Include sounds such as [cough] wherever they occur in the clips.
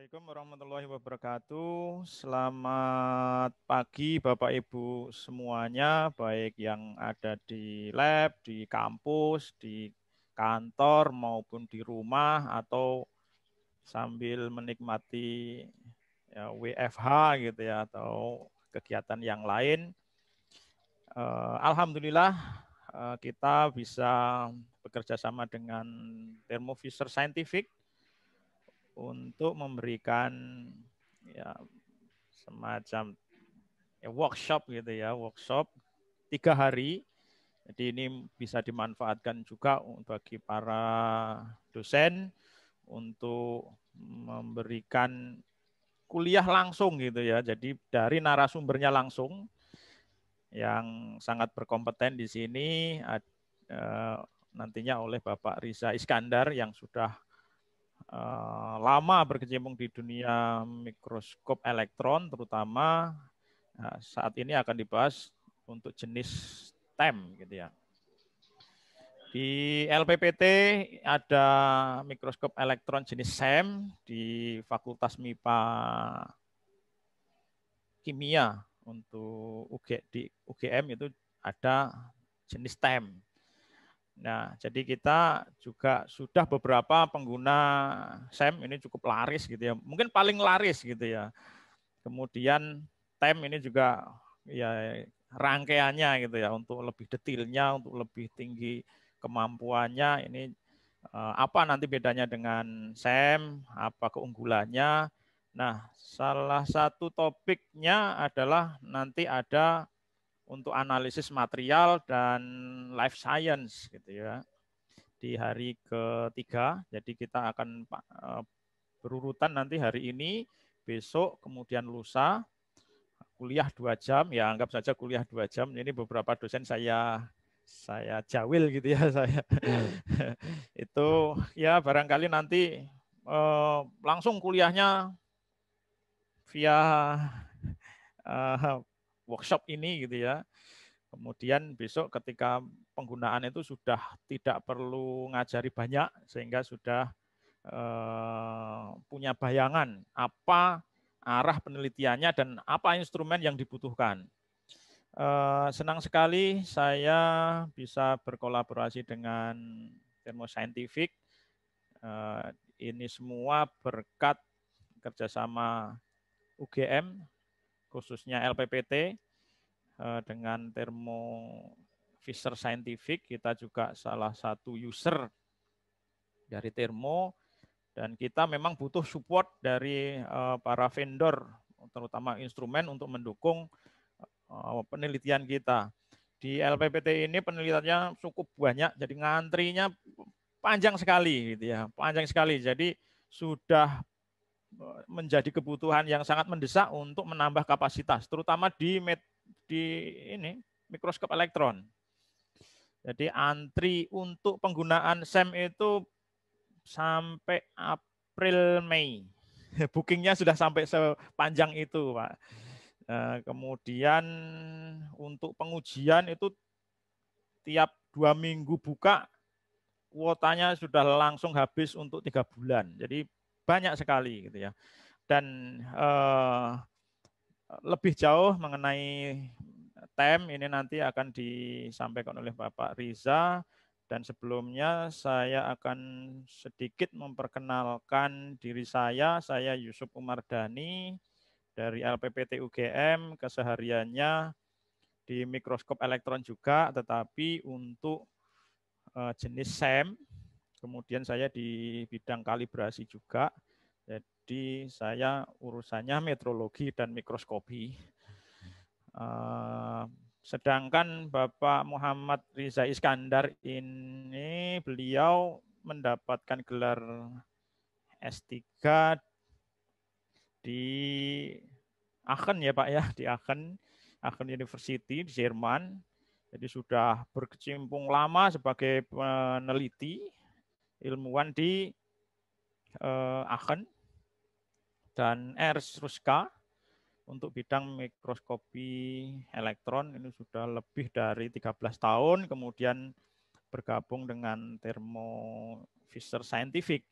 Assalamualaikum warahmatullahi wabarakatuh. Selamat pagi Bapak Ibu semuanya, baik yang ada di lab, di kampus, di kantor maupun di rumah atau sambil menikmati ya, WFH gitu ya atau kegiatan yang lain. Uh, Alhamdulillah uh, kita bisa bekerja sama dengan Thermovisor Scientific untuk memberikan ya semacam ya, workshop gitu ya, workshop tiga hari. Jadi ini bisa dimanfaatkan juga bagi para dosen untuk memberikan kuliah langsung gitu ya. Jadi dari narasumbernya langsung yang sangat berkompeten di sini eh, nantinya oleh Bapak Riza Iskandar yang sudah Eh, lama berkecimpung di dunia mikroskop elektron, terutama eh, saat ini akan dibahas untuk jenis TEM gitu ya. Di LPPT ada mikroskop elektron jenis SEM di Fakultas MIPA Kimia untuk UG, di UGM itu ada jenis TEM Nah, jadi kita juga sudah beberapa pengguna SEM ini cukup laris gitu ya. Mungkin paling laris gitu ya. Kemudian TEM ini juga ya rangkaiannya gitu ya untuk lebih detailnya, untuk lebih tinggi kemampuannya ini eh, apa nanti bedanya dengan SEM, apa keunggulannya. Nah, salah satu topiknya adalah nanti ada untuk analisis material dan life science gitu ya di hari ketiga. Jadi kita akan eh, berurutan nanti hari ini, besok, kemudian lusa, kuliah dua jam, ya anggap saja kuliah dua jam. Ini beberapa dosen saya saya jawil gitu ya [laughs] saya. Hmm. Itu ya barangkali nanti eh, langsung kuliahnya via eh, workshop ini gitu ya. Kemudian besok ketika penggunaan itu sudah tidak perlu ngajari banyak sehingga sudah eh, punya bayangan apa arah penelitiannya dan apa instrumen yang dibutuhkan. Eh, senang sekali saya bisa berkolaborasi dengan Thermo Scientific. Eh, ini semua berkat kerjasama UGM, khususnya LPPT, Eh, dengan Thermo Fisher Scientific. Kita juga salah satu user dari Thermo dan kita memang butuh support dari eh, para vendor terutama instrumen untuk mendukung eh, penelitian kita. Di LPPT ini penelitiannya cukup banyak, jadi ngantrinya panjang sekali gitu ya, panjang sekali. Jadi sudah menjadi kebutuhan yang sangat mendesak untuk menambah kapasitas, terutama di di ini mikroskop elektron. Jadi antri untuk penggunaan SEM itu sampai April Mei. [laughs] Bookingnya sudah sampai sepanjang itu, Pak. Eh, kemudian untuk pengujian itu tiap dua minggu buka kuotanya sudah langsung habis untuk tiga bulan. Jadi banyak sekali gitu ya. Dan eh, lebih jauh mengenai tem ini nanti akan disampaikan oleh Bapak Riza dan sebelumnya saya akan sedikit memperkenalkan diri saya. Saya Yusuf Umar Dani dari LPPT UGM, kesehariannya di mikroskop elektron juga tetapi untuk eh, jenis SEM. Kemudian saya di bidang kalibrasi juga jadi saya urusannya metrologi dan mikroskopi. Eh, sedangkan Bapak Muhammad Riza Iskandar ini beliau mendapatkan gelar S3 di Aachen ya Pak ya, di Aachen, Aachen University di Jerman. Jadi sudah berkecimpung lama sebagai peneliti ilmuwan di eh, Aachen dan Ers Ruska untuk bidang mikroskopi elektron ini sudah lebih dari 13 tahun kemudian bergabung dengan Thermo Fisher Scientific.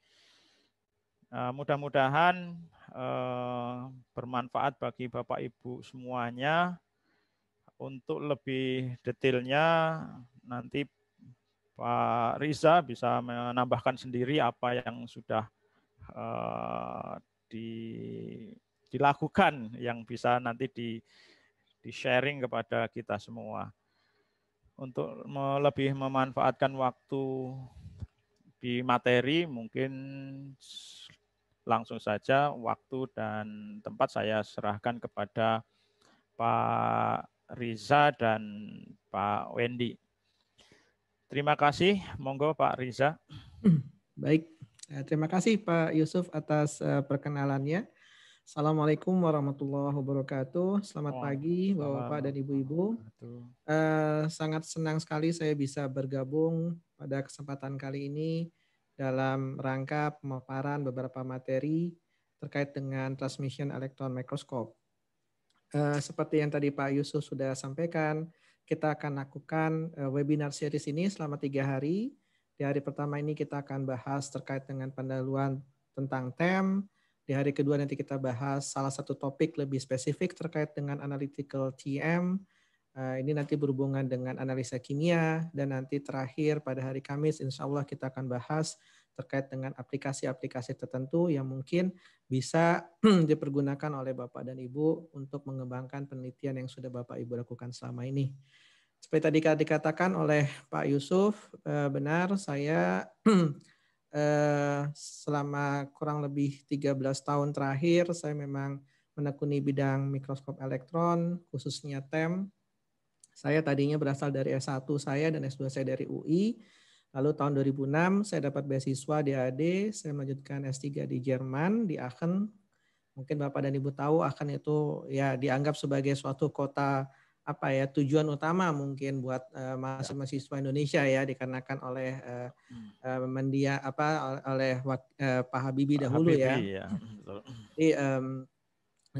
Eh, mudah-mudahan eh, bermanfaat bagi Bapak Ibu semuanya. Untuk lebih detailnya nanti Pak Riza bisa menambahkan sendiri apa yang sudah eh, di dilakukan yang bisa nanti di di sharing kepada kita semua untuk lebih memanfaatkan waktu di materi mungkin langsung saja waktu dan tempat saya serahkan kepada Pak Riza dan Pak Wendy. Terima kasih, monggo Pak Riza. Hmm, baik, Terima kasih Pak Yusuf atas eh, perkenalannya. Assalamualaikum warahmatullahi wabarakatuh. Selamat pagi Bapak-Bapak dan Ibu-Ibu. Eh, sangat senang sekali saya bisa bergabung pada kesempatan kali ini dalam rangka pemaparan beberapa materi terkait dengan transmission electron microscope. Eh, seperti yang tadi Pak Yusuf sudah sampaikan, kita akan lakukan webinar series ini selama tiga hari di hari pertama ini kita akan bahas terkait dengan pendahuluan tentang TEM. Di hari kedua nanti kita bahas salah satu topik lebih spesifik terkait dengan analytical TM. E eh, ini nanti berhubungan dengan analisa kimia. Dan nanti terakhir pada hari Kamis insya Allah kita akan bahas terkait dengan aplikasi-aplikasi tertentu yang mungkin bisa [clears throat] dipergunakan oleh Bapak dan Ibu untuk mengembangkan penelitian yang sudah Bapak Ibu lakukan selama ini seperti tadi dikatakan oleh Pak Yusuf, eh, benar saya [clears throat] eh, selama kurang lebih 13 tahun terakhir saya memang menekuni bidang mikroskop elektron, khususnya TEM. Saya tadinya berasal dari S1 saya dan S2 saya dari UI. Lalu tahun 2006 saya dapat beasiswa di AD, saya melanjutkan S3 di Jerman, di Aachen. Mungkin Bapak dan Ibu tahu Aachen itu ya dianggap sebagai suatu kota apa ya tujuan utama mungkin buat uh, mahasiswa Indonesia ya dikarenakan oleh uh, uh, mendia apa oleh uh, Pak Habibie Pak dahulu ya. Habibie, ya. ya. Jadi um,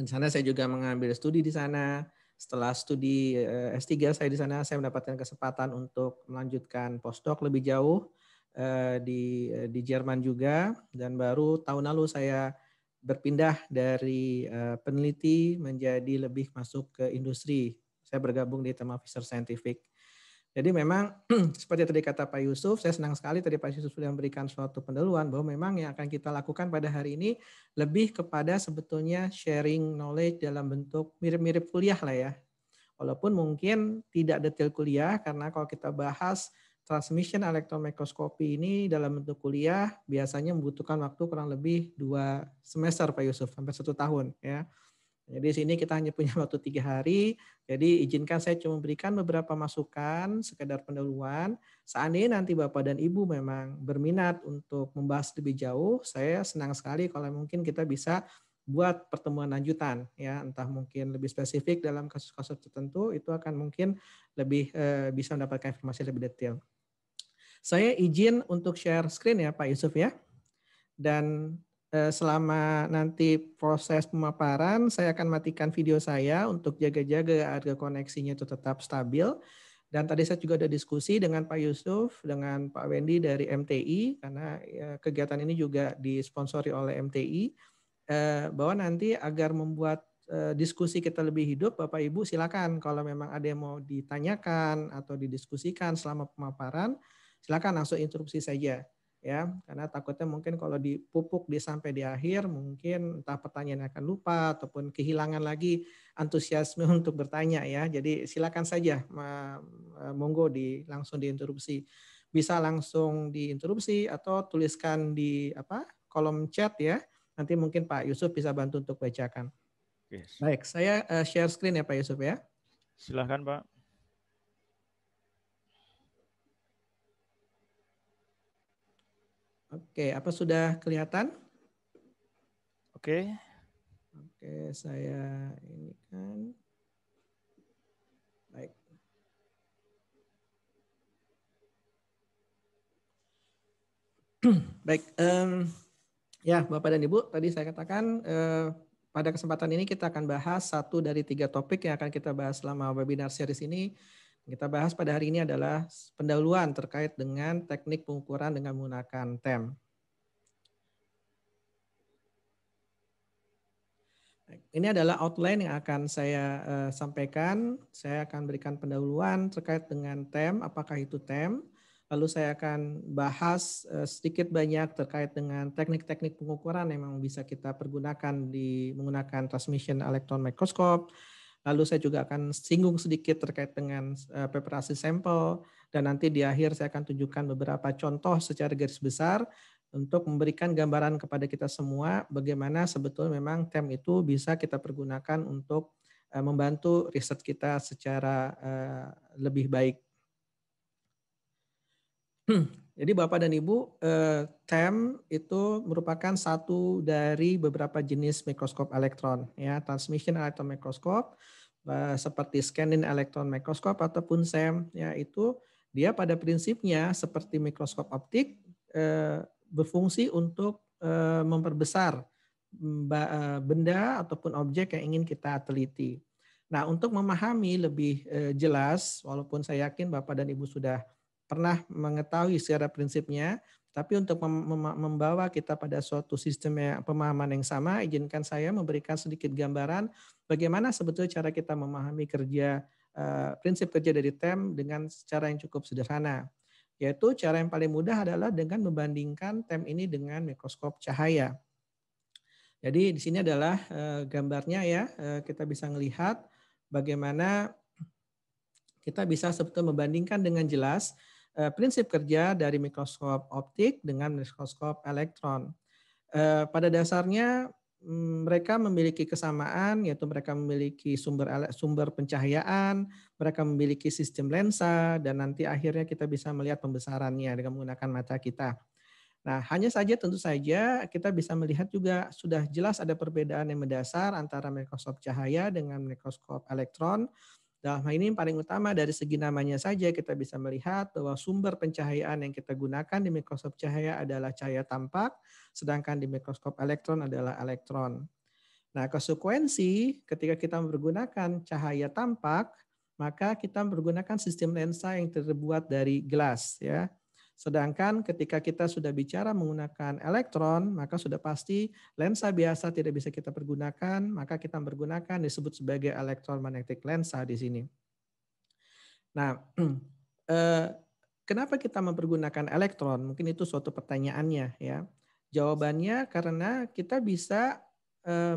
di sana saya juga mengambil studi di sana. Setelah studi uh, S3 saya di sana saya mendapatkan kesempatan untuk melanjutkan postdoc lebih jauh uh, di uh, di Jerman juga dan baru tahun lalu saya berpindah dari uh, peneliti menjadi lebih masuk ke industri saya bergabung di tema Fisher Scientific. Jadi memang [clears throat] seperti tadi kata Pak Yusuf, saya senang sekali tadi Pak Yusuf sudah memberikan suatu pendahuluan bahwa memang yang akan kita lakukan pada hari ini lebih kepada sebetulnya sharing knowledge dalam bentuk mirip-mirip kuliah lah ya. Walaupun mungkin tidak detail kuliah karena kalau kita bahas transmission elektron mikroskopi ini dalam bentuk kuliah biasanya membutuhkan waktu kurang lebih dua semester Pak Yusuf sampai satu tahun ya. Jadi di sini kita hanya punya [laughs] waktu tiga hari, jadi izinkan saya cuma memberikan beberapa masukan, sekedar pendahuluan. Seandainya nanti Bapak dan Ibu memang berminat untuk membahas lebih jauh, saya senang sekali kalau mungkin kita bisa buat pertemuan lanjutan ya entah mungkin lebih spesifik dalam kasus-kasus tertentu itu akan mungkin lebih eh, bisa mendapatkan informasi lebih detail. Saya izin untuk share screen ya Pak Yusuf ya. Dan Eh, selama nanti proses pemaparan, saya akan matikan video saya untuk jaga-jaga agar koneksinya itu tetap stabil. Dan tadi saya juga ada diskusi dengan Pak Yusuf, dengan Pak Wendy dari MTI, karena ya, kegiatan ini juga disponsori oleh MTI, eh, bahwa nanti agar membuat eh, diskusi kita lebih hidup, Bapak Ibu silakan kalau memang ada yang mau ditanyakan atau didiskusikan selama pemaparan, silakan langsung interupsi saja ya karena takutnya mungkin kalau dipupuk di sampai di akhir mungkin entah pertanyaan akan lupa ataupun kehilangan lagi antusiasme [laughs] untuk bertanya ya jadi silakan saja monggo di langsung diinterupsi bisa langsung diinterupsi atau tuliskan di apa kolom chat ya nanti mungkin Pak Yusuf bisa bantu untuk bacakan yes. baik saya eh, share screen ya Pak Yusuf ya silahkan Pak Oke, apa sudah kelihatan? Oke. Oke, saya ini kan. Baik. [clears throat] Baik, um, ya Bapak dan Ibu, tadi saya katakan uh, pada kesempatan ini kita akan bahas satu dari tiga topik yang akan kita bahas selama webinar series ini. kita bahas pada hari ini adalah pendahuluan terkait dengan teknik pengukuran dengan menggunakan TEM. Ini adalah outline yang akan saya uh, sampaikan. Saya akan berikan pendahuluan terkait dengan TEM, apakah itu TEM. Lalu saya akan bahas uh, sedikit banyak terkait dengan teknik-teknik pengukuran yang memang bisa kita pergunakan di menggunakan transmission electron microscope. Lalu saya juga akan singgung sedikit terkait dengan uh, preparasi sampel dan nanti di akhir saya akan tunjukkan beberapa contoh secara garis besar untuk memberikan gambaran kepada kita semua bagaimana sebetulnya memang TEM itu bisa kita pergunakan untuk eh, membantu riset kita secara eh, lebih baik. [clears throat] Jadi Bapak dan Ibu, eh, TEM itu merupakan satu dari beberapa jenis mikroskop elektron, ya transmission electron microscope seperti scanning electron microscope ataupun SEM, ya, itu dia pada prinsipnya seperti mikroskop optik berfungsi untuk eh, memperbesar mm, eh, benda ataupun objek yang ingin kita teliti. Nah, untuk memahami lebih eh, jelas, walaupun saya yakin Bapak dan Ibu sudah pernah mengetahui secara prinsipnya, tapi untuk membawa kita pada suatu sistem ya, pemahaman yang sama, izinkan saya memberikan sedikit gambaran bagaimana sebetulnya cara kita memahami kerja prinsip kerja dari TEM dengan cara yang cukup sederhana. Yaitu cara yang paling mudah adalah dengan membandingkan tem ini dengan mikroskop cahaya. Jadi di sini adalah eh, gambarnya ya, eh, kita bisa melihat bagaimana kita bisa sebetulnya membandingkan dengan jelas eh, prinsip kerja dari mikroskop optik dengan mikroskop elektron. Pada dasarnya Mm, mereka memiliki kesamaan yaitu mereka memiliki sumber sumber pencahayaan, mereka memiliki sistem lensa dan nanti akhirnya kita bisa melihat pembesarannya dengan menggunakan mata kita. Nah, hanya saja tentu saja kita bisa melihat juga sudah jelas ada perbedaan yang mendasar antara mikroskop cahaya dengan mikroskop elektron dalam hal ini yang paling utama dari segi namanya saja kita bisa melihat bahwa sumber pencahayaan yang kita gunakan di mikroskop cahaya adalah cahaya tampak, sedangkan di mikroskop elektron adalah elektron. Nah, konsekuensi ketika kita menggunakan cahaya tampak, maka kita menggunakan sistem lensa yang terbuat dari gelas ya. Sedangkan ketika kita sudah bicara menggunakan elektron, maka sudah pasti lensa biasa tidak bisa kita pergunakan, maka kita menggunakan disebut sebagai magnetic lensa di sini. Nah, [clears throat] eh, kenapa kita mempergunakan elektron? Mungkin itu suatu pertanyaannya ya. Jawabannya karena kita bisa eh,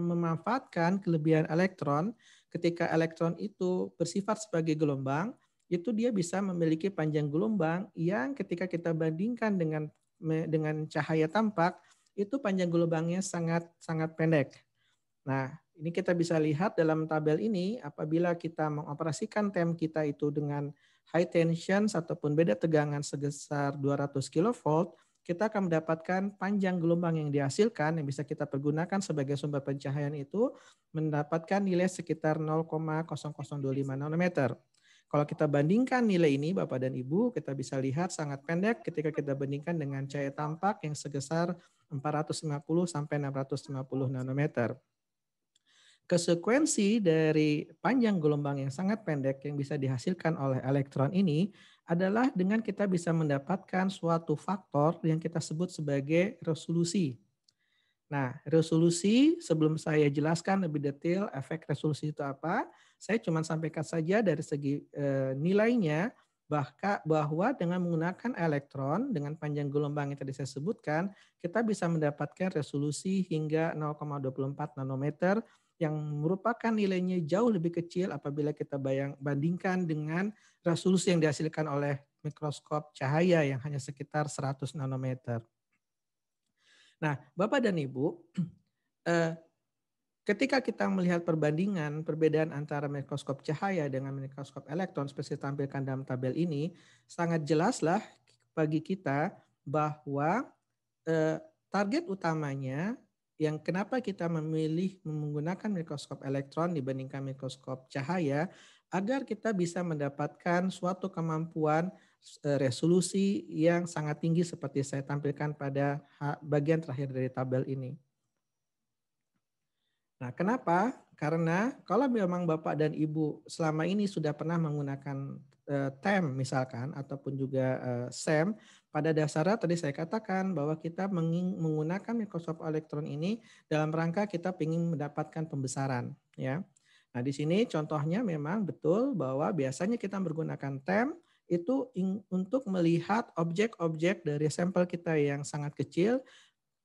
memanfaatkan kelebihan elektron ketika elektron itu bersifat sebagai gelombang itu dia bisa memiliki panjang gelombang yang ketika kita bandingkan dengan dengan cahaya tampak itu panjang gelombangnya sangat sangat pendek. Nah, ini kita bisa lihat dalam tabel ini apabila kita mengoperasikan tem kita itu dengan high tension ataupun beda tegangan sebesar 200 kV, kita akan mendapatkan panjang gelombang yang dihasilkan yang bisa kita pergunakan sebagai sumber pencahayaan itu mendapatkan nilai sekitar 0,0025 nanometer. Kalau kita bandingkan nilai ini, Bapak dan Ibu, kita bisa lihat sangat pendek ketika kita bandingkan dengan cahaya tampak yang sebesar 450 sampai 650 nanometer. Kesekuensi dari panjang gelombang yang sangat pendek yang bisa dihasilkan oleh elektron ini adalah dengan kita bisa mendapatkan suatu faktor yang kita sebut sebagai resolusi. Nah, resolusi sebelum saya jelaskan lebih detail efek resolusi itu apa, saya cuma sampaikan saja dari segi e, nilainya bahka bahwa dengan menggunakan elektron dengan panjang gelombang yang tadi saya sebutkan, kita bisa mendapatkan resolusi hingga 0,24 nanometer yang merupakan nilainya jauh lebih kecil apabila kita bayang bandingkan dengan resolusi yang dihasilkan oleh mikroskop cahaya yang hanya sekitar 100 nanometer. Nah, Bapak dan Ibu, [clears throat] eh, Ketika kita melihat perbandingan perbedaan antara mikroskop cahaya dengan mikroskop elektron seperti tampilkan dalam tabel ini, sangat jelaslah bagi kita bahwa eh, target utamanya yang kenapa kita memilih menggunakan mikroskop elektron dibandingkan mikroskop cahaya agar kita bisa mendapatkan suatu kemampuan eh, resolusi yang sangat tinggi seperti saya tampilkan pada bagian terakhir dari tabel ini. Nah, kenapa? Karena kalau memang Bapak dan Ibu selama ini sudah pernah menggunakan eh, TEM misalkan ataupun juga eh, SEM, pada dasarnya tadi saya katakan bahwa kita menggunakan Microsoft Electron ini dalam rangka kita ingin mendapatkan pembesaran, ya. Nah, di sini contohnya memang betul bahwa biasanya kita menggunakan TEM itu untuk melihat objek-objek dari sampel kita yang sangat kecil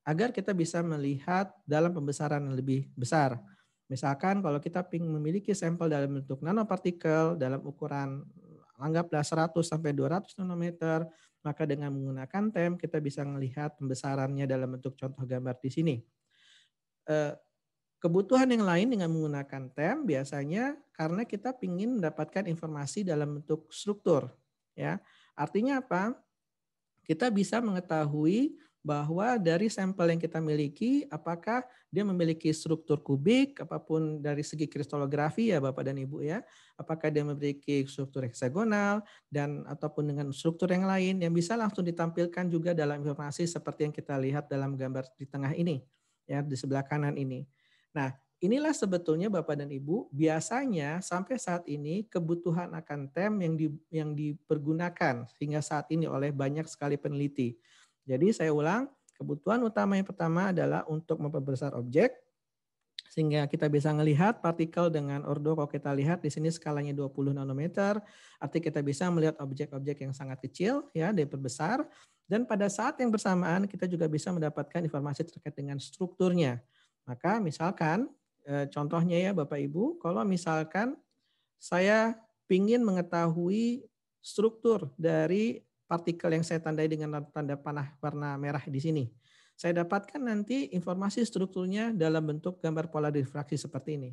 agar kita bisa melihat dalam pembesaran yang lebih besar. Misalkan kalau kita memiliki sampel dalam bentuk nanopartikel dalam ukuran anggaplah 100 sampai 200 nanometer, maka dengan menggunakan TEM kita bisa melihat pembesarannya dalam bentuk contoh gambar di sini. Eh, kebutuhan yang lain dengan menggunakan TEM biasanya karena kita ingin mendapatkan informasi dalam bentuk struktur. ya Artinya apa? Kita bisa mengetahui bahwa dari sampel yang kita miliki, apakah dia memiliki struktur kubik, apapun dari segi kristalografi ya Bapak dan Ibu ya, apakah dia memiliki struktur heksagonal, dan ataupun dengan struktur yang lain yang bisa langsung ditampilkan juga dalam informasi seperti yang kita lihat dalam gambar di tengah ini, ya di sebelah kanan ini. Nah, Inilah sebetulnya Bapak dan Ibu, biasanya sampai saat ini kebutuhan akan TEM yang, di, yang dipergunakan hingga saat ini oleh banyak sekali peneliti. Jadi saya ulang, kebutuhan utama yang pertama adalah untuk memperbesar objek sehingga kita bisa melihat partikel dengan ordo kalau kita lihat di sini skalanya 20 nanometer arti kita bisa melihat objek-objek yang sangat kecil ya diperbesar dan pada saat yang bersamaan kita juga bisa mendapatkan informasi terkait dengan strukturnya maka misalkan eh, contohnya ya Bapak Ibu kalau misalkan saya ingin mengetahui struktur dari partikel yang saya tandai dengan tanda panah warna merah di sini. Saya dapatkan nanti informasi strukturnya dalam bentuk gambar pola difraksi seperti ini.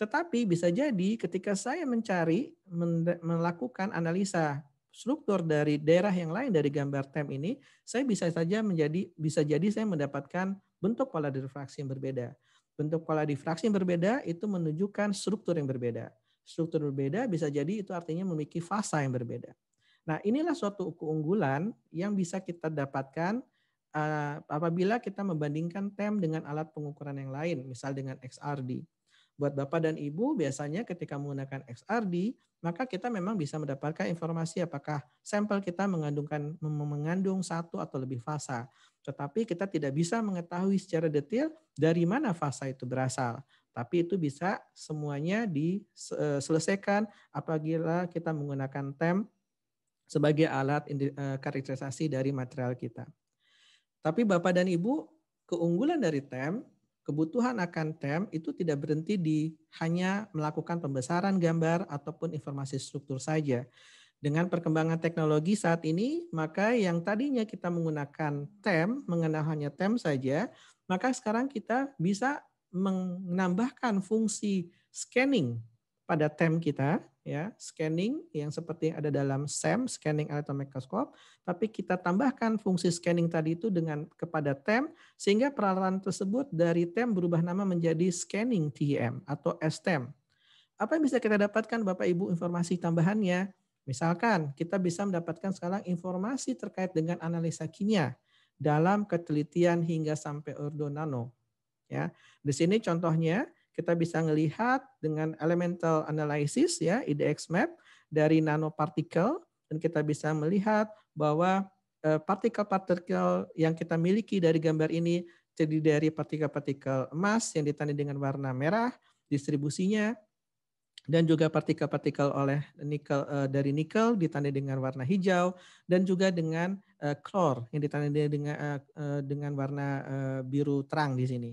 Tetapi bisa jadi ketika saya mencari, melakukan analisa struktur dari daerah yang lain dari gambar tem ini, saya bisa saja menjadi bisa jadi saya mendapatkan bentuk pola difraksi yang berbeda. Bentuk pola difraksi yang berbeda itu menunjukkan struktur yang berbeda. Struktur berbeda bisa jadi itu artinya memiliki fasa yang berbeda. Nah, inilah suatu keunggulan yang bisa kita dapatkan eh, apabila kita membandingkan TEM dengan alat pengukuran yang lain, misal dengan XRD. Buat Bapak dan Ibu, biasanya ketika menggunakan XRD, maka kita memang bisa mendapatkan informasi apakah sampel kita mengandungkan, mengandung satu atau lebih fasa. Tetapi kita tidak bisa mengetahui secara detail dari mana fasa itu berasal. Tapi itu bisa semuanya diselesaikan eh, apabila kita menggunakan TEM sebagai alat eh, karakterisasi dari material kita. Tapi Bapak dan Ibu, keunggulan dari TEM, kebutuhan akan TEM itu tidak berhenti di hanya melakukan pembesaran gambar ataupun informasi struktur saja. Dengan perkembangan teknologi saat ini, maka yang tadinya kita menggunakan TEM, mengenal hanya TEM saja, maka sekarang kita bisa menambahkan fungsi scanning pada TEM kita, ya scanning yang seperti yang ada dalam SEM, scanning electron microscope, tapi kita tambahkan fungsi scanning tadi itu dengan kepada TEM, sehingga peralatan tersebut dari TEM berubah nama menjadi scanning TEM atau STEM. Apa yang bisa kita dapatkan Bapak Ibu informasi tambahannya? Misalkan kita bisa mendapatkan sekarang informasi terkait dengan analisa kimia dalam ketelitian hingga sampai ordo nano. Ya, di sini contohnya kita bisa melihat dengan elemental analysis ya IDX map dari nanopartikel dan kita bisa melihat bahwa eh, partikel-partikel yang kita miliki dari gambar ini jadi dari partikel-partikel emas yang ditandai dengan warna merah, distribusinya, dan juga partikel-partikel oleh nikel eh, dari nikel ditandai dengan warna hijau dan juga dengan eh, klor yang ditandai dengan dengan warna biru terang di sini.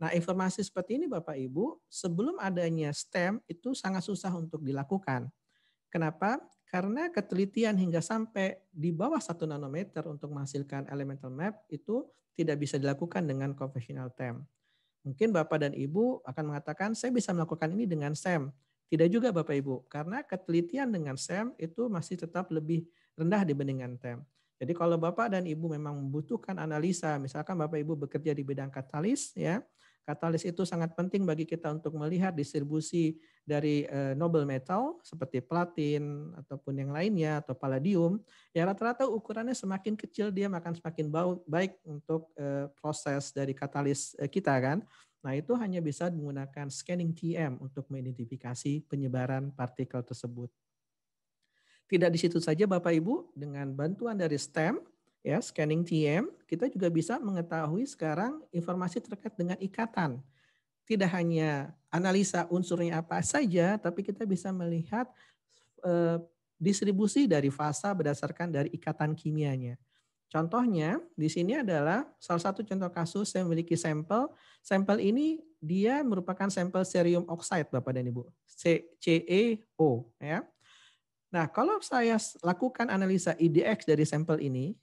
Nah, informasi seperti ini Bapak Ibu, sebelum adanya STEM itu sangat susah untuk dilakukan. Kenapa? Karena ketelitian hingga sampai di bawah satu nanometer untuk menghasilkan elemental map itu tidak bisa dilakukan dengan konvensional TEM. Mungkin Bapak dan Ibu akan mengatakan, saya bisa melakukan ini dengan STEM. Tidak juga Bapak Ibu, karena ketelitian dengan STEM itu masih tetap lebih rendah dibandingkan TEM. Jadi kalau Bapak dan Ibu memang membutuhkan analisa, misalkan Bapak Ibu bekerja di bidang katalis ya, Katalis itu sangat penting bagi kita untuk melihat distribusi dari eh, noble metal seperti platin ataupun yang lainnya atau palladium. Ya rata-rata ukurannya semakin kecil dia akan semakin baik untuk eh, proses dari katalis eh, kita kan. Nah itu hanya bisa menggunakan scanning TM untuk mengidentifikasi penyebaran partikel tersebut. Tidak di situ saja Bapak Ibu, dengan bantuan dari STEM, ya scanning TM, kita juga bisa mengetahui sekarang informasi terkait dengan ikatan. Tidak hanya analisa unsurnya apa saja, tapi kita bisa melihat eh, distribusi dari fasa berdasarkan dari ikatan kimianya. Contohnya di sini adalah salah satu contoh kasus saya memiliki sampel. Sampel ini dia merupakan sampel serium oxide Bapak dan Ibu, CeO ya. Nah, kalau saya lakukan analisa IDX dari sampel ini,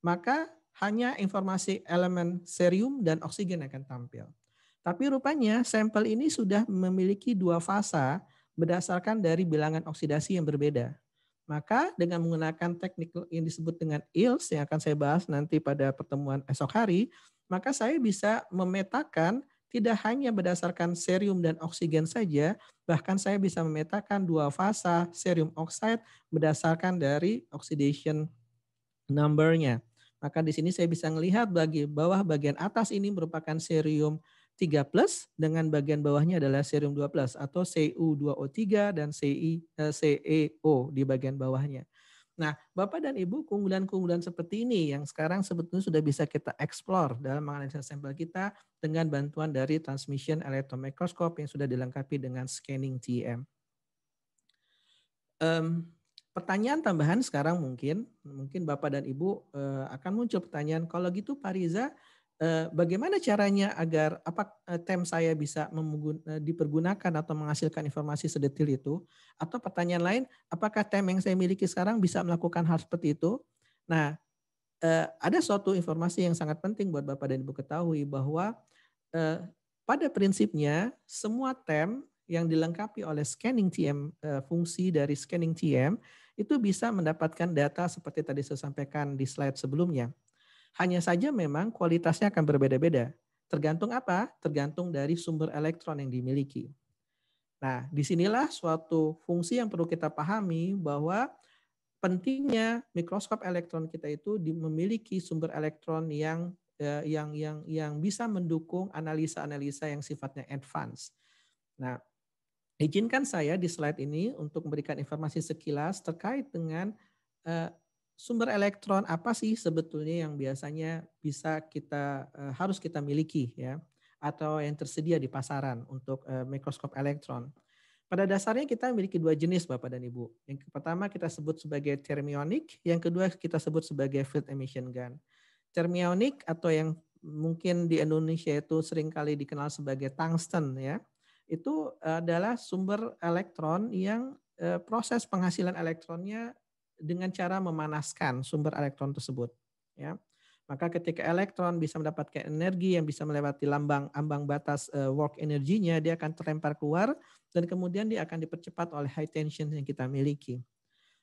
maka hanya informasi elemen serium dan oksigen akan tampil. Tapi rupanya sampel ini sudah memiliki dua fasa berdasarkan dari bilangan oksidasi yang berbeda. Maka dengan menggunakan teknik yang disebut dengan ILS yang akan saya bahas nanti pada pertemuan esok hari, maka saya bisa memetakan tidak hanya berdasarkan serium dan oksigen saja, bahkan saya bisa memetakan dua fasa serium oxide berdasarkan dari oxidation number-nya. Maka di sini saya bisa melihat bagi bawah bagian atas ini merupakan serium 3 plus dengan bagian bawahnya adalah serium 2 plus atau Cu2O3 dan Ci, eh, CeO di bagian bawahnya. Nah, Bapak dan Ibu, keunggulan-keunggulan seperti ini yang sekarang sebetulnya sudah bisa kita eksplor dalam menganalisa sampel kita dengan bantuan dari transmission electron microscope yang sudah dilengkapi dengan scanning TM. Um, Pertanyaan tambahan sekarang mungkin, mungkin Bapak dan Ibu eh, akan muncul pertanyaan, kalau gitu Pak Riza, eh, bagaimana caranya agar apa eh, tem saya bisa dipergunakan atau menghasilkan informasi sedetil itu? Atau pertanyaan lain, apakah tem yang saya miliki sekarang bisa melakukan hal seperti itu? Nah, eh, ada suatu informasi yang sangat penting buat Bapak dan Ibu ketahui bahwa eh, pada prinsipnya semua tem yang dilengkapi oleh scanning TM eh, fungsi dari scanning TM itu bisa mendapatkan data seperti tadi saya sampaikan di slide sebelumnya. Hanya saja memang kualitasnya akan berbeda-beda. Tergantung apa? Tergantung dari sumber elektron yang dimiliki. Nah, disinilah suatu fungsi yang perlu kita pahami bahwa pentingnya mikroskop elektron kita itu memiliki sumber elektron yang eh, yang yang yang bisa mendukung analisa-analisa yang sifatnya advance. Nah, Izinkan saya di slide ini untuk memberikan informasi sekilas terkait dengan uh, sumber elektron apa sih sebetulnya yang biasanya bisa kita uh, harus kita miliki ya atau yang tersedia di pasaran untuk uh, mikroskop elektron. Pada dasarnya kita memiliki dua jenis Bapak dan Ibu. Yang pertama kita sebut sebagai thermionic, yang kedua kita sebut sebagai field emission gun. Thermionic atau yang mungkin di Indonesia itu seringkali dikenal sebagai tungsten ya itu adalah sumber elektron yang eh, proses penghasilan elektronnya dengan cara memanaskan sumber elektron tersebut. Ya. Maka ketika elektron bisa mendapatkan energi yang bisa melewati lambang ambang batas eh, work energinya, dia akan terlempar keluar dan kemudian dia akan dipercepat oleh high tension yang kita miliki.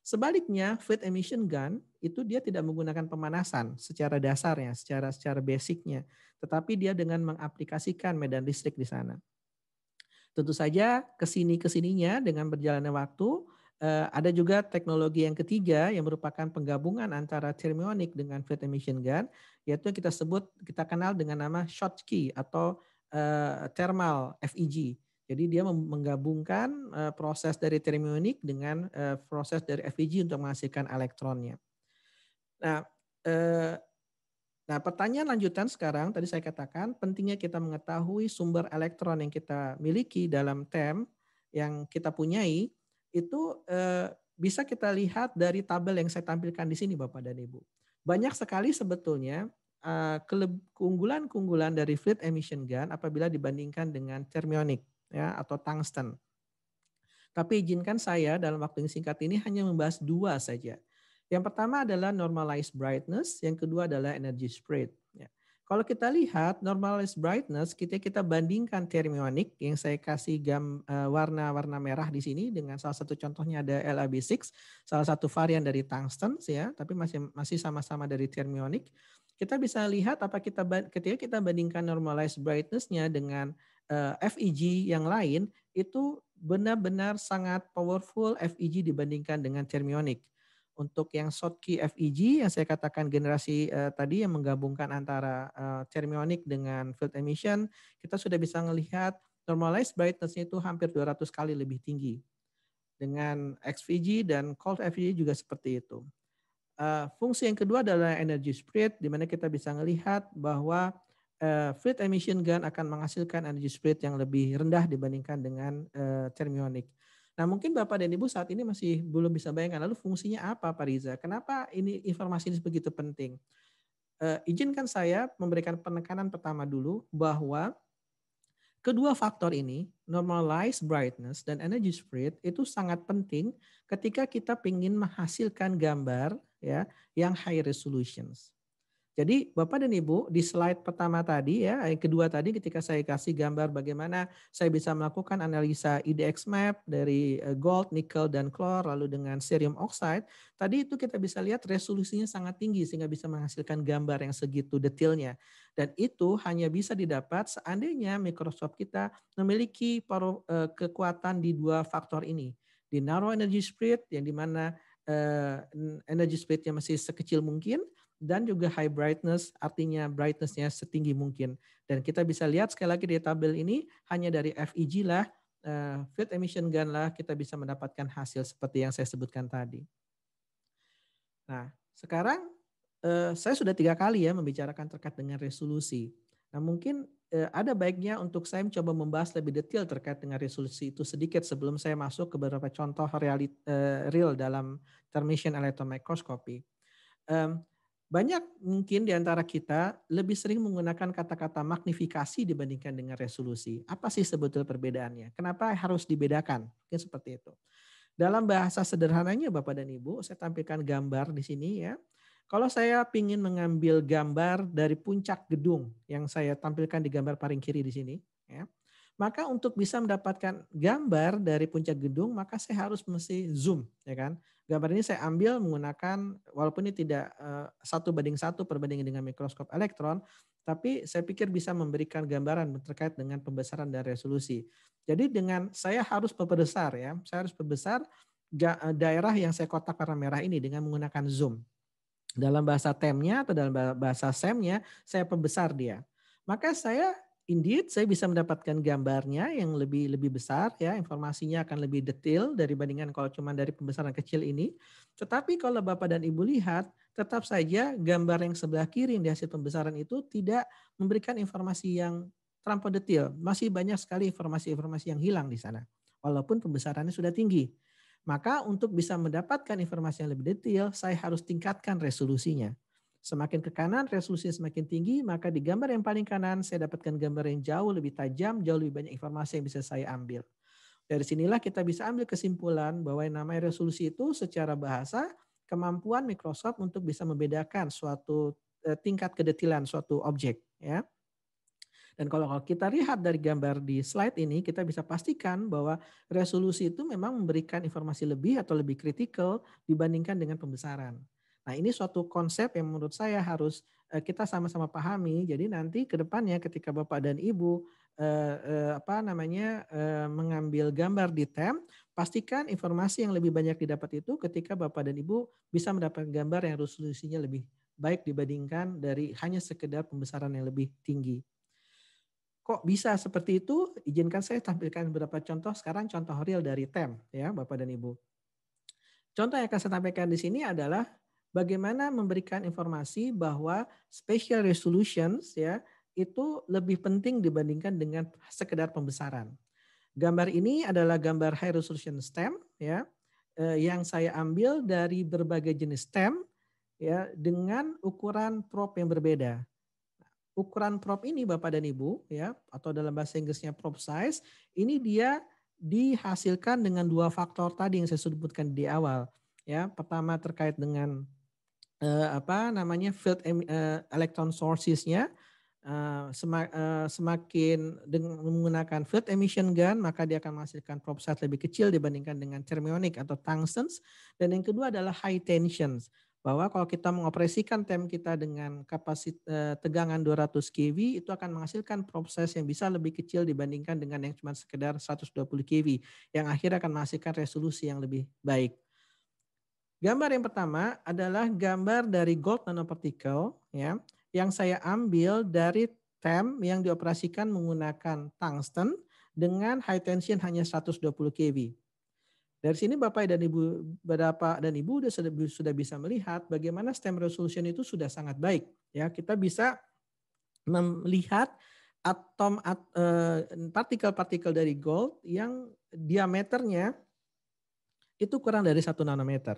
Sebaliknya, fluid emission gun itu dia tidak menggunakan pemanasan secara dasarnya, secara secara basicnya, tetapi dia dengan mengaplikasikan medan listrik di sana. Tentu saja kesini-kesininya dengan berjalannya waktu, eh, ada juga teknologi yang ketiga yang merupakan penggabungan antara thermionic dengan fluid emission gun, yaitu kita sebut, kita kenal dengan nama Schottky atau eh, thermal FEG. Jadi dia menggabungkan eh, proses dari thermionic dengan proses dari FEG untuk menghasilkan elektronnya. Nah, Nah, pertanyaan lanjutan sekarang tadi saya katakan pentingnya kita mengetahui sumber elektron yang kita miliki dalam TEM yang kita punyai itu eh, bisa kita lihat dari tabel yang saya tampilkan di sini Bapak dan Ibu. Banyak sekali sebetulnya eh, keunggulan-keunggulan dari fluid emission gun apabila dibandingkan dengan thermionic ya atau tungsten. Tapi izinkan saya dalam waktu yang singkat ini hanya membahas dua saja. Yang pertama adalah normalized brightness, yang kedua adalah energy spread. Ya. Kalau kita lihat normalized brightness, kita kita bandingkan thermionic yang saya kasih gam eh, warna-warna merah di sini dengan salah satu contohnya ada LAB6, salah satu varian dari tungsten ya, tapi masih masih sama-sama dari thermionic. Kita bisa lihat apa kita ketika kita bandingkan normalized brightness dengan uh, eh, FEG yang lain itu benar-benar sangat powerful FEG dibandingkan dengan thermionic untuk yang key FEG yang saya katakan generasi uh, tadi yang menggabungkan antara uh, eh, thermionic dengan field emission, kita sudah bisa melihat normalized brightness itu hampir 200 kali lebih tinggi. Dengan XVG dan cold FEG juga seperti itu. Uh, fungsi yang kedua adalah energy spread, di mana kita bisa melihat bahwa uh, field emission gun akan menghasilkan energy spread yang lebih rendah dibandingkan dengan uh, thermionic. Nah mungkin Bapak dan Ibu saat ini masih belum bisa bayangkan lalu fungsinya apa Pak Riza? Kenapa ini informasi ini begitu penting? E, izinkan saya memberikan penekanan pertama dulu bahwa kedua faktor ini, normalized brightness dan energy spread itu sangat penting ketika kita ingin menghasilkan gambar ya yang high resolutions. Jadi Bapak dan Ibu di slide pertama tadi ya, yang eh, kedua tadi ketika saya kasih gambar bagaimana saya bisa melakukan analisa IDX map dari eh, gold, nickel, dan klor lalu dengan cerium oxide, tadi itu kita bisa lihat resolusinya sangat tinggi sehingga bisa menghasilkan gambar yang segitu detailnya. Dan itu hanya bisa didapat seandainya Microsoft kita memiliki eh, kekuatan di dua faktor ini. Di narrow energy spread yang dimana energy spreadnya masih sekecil mungkin, dan juga high brightness artinya brightnessnya setinggi mungkin. Dan kita bisa lihat sekali lagi di tabel ini hanya dari FEG lah, eh, field emission gun lah kita bisa mendapatkan hasil seperti yang saya sebutkan tadi. Nah sekarang eh, saya sudah tiga kali ya membicarakan terkait dengan resolusi. Nah mungkin eh, ada baiknya untuk saya mencoba membahas lebih detail terkait dengan resolusi itu sedikit sebelum saya masuk ke beberapa contoh real, real dalam termission electron microscopy. Um, banyak mungkin di antara kita lebih sering menggunakan kata-kata magnifikasi dibandingkan dengan resolusi. Apa sih sebetulnya perbedaannya? Kenapa harus dibedakan? Mungkin seperti itu. Dalam bahasa sederhananya Bapak dan Ibu, saya tampilkan gambar di sini ya. Kalau saya ingin mengambil gambar dari puncak gedung yang saya tampilkan di gambar paling kiri di sini, ya. Maka untuk bisa mendapatkan gambar dari puncak gedung, maka saya harus mesti zoom, ya kan? Gambar ini saya ambil menggunakan, walaupun ini tidak eh, satu banding satu perbandingan dengan mikroskop elektron, tapi saya pikir bisa memberikan gambaran terkait dengan pembesaran dan resolusi. Jadi dengan saya harus perbesar ya, saya harus perbesar eh, daerah yang saya kotak warna merah ini dengan menggunakan zoom. Dalam bahasa temnya atau dalam bahasa semnya, saya perbesar dia. Maka saya Indeed, saya bisa mendapatkan gambarnya yang lebih lebih besar ya, informasinya akan lebih detail dari bandingan kalau cuma dari pembesaran kecil ini. Tetapi kalau Bapak dan Ibu lihat, tetap saja gambar yang sebelah kiri di hasil pembesaran itu tidak memberikan informasi yang terlampau detail. Masih banyak sekali informasi-informasi yang hilang di sana. Walaupun pembesarannya sudah tinggi. Maka untuk bisa mendapatkan informasi yang lebih detail, saya harus tingkatkan resolusinya. Semakin ke kanan resolusinya semakin tinggi, maka di gambar yang paling kanan saya dapatkan gambar yang jauh lebih tajam, jauh lebih banyak informasi yang bisa saya ambil. Dari sinilah kita bisa ambil kesimpulan bahwa yang namanya resolusi itu secara bahasa kemampuan Microsoft untuk bisa membedakan suatu eh, tingkat kedetilan suatu objek ya. Dan kalau kita lihat dari gambar di slide ini, kita bisa pastikan bahwa resolusi itu memang memberikan informasi lebih atau lebih kritikal dibandingkan dengan pembesaran. Nah, ini suatu konsep yang menurut saya harus eh, kita sama-sama pahami. Jadi nanti ke depannya ketika Bapak dan Ibu eh, eh, apa namanya eh, mengambil gambar di TEM, pastikan informasi yang lebih banyak didapat itu ketika Bapak dan Ibu bisa mendapat gambar yang resolusinya lebih baik dibandingkan dari hanya sekedar pembesaran yang lebih tinggi. Kok bisa seperti itu? Izinkan saya tampilkan beberapa contoh sekarang contoh real dari TEM ya Bapak dan Ibu. Contoh yang akan saya sampaikan di sini adalah bagaimana memberikan informasi bahwa special resolutions ya itu lebih penting dibandingkan dengan sekedar pembesaran. Gambar ini adalah gambar high resolution stem ya eh, yang saya ambil dari berbagai jenis stem ya dengan ukuran prop yang berbeda. Ukuran prop ini Bapak dan Ibu ya atau dalam bahasa Inggrisnya prop size ini dia dihasilkan dengan dua faktor tadi yang saya sebutkan di awal ya. Pertama terkait dengan uh, apa namanya field eh, electron sourcesnya Uh, eh, semak, uh, eh, semakin dengan menggunakan field emission gun maka dia akan menghasilkan probe size lebih kecil dibandingkan dengan thermionic atau tungsten dan yang kedua adalah high tensions bahwa kalau kita mengoperasikan tem kita dengan kapasit tegangan 200 kV itu akan menghasilkan proses yang bisa lebih kecil dibandingkan dengan yang cuma sekedar 120 kV yang akhirnya akan menghasilkan resolusi yang lebih baik. Gambar yang pertama adalah gambar dari gold nanopartikel ya, yang saya ambil dari TEM yang dioperasikan menggunakan tungsten dengan high tension hanya 120 kV. Dari sini Bapak dan Ibu, Bapak dan Ibu sudah, bisa melihat bagaimana stem resolution itu sudah sangat baik. Ya, kita bisa melihat atom at, eh, partikel-partikel dari gold yang diameternya itu kurang dari 1 nanometer.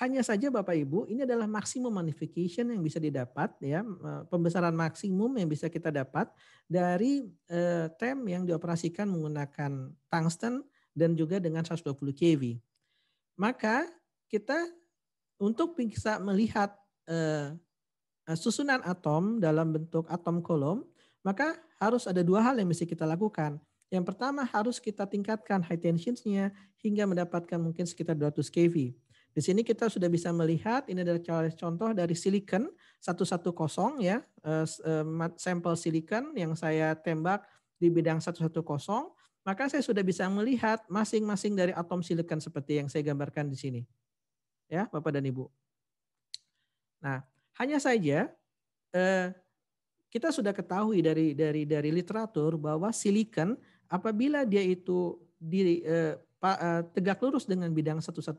Hanya saja Bapak Ibu, ini adalah maksimum magnification yang bisa didapat ya, pembesaran maksimum yang bisa kita dapat dari eh, tem yang dioperasikan menggunakan tungsten dan juga dengan 120 kV. Maka kita untuk bisa melihat eh, eh, susunan atom dalam bentuk atom kolom, maka harus ada dua hal yang mesti kita lakukan. Yang pertama harus kita tingkatkan high tensionsnya hingga mendapatkan mungkin sekitar 200 kV. Di sini kita sudah bisa melihat ini adalah contoh dari silikon 110 ya, eh, eh, sampel silikon yang saya tembak di bidang 110. Maka saya sudah bisa melihat masing-masing dari atom silikon seperti yang saya gambarkan di sini. Ya, Bapak dan Ibu. Nah, hanya saja eh, kita sudah ketahui dari dari dari literatur bahwa silikon apabila dia itu di tegak lurus dengan bidang 110,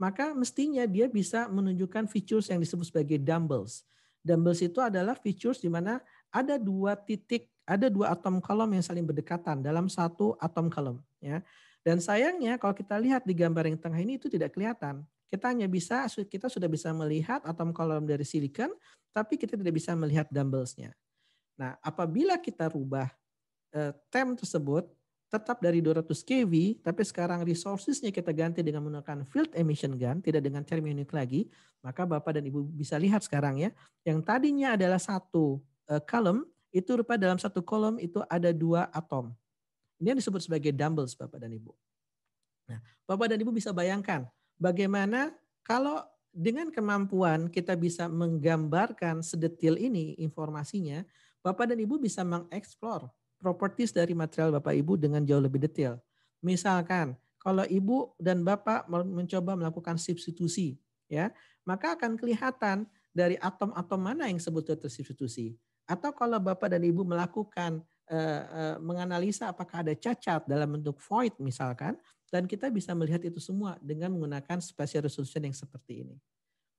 maka mestinya dia bisa menunjukkan features yang disebut sebagai dumbbells. Dumbbells itu adalah features di mana ada dua titik, ada dua atom kolom yang saling berdekatan dalam satu atom kolom. Ya. Dan sayangnya kalau kita lihat di gambar yang tengah ini itu tidak kelihatan. Kita hanya bisa, kita sudah bisa melihat atom kolom dari silikon, tapi kita tidak bisa melihat dumbbellsnya. Nah, apabila kita rubah eh, tem tersebut tetap dari 200 kV, tapi sekarang resourcesnya kita ganti dengan menggunakan field emission gun, tidak dengan thermionic lagi, maka Bapak dan Ibu bisa lihat sekarang ya, yang tadinya adalah satu uh, eh, kolom, itu rupa dalam satu kolom itu ada dua atom. Ini yang disebut sebagai dumbbells Bapak dan Ibu. Nah, Bapak dan Ibu bisa bayangkan bagaimana kalau dengan kemampuan kita bisa menggambarkan sedetil ini informasinya, Bapak dan Ibu bisa mengeksplor properties dari material Bapak Ibu dengan jauh lebih detail. Misalkan kalau Ibu dan Bapak mencoba melakukan substitusi, ya, maka akan kelihatan dari atom-atom mana yang sebetulnya tersubstitusi. Atau kalau Bapak dan Ibu melakukan eh, eh, menganalisa apakah ada cacat dalam bentuk void misalkan dan kita bisa melihat itu semua dengan menggunakan spatial resolution yang seperti ini.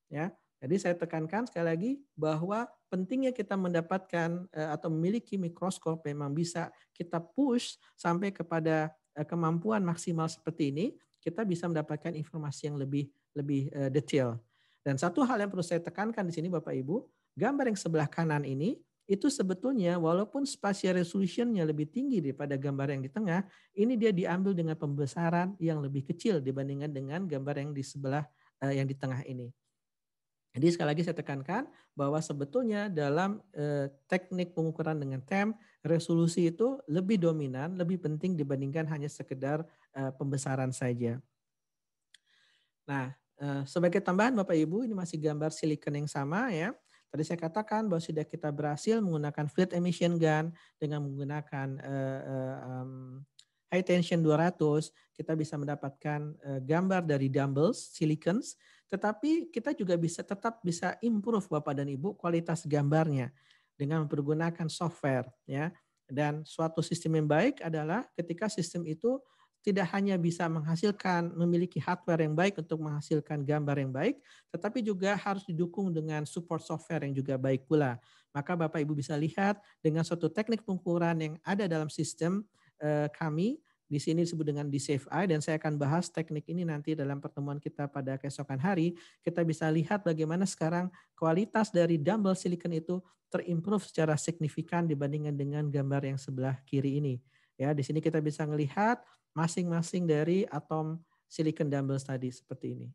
Ya. Jadi saya tekankan sekali lagi bahwa pentingnya kita mendapatkan eh, atau memiliki mikroskop memang bisa kita push sampai kepada eh, kemampuan maksimal seperti ini, kita bisa mendapatkan informasi yang lebih lebih eh, detail. Dan satu hal yang perlu saya tekankan di sini Bapak Ibu, gambar yang sebelah kanan ini itu sebetulnya walaupun spatial resolution-nya lebih tinggi daripada gambar yang di tengah, ini dia diambil dengan pembesaran yang lebih kecil dibandingkan dengan gambar yang di sebelah yang di tengah ini. Jadi sekali lagi saya tekankan bahwa sebetulnya dalam eh, teknik pengukuran dengan TEM, resolusi itu lebih dominan, lebih penting dibandingkan hanya sekedar eh, pembesaran saja. Nah, eh, sebagai tambahan Bapak Ibu, ini masih gambar silikon yang sama ya. Tadi saya katakan bahwa sudah kita berhasil menggunakan field emission gun dengan menggunakan eh, eh, um, high tension 200, kita bisa mendapatkan eh, gambar dari dumbbells, silicons, tetapi kita juga bisa tetap bisa improve Bapak dan Ibu kualitas gambarnya dengan menggunakan software ya. Dan suatu sistem yang baik adalah ketika sistem itu tidak hanya bisa menghasilkan memiliki hardware yang baik untuk menghasilkan gambar yang baik, tetapi juga harus didukung dengan support software yang juga baik pula. Maka Bapak Ibu bisa lihat dengan suatu teknik pengukuran yang ada dalam sistem eh, kami, di sini disebut dengan di save eye dan saya akan bahas teknik ini nanti dalam pertemuan kita pada keesokan hari. Kita bisa lihat bagaimana sekarang kualitas dari dumbbell silicon itu terimprove secara signifikan dibandingkan dengan gambar yang sebelah kiri ini. Ya, di sini kita bisa melihat masing-masing dari atom silicon dumbbell tadi seperti ini.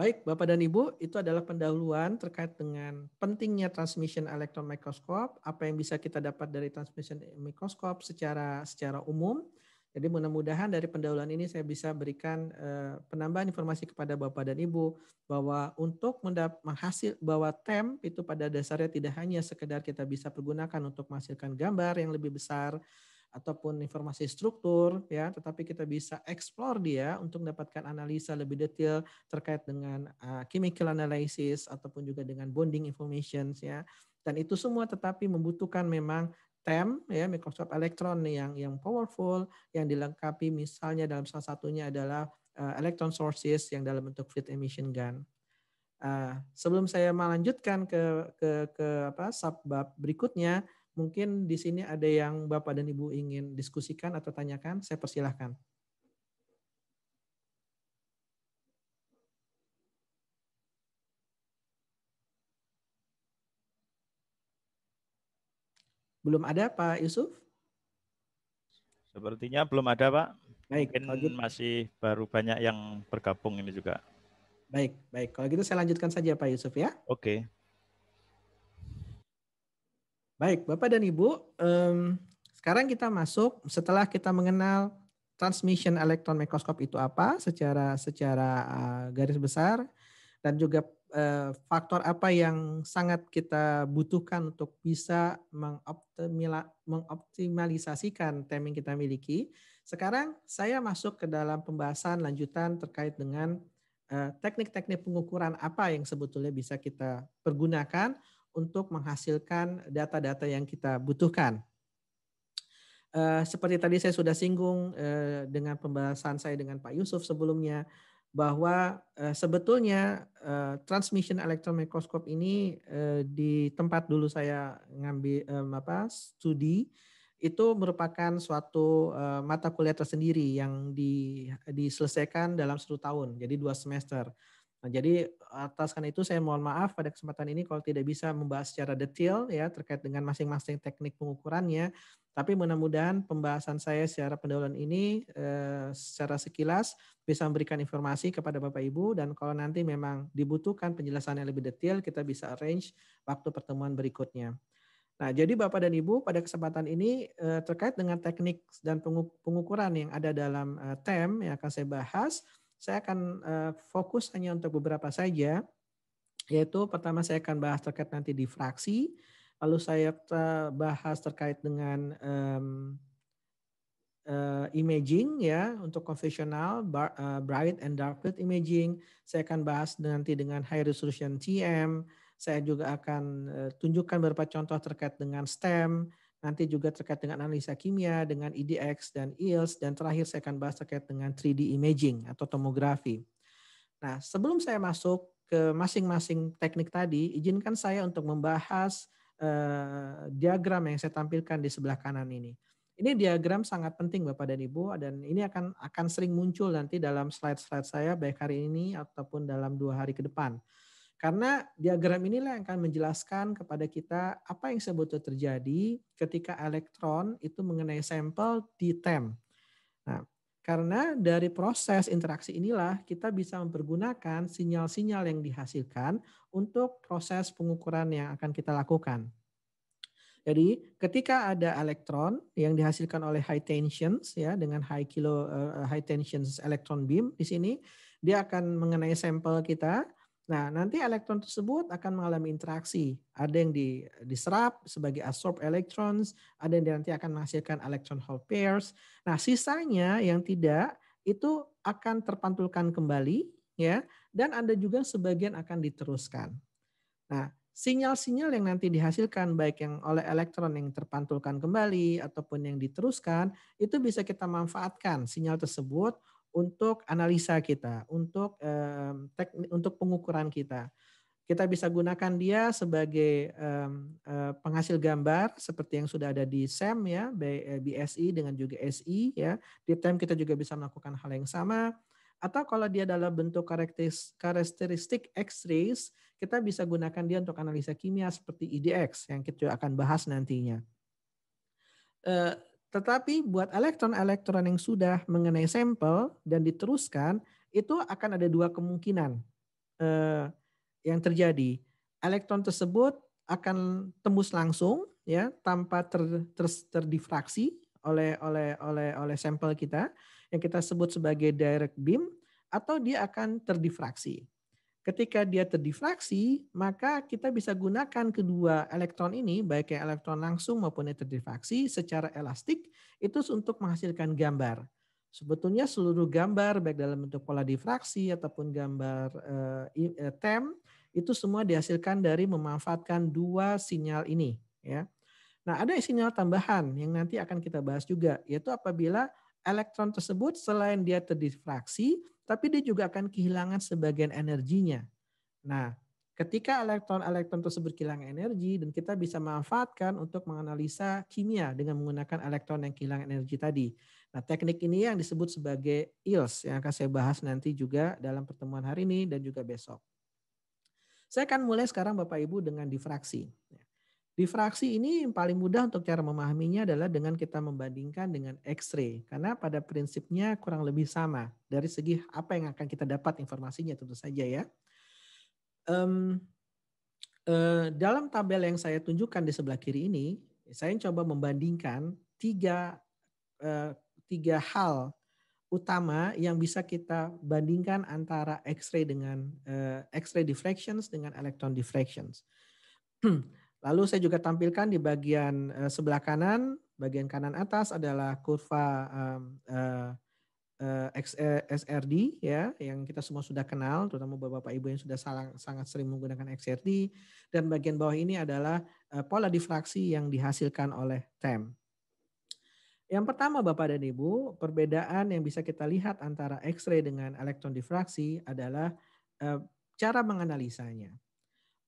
Baik, Bapak dan Ibu, itu adalah pendahuluan terkait dengan pentingnya transmission electron microscope, apa yang bisa kita dapat dari transmission microscope secara secara umum. Jadi mudah-mudahan dari pendahuluan ini saya bisa berikan eh, penambahan informasi kepada Bapak dan Ibu bahwa untuk menghasil bahwa TEM itu pada dasarnya tidak hanya sekedar kita bisa pergunakan untuk menghasilkan gambar yang lebih besar, ataupun informasi struktur ya tetapi kita bisa eksplor dia untuk mendapatkan analisa lebih detail terkait dengan uh, chemical analysis ataupun juga dengan bonding information ya dan itu semua tetapi membutuhkan memang TEM ya mikroskop elektron yang yang powerful yang dilengkapi misalnya dalam salah satunya adalah uh, electron sources yang dalam bentuk field emission gun. Uh, sebelum saya melanjutkan ke ke ke apa subbab berikutnya, Mungkin di sini ada yang Bapak dan Ibu ingin diskusikan atau tanyakan, saya persilahkan. Belum ada Pak Yusuf? Sepertinya belum ada Pak. Baik, Mungkin gitu. masih baru banyak yang bergabung ini juga. Baik, baik. Kalau gitu saya lanjutkan saja Pak Yusuf ya. Oke. Okay. Baik, Bapak dan Ibu, um, sekarang kita masuk setelah kita mengenal transmission electron microscope itu apa secara secara uh, garis besar dan juga uh, faktor apa yang sangat kita butuhkan untuk bisa mengoptimalisasikan timing kita miliki. Sekarang saya masuk ke dalam pembahasan lanjutan terkait dengan eh, teknik-teknik uh, pengukuran apa yang sebetulnya bisa kita pergunakan untuk menghasilkan data-data yang kita butuhkan. Eh, seperti tadi saya sudah singgung eh, dengan pembahasan saya dengan Pak Yusuf sebelumnya, bahwa eh, sebetulnya transmission electron microscope ini di tempat dulu saya ngambil apa studi itu merupakan suatu mata kuliah tersendiri yang diselesaikan dalam satu tahun, jadi dua semester Nah, jadi atas karena itu saya mohon maaf pada kesempatan ini kalau tidak bisa membahas secara detail ya terkait dengan masing-masing teknik pengukurannya. Tapi mudah-mudahan pembahasan saya secara pendahuluan ini eh, secara sekilas bisa memberikan informasi kepada Bapak Ibu dan kalau nanti memang dibutuhkan penjelasan yang lebih detail kita bisa arrange waktu pertemuan berikutnya. Nah, jadi Bapak dan Ibu pada kesempatan ini eh, terkait dengan teknik dan pengukuran yang ada dalam eh, TEM yang akan saya bahas saya akan eh, fokus hanya untuk beberapa saja, yaitu pertama saya akan bahas terkait nanti difraksi, lalu saya bahas terkait dengan um, uh, imaging ya untuk konvensional eh, bright and dark field imaging. Saya akan bahas nanti dengan high resolution TM. Saya juga akan tunjukkan beberapa contoh terkait dengan STEM nanti juga terkait dengan analisa kimia, dengan IDX e dan IELTS, dan terakhir saya akan bahas terkait dengan 3D imaging atau tomografi. Nah, sebelum saya masuk ke masing-masing teknik tadi, izinkan saya untuk membahas eh, diagram yang saya tampilkan di sebelah kanan ini. Ini diagram sangat penting Bapak dan Ibu dan ini akan akan sering muncul nanti dalam slide-slide saya baik hari ini ataupun dalam dua hari ke depan. Karena diagram inilah yang akan menjelaskan kepada kita apa yang sebetulnya terjadi ketika elektron itu mengenai sampel di TEM. Nah, karena dari proses interaksi inilah kita bisa mempergunakan sinyal-sinyal yang dihasilkan untuk proses pengukuran yang akan kita lakukan. Jadi ketika ada elektron yang dihasilkan oleh high tensions ya dengan high kilo uh, high tensions electron beam di sini dia akan mengenai sampel kita Nah, nanti elektron tersebut akan mengalami interaksi. Ada yang diserap sebagai absorb electrons, ada yang nanti akan menghasilkan electron hole pairs. Nah, sisanya yang tidak itu akan terpantulkan kembali ya dan ada juga sebagian akan diteruskan. Nah, sinyal-sinyal yang nanti dihasilkan baik yang oleh elektron yang terpantulkan kembali ataupun yang diteruskan itu bisa kita manfaatkan sinyal tersebut untuk analisa kita, untuk um, teknik, untuk pengukuran kita. Kita bisa gunakan dia sebagai um, uh, penghasil gambar seperti yang sudah ada di SEM ya, BSI eh, dengan juga SI ya. Di TEM kita juga bisa melakukan hal yang sama. Atau kalau dia dalam bentuk karakteristik X-rays, kita bisa gunakan dia untuk analisa kimia seperti IDX yang kita akan bahas nantinya. Eh, tetapi buat elektron-elektron yang sudah mengenai sampel dan diteruskan, itu akan ada dua kemungkinan eh, yang terjadi. Elektron tersebut akan tembus langsung ya tanpa ter, ter, terdifraksi oleh oleh oleh oleh sampel kita yang kita sebut sebagai direct beam atau dia akan terdifraksi. Ketika dia terdifraksi, maka kita bisa gunakan kedua elektron ini, baik yang elektron langsung maupun yang terdifraksi secara elastik, itu untuk menghasilkan gambar. Sebetulnya seluruh gambar, baik dalam bentuk pola difraksi ataupun gambar eh, eh tem, itu semua dihasilkan dari memanfaatkan dua sinyal ini. ya. Nah, ada sinyal tambahan yang nanti akan kita bahas juga, yaitu apabila elektron tersebut selain dia terdifraksi, tapi dia juga akan kehilangan sebagian energinya. Nah, ketika elektron-elektron tersebut kehilangan energi dan kita bisa manfaatkan untuk menganalisa kimia dengan menggunakan elektron yang kehilangan energi tadi. Nah, teknik ini yang disebut sebagai ILS yang akan saya bahas nanti juga dalam pertemuan hari ini dan juga besok. Saya akan mulai sekarang Bapak Ibu dengan difraksi. Difraksi ini paling mudah untuk cara memahaminya adalah dengan kita membandingkan dengan X-ray. Karena pada prinsipnya kurang lebih sama. Dari segi apa yang akan kita dapat informasinya tentu saja ya. Um, uh, dalam tabel yang saya tunjukkan di sebelah kiri ini, saya coba membandingkan tiga, uh, tiga hal utama yang bisa kita bandingkan antara X-ray dengan uh, X-ray diffractions dengan electron diffractions [clears throat] Lalu saya juga tampilkan di bagian eh, sebelah kanan, bagian kanan atas adalah kurva um, eh, eh, XRD ya, yang kita semua sudah kenal, terutama bapak-bapak ibu yang sudah sangat sering menggunakan XRD. Dan bagian bawah ini adalah pola difraksi yang dihasilkan oleh TEM. Yang pertama Bapak dan Ibu, perbedaan yang bisa kita lihat antara X-ray dengan elektron difraksi adalah cara menganalisanya.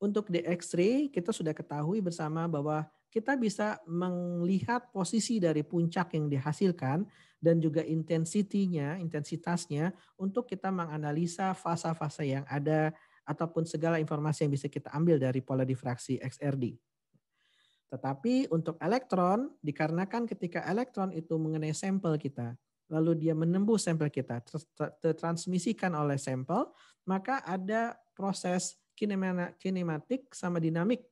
Untuk di X-ray kita sudah ketahui bersama bahwa kita bisa melihat posisi dari puncak yang dihasilkan dan juga intensitinya, intensitasnya untuk kita menganalisa fase-fase yang ada ataupun segala informasi yang bisa kita ambil dari pola difraksi XRD. Tetapi untuk elektron, dikarenakan ketika elektron itu mengenai sampel kita, lalu dia menembus sampel kita, tertransmisikan oleh sampel, maka ada proses kinematik sama dinamik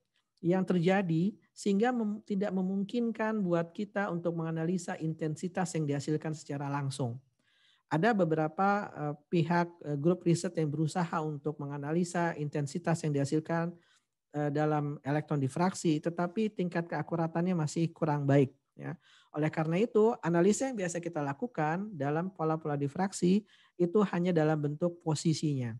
yang terjadi sehingga mem tidak memungkinkan buat kita untuk menganalisa intensitas yang dihasilkan secara langsung. Ada beberapa uh, pihak uh, grup riset yang berusaha untuk menganalisa intensitas yang dihasilkan uh, dalam elektron difraksi, tetapi tingkat keakuratannya masih kurang baik. Ya. Oleh karena itu, analisa yang biasa kita lakukan dalam pola-pola difraksi itu hanya dalam bentuk posisinya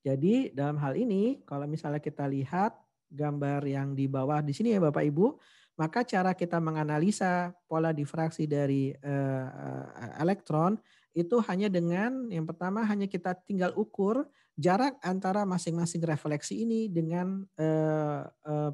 jadi dalam hal ini kalau misalnya kita lihat gambar yang di bawah di sini ya Bapak Ibu, maka cara kita menganalisa pola difraksi dari eh, eh, elektron itu hanya dengan yang pertama hanya kita tinggal ukur jarak antara masing-masing refleksi ini dengan eh,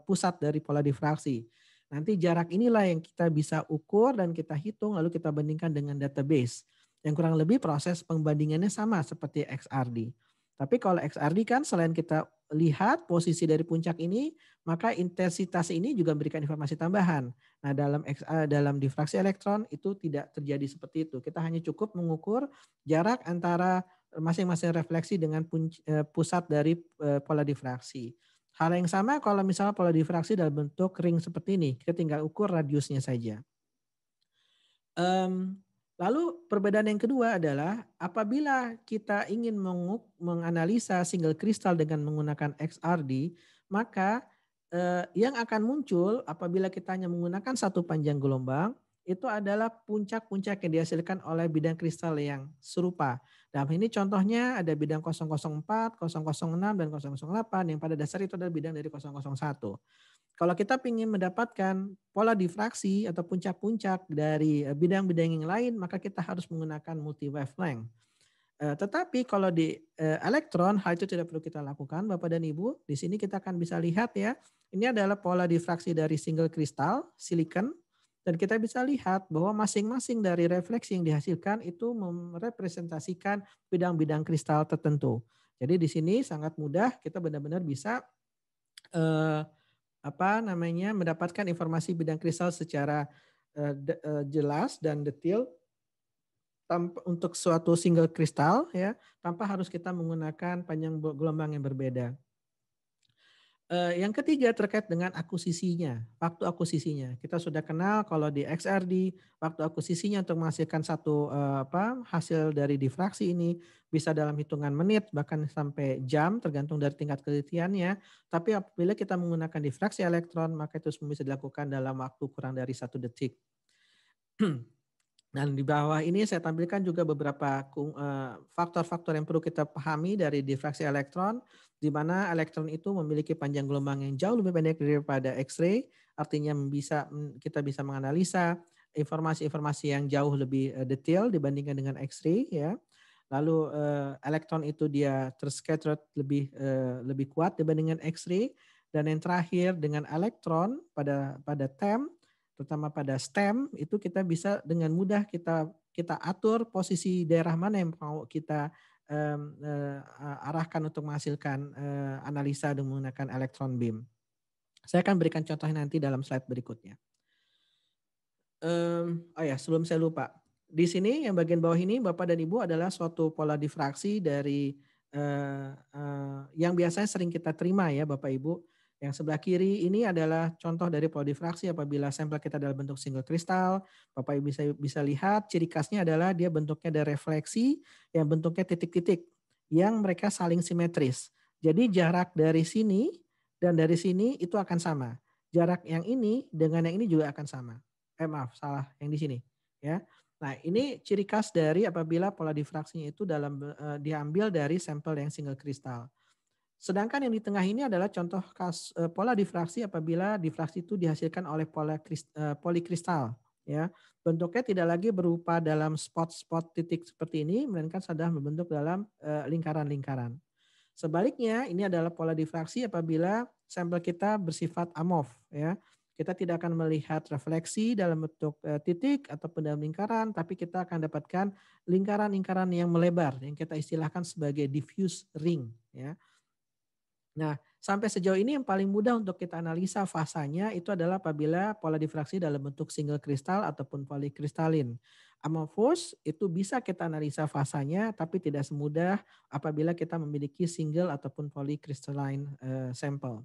pusat dari pola difraksi. Nanti jarak inilah yang kita bisa ukur dan kita hitung lalu kita bandingkan dengan database. Yang kurang lebih proses pembandingannya sama seperti XRD. Tapi kalau XRD kan selain kita lihat posisi dari puncak ini, maka intensitas ini juga memberikan informasi tambahan. Nah, dalam eh, dalam difraksi elektron itu tidak terjadi seperti itu. Kita hanya cukup mengukur jarak antara masing-masing refleksi dengan eh, pusat dari eh, pola difraksi. Hal yang sama kalau misalnya pola difraksi dalam bentuk ring seperti ini, kita tinggal ukur radiusnya saja. Lalu perbedaan yang kedua adalah apabila kita ingin menganalisa single kristal dengan menggunakan XRD, maka eh, yang akan muncul apabila kita hanya menggunakan satu panjang gelombang itu adalah puncak-puncak yang dihasilkan oleh bidang kristal yang serupa. Dalam ini contohnya ada bidang 004, 006, dan 008 yang pada dasar itu adalah bidang dari 001. Kalau kita ingin mendapatkan pola difraksi atau puncak-puncak dari eh, bidang-bidang yang lain, maka kita harus menggunakan multi wavelength. Eh, tetapi kalau di eh, elektron hal itu tidak perlu kita lakukan, Bapak dan Ibu. Di sini kita akan bisa lihat ya, ini adalah pola difraksi dari single kristal silikon dan kita bisa lihat bahwa masing-masing dari refleksi yang dihasilkan itu merepresentasikan bidang-bidang kristal tertentu. Jadi di sini sangat mudah kita benar-benar bisa apa namanya mendapatkan informasi bidang kristal secara uh, de, uh, jelas dan detail tanpa, untuk suatu single kristal ya tanpa harus kita menggunakan panjang gelombang yang berbeda. Eh, yang ketiga terkait dengan akusisinya, waktu akusisinya. Kita sudah kenal kalau di XRD waktu akusisinya untuk menghasilkan satu eh, apa hasil dari difraksi ini bisa dalam hitungan menit bahkan sampai jam tergantung dari tingkat kelitiannya. Tapi apabila kita menggunakan difraksi elektron maka itu semua bisa dilakukan dalam waktu kurang dari satu detik. [clears throat] Dan di bawah ini saya tampilkan juga beberapa eh, faktor-faktor yang perlu kita pahami dari difraksi elektron, di mana elektron itu memiliki panjang gelombang yang jauh lebih pendek daripada X-ray, artinya bisa mm, kita bisa menganalisa informasi-informasi yang jauh lebih eh, detail dibandingkan dengan X-ray, ya. Lalu eh, elektron itu dia terscattered lebih lebih kuat dibandingkan X-ray, dan yang terakhir dengan elektron pada pada TEM terutama pada stem itu kita bisa dengan mudah kita kita atur posisi daerah mana yang mau kita um, uh, arahkan untuk menghasilkan uh, analisa dengan menggunakan elektron beam. Saya akan berikan contoh nanti dalam slide berikutnya. Um, oh ya, sebelum saya lupa, di sini yang bagian bawah ini Bapak dan Ibu adalah suatu pola difraksi dari uh, uh, yang biasanya sering kita terima ya Bapak Ibu yang sebelah kiri ini adalah contoh dari pola difraksi apabila sampel kita dalam bentuk single kristal. Bapak Ibu bisa bisa lihat ciri khasnya adalah dia bentuknya ada refleksi yang bentuknya titik-titik yang mereka saling simetris. Jadi jarak dari sini dan dari sini itu akan sama. Jarak yang ini dengan yang ini juga akan sama. Eh maaf, salah yang di sini ya. Nah, ini ciri khas dari apabila pola difraksinya itu dalam uh, diambil dari sampel yang single kristal. Sedangkan yang di tengah ini adalah contoh kas, e, pola difraksi apabila difraksi itu dihasilkan oleh pola krist, e, polikristal. Ya, bentuknya tidak lagi berupa dalam spot-spot titik seperti ini, melainkan sudah membentuk dalam e, lingkaran-lingkaran. Sebaliknya, ini adalah pola difraksi apabila sampel kita bersifat amorf. Ya, kita tidak akan melihat refleksi dalam bentuk titik atau dalam lingkaran, tapi kita akan dapatkan lingkaran-lingkaran yang melebar yang kita istilahkan sebagai diffuse ring. Ya. Nah, sampai sejauh ini yang paling mudah untuk kita analisa fasanya itu adalah apabila pola difraksi dalam bentuk single kristal ataupun polikristalin. Amorphous itu bisa kita analisa fasanya tapi tidak semudah apabila kita memiliki single ataupun polikristaline uh, sample.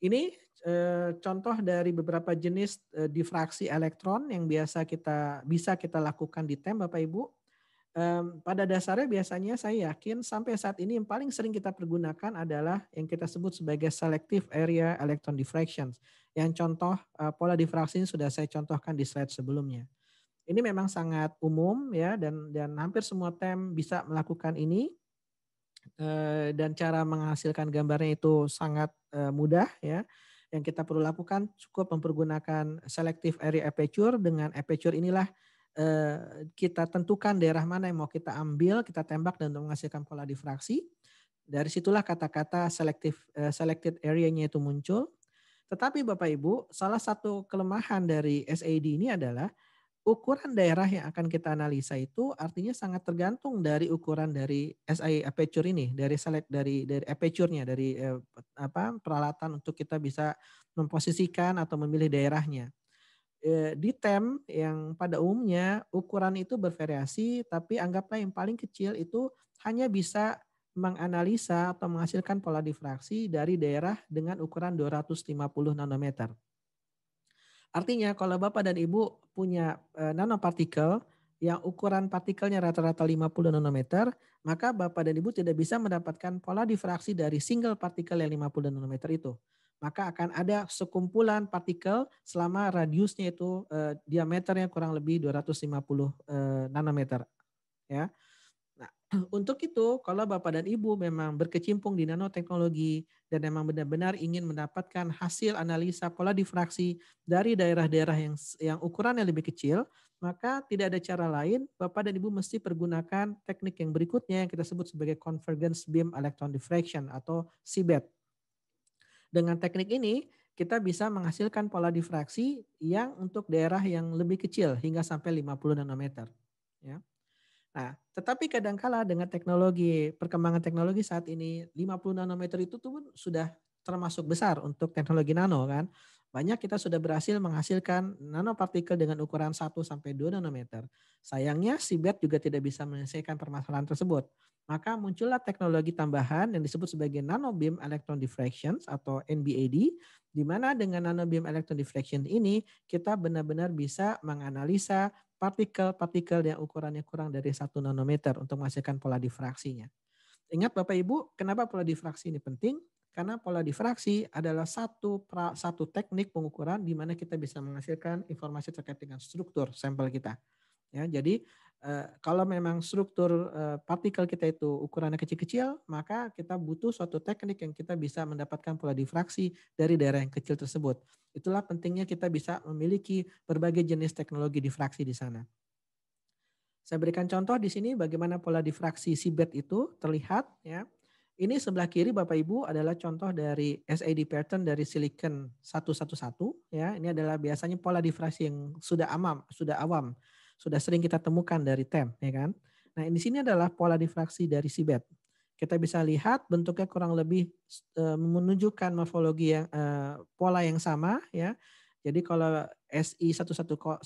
Ini eh, contoh dari beberapa jenis eh, difraksi elektron yang biasa kita bisa kita lakukan di TEM Bapak Ibu pada dasarnya biasanya saya yakin sampai saat ini yang paling sering kita pergunakan adalah yang kita sebut sebagai selective area electron diffraction. Yang contoh eh, pola difraksi ini sudah saya contohkan di slide sebelumnya. Ini memang sangat umum ya dan dan hampir semua tem bisa melakukan ini eh, dan cara menghasilkan gambarnya itu sangat eh, mudah ya. Yang kita perlu lakukan cukup mempergunakan selective area aperture dengan aperture inilah Eh, kita tentukan daerah mana yang mau kita ambil, kita tembak dan untuk menghasilkan pola difraksi. Dari situlah kata-kata selective eh, selected area-nya itu muncul. Tetapi Bapak Ibu, salah satu kelemahan dari SAD ini adalah ukuran daerah yang akan kita analisa itu artinya sangat tergantung dari ukuran dari SI aperture ini, dari select dari dari aperture-nya, dari eh, apa peralatan untuk kita bisa memposisikan atau memilih daerahnya. Eh, di tem yang pada umumnya ukuran itu bervariasi, tapi anggaplah yang paling kecil itu hanya bisa menganalisa atau menghasilkan pola difraksi dari daerah dengan ukuran 250 nanometer. Artinya kalau Bapak dan Ibu punya eh, nanopartikel yang ukuran partikelnya rata-rata 50 nanometer, maka Bapak dan Ibu tidak bisa mendapatkan pola difraksi dari single partikel yang 50 nanometer itu maka akan ada sekumpulan partikel selama radiusnya itu eh, diameternya kurang lebih 250 eh, nanometer ya. Nah, [clears throat] untuk itu kalau Bapak dan Ibu memang berkecimpung di nanoteknologi dan memang benar-benar ingin mendapatkan hasil analisa pola difraksi dari daerah-daerah yang yang ukurannya lebih kecil, maka tidak ada cara lain Bapak dan Ibu mesti pergunakan teknik yang berikutnya yang kita sebut sebagai convergence beam electron diffraction atau CBET dengan teknik ini, kita bisa menghasilkan pola difraksi yang untuk daerah yang lebih kecil hingga sampai 50 nanometer. Ya. Nah, tetapi kadangkala dengan teknologi, perkembangan teknologi saat ini 50 nanometer itu tuh sudah termasuk besar untuk teknologi nano kan. Banyak kita sudah berhasil menghasilkan nanopartikel dengan ukuran 1 sampai 2 nanometer. Sayangnya seabed juga tidak bisa menyelesaikan permasalahan tersebut. Maka muncullah teknologi tambahan yang disebut sebagai nanobeam electron diffraction atau NBAD di mana dengan nanobeam electron diffraction ini kita benar-benar bisa menganalisa partikel-partikel yang ukurannya kurang dari 1 nanometer untuk menghasilkan pola difraksinya. Ingat Bapak Ibu, kenapa pola difraksi ini penting? Karena pola difraksi adalah satu pra, satu teknik pengukuran di mana kita bisa menghasilkan informasi terkait dengan struktur sampel kita. Ya, jadi eh, kalau memang struktur eh, partikel kita itu ukurannya kecil-kecil, maka kita butuh suatu teknik yang kita bisa mendapatkan pola difraksi dari daerah yang kecil tersebut. Itulah pentingnya kita bisa memiliki berbagai jenis teknologi difraksi di sana. Saya berikan contoh di sini bagaimana pola difraksi seabed itu terlihat ya. Ini sebelah kiri Bapak Ibu adalah contoh dari SAD pattern dari silicon 111 ya. Ini adalah biasanya pola difraksi yang sudah amam, sudah awam, sudah sering kita temukan dari TEM ya kan. Nah, ini sini adalah pola difraksi dari sibet. Kita bisa lihat bentuknya kurang lebih e, menunjukkan morfologi yang e, pola yang sama ya. Jadi kalau SI 111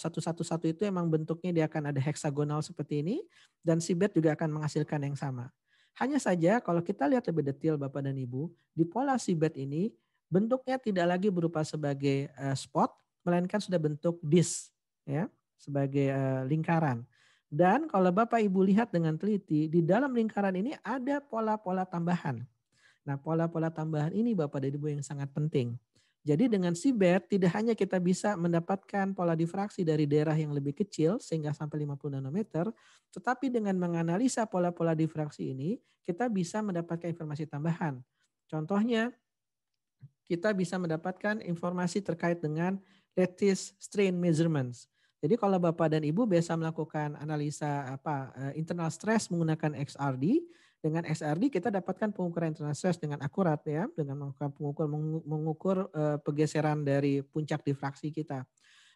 itu emang bentuknya dia akan ada heksagonal seperti ini dan sibet juga akan menghasilkan yang sama. Hanya saja kalau kita lihat lebih detail Bapak dan Ibu, di pola seabed ini bentuknya tidak lagi berupa sebagai uh, spot, melainkan sudah bentuk disk ya, sebagai uh, lingkaran. Dan kalau Bapak Ibu lihat dengan teliti, di dalam lingkaran ini ada pola-pola tambahan. Nah, pola-pola tambahan ini Bapak dan Ibu yang sangat penting. Jadi dengan siber tidak hanya kita bisa mendapatkan pola difraksi dari daerah yang lebih kecil sehingga sampai 50 nanometer, tetapi dengan menganalisa pola-pola difraksi ini kita bisa mendapatkan informasi tambahan. Contohnya kita bisa mendapatkan informasi terkait dengan lattice strain measurements. Jadi kalau Bapak dan Ibu biasa melakukan analisa apa eh, internal stress menggunakan XRD, dengan SRD kita dapatkan pengukuran internal stress dengan akurat ya dengan melakukan pengukur mengukur uh, pergeseran dari puncak difraksi kita.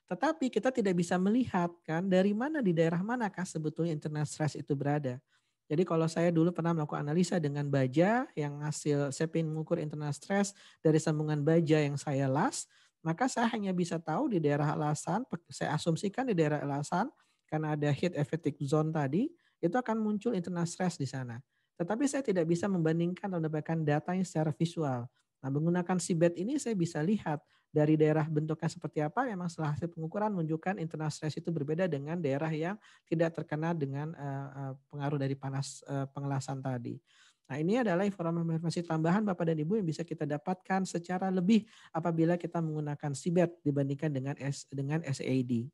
Tetapi kita tidak bisa melihat kan dari mana di daerah manakah sebetulnya internal stress itu berada. Jadi kalau saya dulu pernah melakukan analisa dengan baja yang hasil saya ingin mengukur internal stress dari sambungan baja yang saya las, maka saya hanya bisa tahu di daerah alasan, saya asumsikan di daerah alasan karena ada heat effective zone tadi, itu akan muncul internal stress di sana. Tetapi saya tidak bisa membandingkan atau mendapatkan datanya secara visual. Nah, menggunakan seabed ini saya bisa lihat dari daerah bentuknya seperti apa. Memang setelah hasil pengukuran menunjukkan internal stress itu berbeda dengan daerah yang tidak terkena dengan eh, eh, pengaruh dari panas eh, pengelasan tadi. Nah, ini adalah informasi tambahan Bapak dan Ibu yang bisa kita dapatkan secara lebih apabila kita menggunakan SIBET dibandingkan dengan dengan SAD.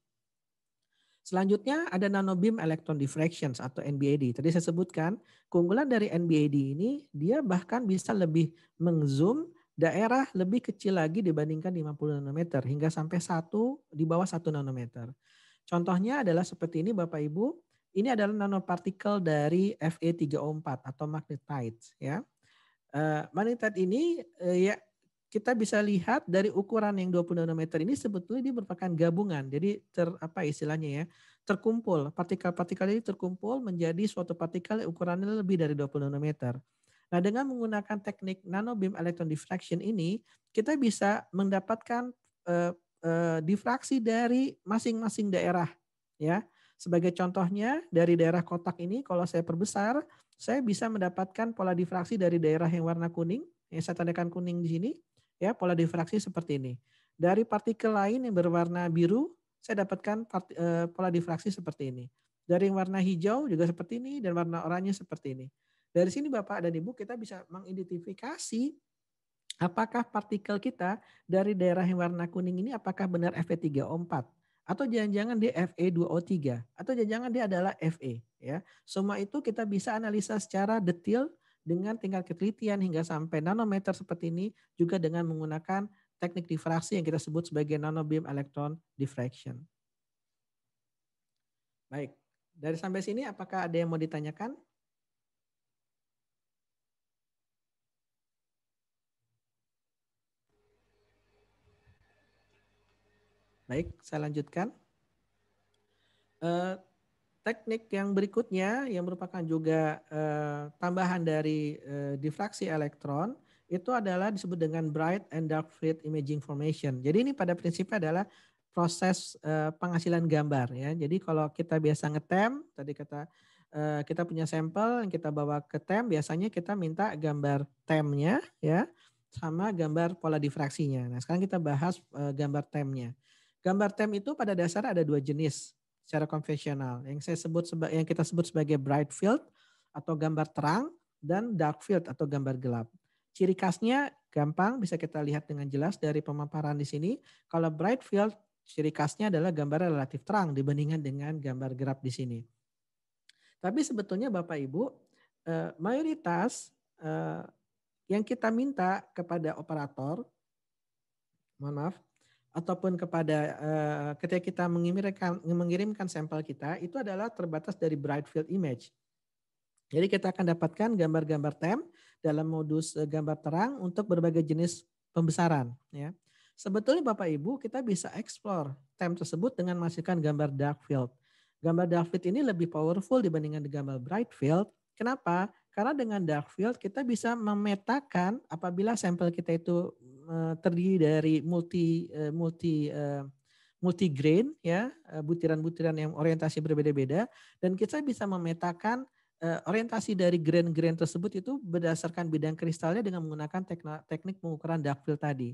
Selanjutnya ada nanobeam electron diffraction atau NBAD. Tadi saya sebutkan keunggulan dari NBAD ini dia bahkan bisa lebih mengzoom daerah lebih kecil lagi dibandingkan 50 nanometer hingga sampai satu di bawah satu nanometer. Contohnya adalah seperti ini Bapak Ibu. Ini adalah nanopartikel dari Fe3O4 atau magnetite ya. Uh, magnetite ini uh, ya kita bisa lihat dari ukuran yang 20 nanometer ini sebetulnya dia merupakan gabungan. Jadi ter apa istilahnya ya? terkumpul. Partikel-partikel ini terkumpul menjadi suatu partikel yang ukurannya lebih dari 20 nanometer. Nah, dengan menggunakan teknik nano beam electron diffraction ini, kita bisa mendapatkan uh, uh, difraksi dari masing-masing daerah, ya. Sebagai contohnya dari daerah kotak ini kalau saya perbesar, saya bisa mendapatkan pola difraksi dari daerah yang warna kuning, yang saya tandakan kuning di sini Ya, pola difraksi seperti ini. Dari partikel lain yang berwarna biru, saya dapatkan part, e, pola difraksi seperti ini. Dari yang warna hijau juga seperti ini dan warna oranye seperti ini. Dari sini Bapak dan Ibu kita bisa mengidentifikasi apakah partikel kita dari daerah yang warna kuning ini apakah benar Fe3O4 atau jangan-jangan dia Fe2O3 atau jangan-jangan dia adalah Fe ya. Semua itu kita bisa analisa secara detail dengan tingkat ketelitian hingga sampai nanometer seperti ini juga dengan menggunakan teknik difraksi yang kita sebut sebagai nanobeam electron diffraction. Baik, dari sampai sini apakah ada yang mau ditanyakan? Baik, saya lanjutkan. Eh, teknik yang berikutnya yang merupakan juga eh, tambahan dari eh, difraksi elektron itu adalah disebut dengan bright and dark field imaging formation. Jadi ini pada prinsipnya adalah proses eh, penghasilan gambar ya. Jadi kalau kita biasa ngetem tadi kata eh, kita punya sampel yang kita bawa ke tem biasanya kita minta gambar temnya ya sama gambar pola difraksinya. Nah, sekarang kita bahas eh, gambar temnya. Gambar tem itu pada dasarnya ada dua jenis secara konvensional yang saya sebut yang kita sebut sebagai bright field atau gambar terang dan dark field atau gambar gelap. Ciri khasnya gampang bisa kita lihat dengan jelas dari pemaparan di sini. Kalau bright field ciri khasnya adalah gambar relatif terang dibandingkan dengan gambar gelap di sini. Tapi sebetulnya Bapak Ibu, eh, mayoritas eh, yang kita minta kepada operator, mohon maaf, ataupun kepada uh, ketika kita mengirimkan mengirimkan sampel kita itu adalah terbatas dari bright field image. Jadi kita akan dapatkan gambar-gambar TEM dalam modus eh, gambar terang untuk berbagai jenis pembesaran ya. Sebetulnya Bapak Ibu kita bisa explore TEM tersebut dengan menghasilkan gambar dark field. Gambar dark field ini lebih powerful dibandingkan gambar bright field. Kenapa? Karena dengan dark field kita bisa memetakan apabila sampel kita itu eh, terdiri dari multi eh, multi eh, multi grain ya, butiran-butiran yang orientasi berbeda-beda dan kita bisa memetakan orientasi dari grain-grain tersebut itu berdasarkan bidang kristalnya dengan menggunakan teknik pengukuran dark field tadi.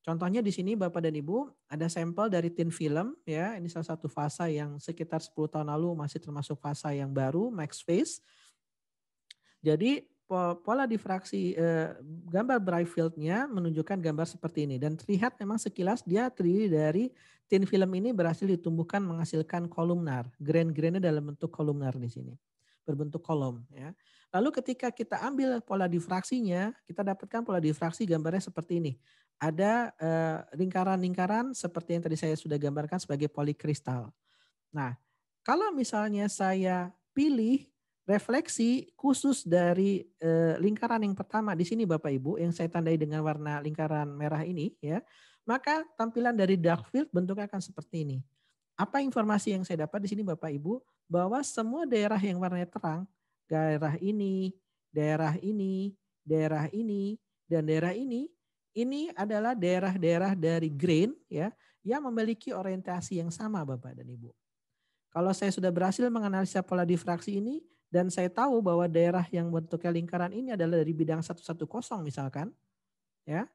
Contohnya di sini Bapak dan Ibu ada sampel dari tin film ya. Ini salah satu fasa yang sekitar 10 tahun lalu masih termasuk fasa yang baru max phase jadi pola difraksi eh, gambar bright field-nya menunjukkan gambar seperti ini dan terlihat memang sekilas dia terdiri dari tin film ini berhasil ditumbuhkan menghasilkan kolumnar. Grain-grainnya dalam bentuk kolumnar di sini. Berbentuk kolom ya. Lalu ketika kita ambil pola difraksinya, kita dapatkan pola difraksi gambarnya seperti ini. Ada eh, lingkaran-lingkaran eh, seperti yang tadi saya sudah gambarkan sebagai polikristal. Nah, kalau misalnya saya pilih refleksi khusus dari eh, lingkaran yang pertama di sini Bapak Ibu yang saya tandai dengan warna lingkaran merah ini ya. Maka tampilan dari dark field bentuknya akan seperti ini. Apa informasi yang saya dapat di sini Bapak Ibu bahwa semua daerah yang warnanya terang, daerah ini, daerah ini, daerah ini dan daerah ini ini adalah daerah-daerah dari green, ya yang memiliki orientasi yang sama Bapak dan Ibu. Kalau saya sudah berhasil menganalisa pola difraksi ini, dan saya tahu bahwa daerah yang bentuknya lingkaran ini adalah dari bidang 110 misalkan, ya,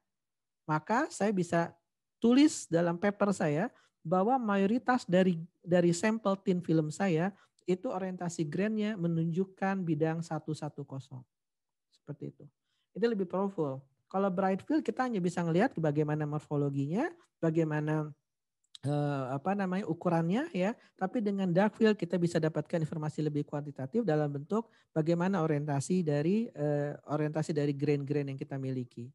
maka saya bisa tulis dalam paper saya bahwa mayoritas dari dari sampel tin film saya itu orientasi grandnya menunjukkan bidang 110. Seperti itu. Itu lebih powerful. Kalau bright field kita hanya bisa melihat bagaimana morfologinya, bagaimana Eh, apa namanya ukurannya ya, tapi dengan dark field kita bisa dapatkan informasi lebih kuantitatif dalam bentuk bagaimana orientasi dari uh, orientasi dari grain-grain yang kita miliki.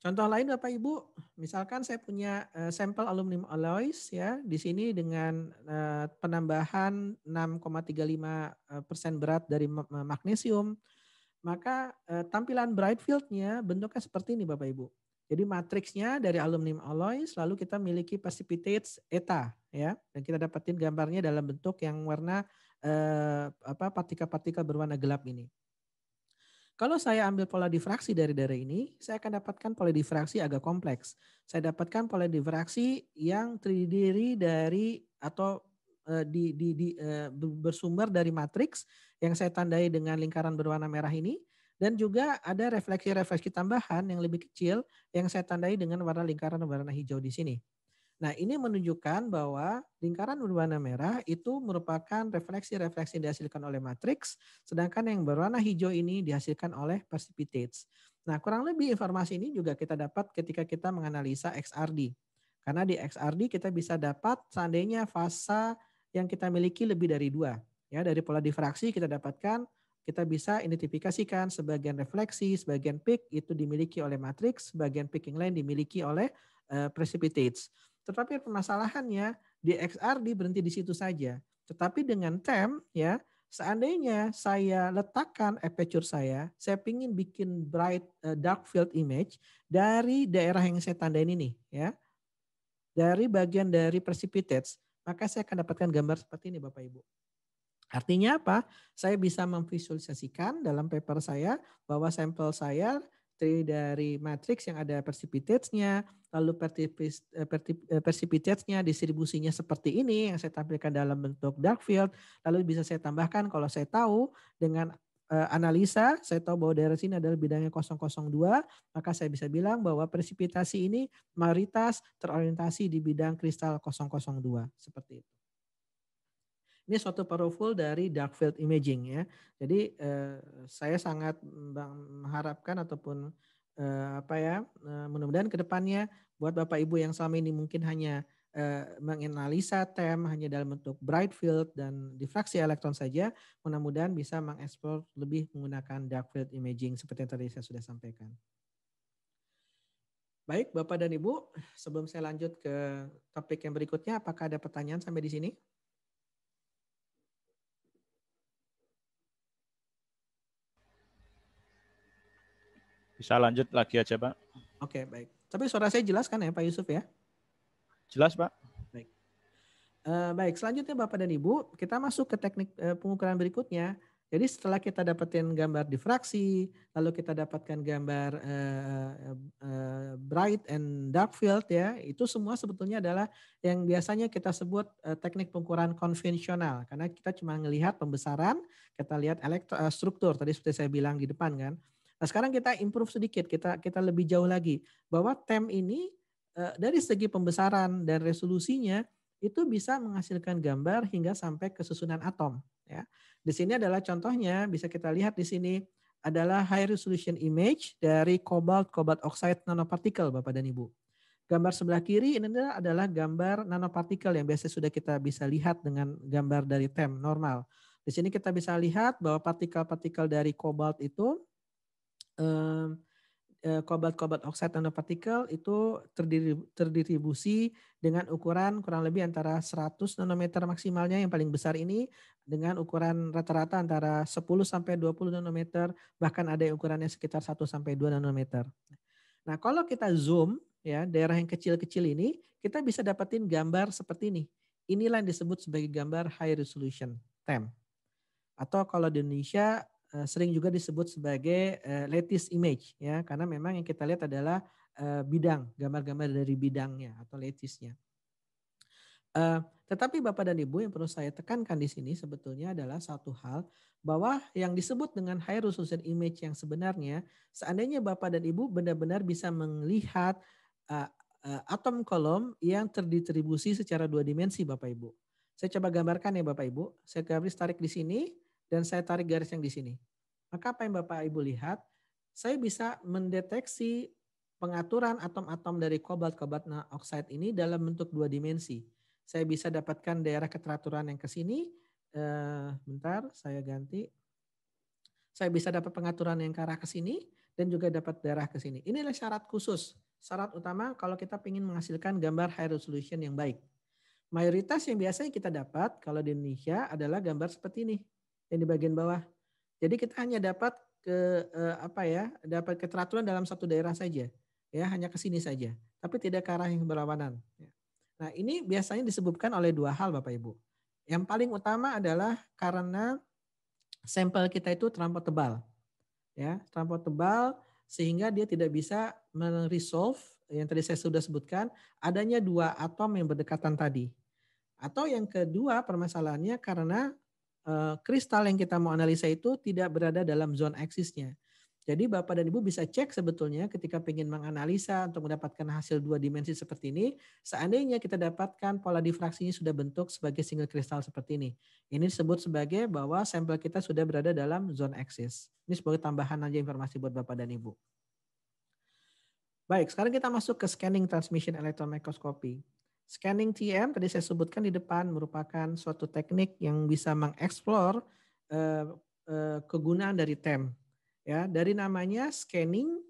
Contoh lain Bapak Ibu, misalkan saya punya uh, sampel aluminium alloys ya di sini dengan uh, penambahan 6,35 persen berat dari magnesium, maka tampilan bright field-nya bentuknya seperti ini Bapak Ibu. Jadi matriksnya dari aluminium alloy selalu kita miliki precipitates eta ya dan kita dapetin gambarnya dalam bentuk yang warna eh, apa partikel-partikel berwarna gelap ini. Kalau saya ambil pola difraksi dari daerah ini, saya akan dapatkan pola difraksi agak kompleks. Saya dapatkan pola difraksi yang terdiri dari atau eh, di, di, di eh, bersumber dari matriks yang saya tandai dengan lingkaran berwarna merah ini dan juga ada refleksi-refleksi tambahan yang lebih kecil yang saya tandai dengan warna lingkaran berwarna hijau di sini. Nah, ini menunjukkan bahwa lingkaran berwarna merah itu merupakan refleksi-refleksi yang dihasilkan oleh matriks, sedangkan yang berwarna hijau ini dihasilkan oleh precipitates. Nah, kurang lebih informasi ini juga kita dapat ketika kita menganalisa XRD. Karena di XRD kita bisa dapat seandainya fasa yang kita miliki lebih dari dua. Ya, dari pola difraksi kita dapatkan kita bisa identifikasikan sebagian refleksi, sebagian peak itu dimiliki oleh matriks, sebagian yang lain dimiliki oleh uh, precipitates. Tetapi permasalahannya di XRD berhenti di situ saja. Tetapi dengan TEM ya, seandainya saya letakkan aperture saya, saya ingin bikin bright eh, dark field image dari daerah yang saya tandain ini ya. Dari bagian dari precipitates, maka saya akan dapatkan gambar seperti ini Bapak Ibu. Artinya apa? Saya bisa memvisualisasikan dalam paper saya bahwa sampel saya terdiri dari matriks yang ada precipitates lalu eh, eh, precipitates distribusinya seperti ini yang saya tampilkan dalam bentuk dark field, lalu bisa saya tambahkan kalau saya tahu dengan eh, analisa, saya tahu bahwa daerah sini adalah bidangnya 002, maka saya bisa bilang bahwa presipitasi ini mayoritas terorientasi di bidang kristal 002, seperti itu. Ini suatu paroful dari dark field imaging ya. Jadi eh, saya sangat mengharapkan ataupun eh, apa ya, eh, mudah-mudahan kedepannya buat bapak ibu yang selama ini mungkin hanya eh, menganalisa TEM hanya dalam bentuk bright field dan difraksi elektron saja, mudah-mudahan bisa mengeksplor lebih menggunakan dark field imaging seperti yang tadi saya sudah sampaikan. Baik, Bapak dan Ibu, sebelum saya lanjut ke topik yang berikutnya, apakah ada pertanyaan sampai di sini? Bisa lanjut lagi aja, Pak. Oke, baik. Tapi suara saya jelas kan ya, Pak Yusuf ya? Jelas, Pak. Baik. Uh, baik, selanjutnya Bapak dan Ibu, kita masuk ke teknik uh, pengukuran berikutnya. Jadi setelah kita dapetin gambar difraksi, lalu kita dapatkan gambar uh, uh, bright and dark field ya, itu semua sebetulnya adalah yang biasanya kita sebut uh, teknik pengukuran konvensional karena kita cuma melihat pembesaran, kita lihat elektro, struktur tadi seperti saya bilang di depan kan. Nah, sekarang kita improve sedikit, kita kita lebih jauh lagi bahwa TEM ini eh, dari segi pembesaran dan resolusinya itu bisa menghasilkan gambar hingga sampai ke susunan atom. Ya. Di sini adalah contohnya bisa kita lihat di sini adalah high resolution image dari cobalt cobalt oxide nanopartikel Bapak dan Ibu. Gambar sebelah kiri ini adalah gambar nanopartikel yang biasa sudah kita bisa lihat dengan gambar dari TEM normal. Di sini kita bisa lihat bahwa partikel-partikel dari cobalt itu Eh, kobat-kobat oksid nanopartikel itu terdiri, terdistribusi dengan ukuran kurang lebih antara 100 nanometer maksimalnya yang paling besar ini dengan ukuran rata-rata antara 10 sampai 20 nanometer bahkan ada yang ukurannya sekitar 1 sampai 2 nanometer. Nah, kalau kita zoom ya daerah yang kecil-kecil ini kita bisa dapetin gambar seperti ini. Inilah yang disebut sebagai gambar high resolution TEM. Atau kalau di Indonesia Eh, sering juga disebut sebagai eh, lattice image ya karena memang yang kita lihat adalah eh, bidang gambar-gambar dari bidangnya atau latestnya. Tetapi Bapak dan Ibu yang perlu saya tekankan di sini sebetulnya adalah satu hal bahwa yang disebut dengan high resolution image yang sebenarnya seandainya Bapak dan Ibu benar-benar bisa melihat atom kolom yang terdistribusi secara dua dimensi Bapak Ibu. Saya coba gambarkan ya Bapak Ibu. Saya garis tarik di sini dan saya tarik garis yang di sini. Maka apa yang Bapak Ibu lihat, saya bisa mendeteksi pengaturan atom-atom dari kobalt-kobalt oxide ini dalam bentuk dua dimensi. Saya bisa dapatkan daerah keteraturan yang ke sini. Eh, bentar, saya ganti. Saya bisa dapat pengaturan yang ke arah ke sini dan juga dapat daerah ke sini. Inilah syarat khusus, syarat utama kalau kita ingin menghasilkan gambar high resolution yang baik. Mayoritas yang biasanya kita dapat kalau di Indonesia adalah gambar seperti ini yang di bagian bawah. Jadi kita hanya dapat ke eh, apa ya, dapat keteraturan dalam satu daerah saja, ya hanya ke sini saja, tapi tidak ke arah yang berlawanan. Ya. Nah ini biasanya disebabkan oleh dua hal Bapak Ibu. Yang paling utama adalah karena sampel kita itu terlampau tebal, ya terlampau tebal sehingga dia tidak bisa meresolve yang tadi saya sudah sebutkan adanya dua atom yang berdekatan tadi. Atau yang kedua permasalahannya karena Eh, kristal yang kita mau analisa itu tidak berada dalam zona eksisnya. Jadi Bapak dan Ibu bisa cek sebetulnya ketika ingin menganalisa untuk mendapatkan hasil dua dimensi seperti ini, seandainya kita dapatkan pola difraksinya sudah bentuk sebagai single kristal seperti ini. Ini disebut sebagai bahwa sampel kita sudah berada dalam zone axis. Ini sebagai tambahan aja informasi buat Bapak dan Ibu. Baik, sekarang kita masuk ke scanning transmission electron microscopy. Scanning TM tadi saya sebutkan di depan merupakan suatu teknik yang bisa mengeksplor uh, uh, kegunaan dari TEM. Ya, dari namanya scanning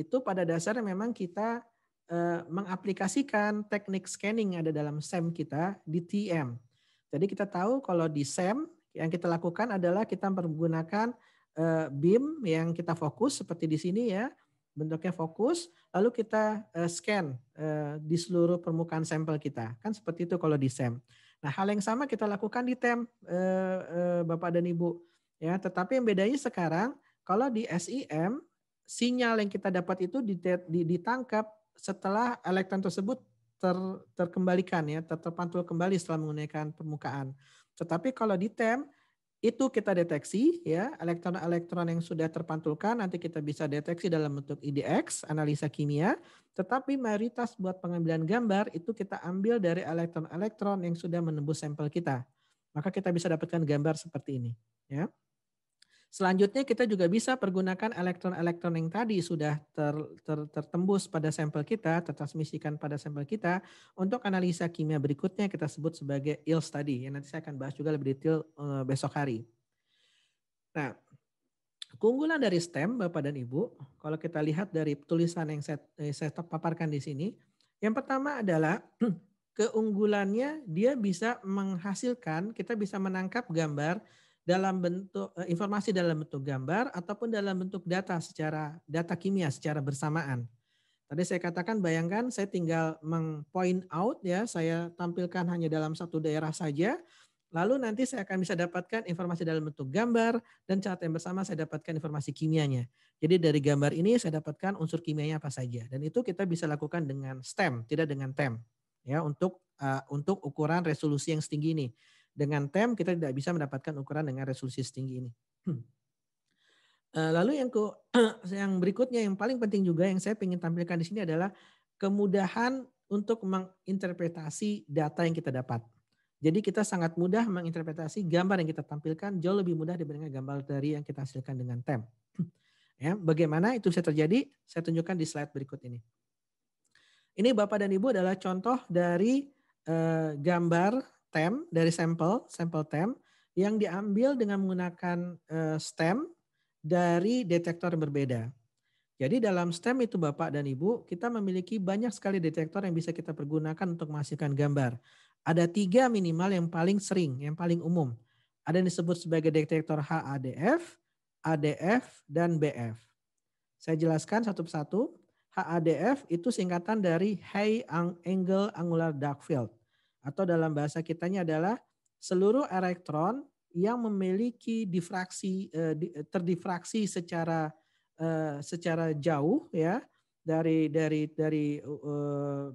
itu pada dasarnya memang kita uh, mengaplikasikan teknik scanning yang ada dalam SEM kita di TM. E Jadi kita tahu kalau di SEM yang kita lakukan adalah kita menggunakan uh, BIM yang kita fokus seperti di sini ya bentuknya fokus, lalu kita eh, scan eh, di seluruh permukaan sampel kita. Kan seperti itu kalau di SEM. Nah, hal yang sama kita lakukan di TEM, eh, Bapak dan Ibu. Ya, tetapi yang bedanya sekarang kalau di SIM sinyal yang kita dapat itu ditangkap setelah elektron tersebut ter, terkembalikan ya, terpantul kembali setelah menggunakan permukaan. Tetapi kalau di TEM itu kita deteksi ya elektron-elektron yang sudah terpantulkan nanti kita bisa deteksi dalam bentuk IDX analisa kimia tetapi mayoritas buat pengambilan gambar itu kita ambil dari elektron-elektron yang sudah menembus sampel kita maka kita bisa dapatkan gambar seperti ini ya Selanjutnya kita juga bisa pergunakan elektron-elektron yang tadi sudah ter, ter, tertembus pada sampel kita, tertransmisikan pada sampel kita untuk analisa kimia berikutnya kita sebut sebagai ILS study Yang nanti saya akan bahas juga lebih detail eh, besok hari. Nah, keunggulan dari STEM Bapak dan Ibu, kalau kita lihat dari tulisan yang saya, eh, saya paparkan di sini, yang pertama adalah [clears throat] keunggulannya dia bisa menghasilkan, kita bisa menangkap gambar dalam bentuk eh, informasi dalam bentuk gambar ataupun dalam bentuk data secara data kimia secara bersamaan. Tadi saya katakan bayangkan saya tinggal mengpoint out ya, saya tampilkan hanya dalam satu daerah saja. Lalu nanti saya akan bisa dapatkan informasi dalam bentuk gambar dan saat yang bersama saya dapatkan informasi kimianya. Jadi dari gambar ini saya dapatkan unsur kimianya apa saja dan itu kita bisa lakukan dengan STEM, tidak dengan TEM ya untuk uh, untuk ukuran resolusi yang setinggi ini. Dengan tem kita tidak bisa mendapatkan ukuran dengan resolusi setinggi ini. [clears throat] Eh, lalu yang ku, [clears throat] yang berikutnya yang paling penting juga yang saya ingin tampilkan di sini adalah kemudahan untuk menginterpretasi data yang kita dapat. Jadi kita sangat mudah menginterpretasi gambar yang kita tampilkan jauh lebih mudah dibandingkan gambar dari yang kita hasilkan dengan tem. [clears throat] Ya, bagaimana itu bisa terjadi? Saya tunjukkan di slide berikut ini. Ini Bapak dan Ibu adalah contoh dari eh, gambar STEM dari sampel, sampel tem yang diambil dengan menggunakan eh, stem dari detektor yang berbeda. Jadi dalam STEM itu Bapak dan Ibu, kita memiliki banyak sekali detektor yang bisa kita pergunakan untuk menghasilkan gambar. Ada tiga minimal yang paling sering, yang paling umum. Ada yang disebut sebagai detektor HADF, ADF, dan BF. Saya jelaskan satu persatu. HADF itu singkatan dari High Angle Angular Dark Field atau dalam bahasa kitanya adalah seluruh elektron yang memiliki difraksi eh, terdifraksi secara eh, secara jauh ya dari dari dari eh,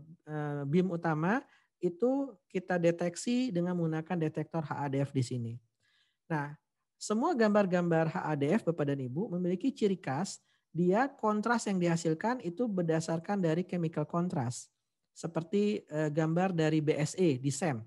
beam utama itu kita deteksi dengan menggunakan detektor HADF di sini. Nah, semua gambar-gambar HADF Bapak dan Ibu memiliki ciri khas dia kontras yang dihasilkan itu berdasarkan dari chemical contrast seperti eh, gambar dari BSE di SEM.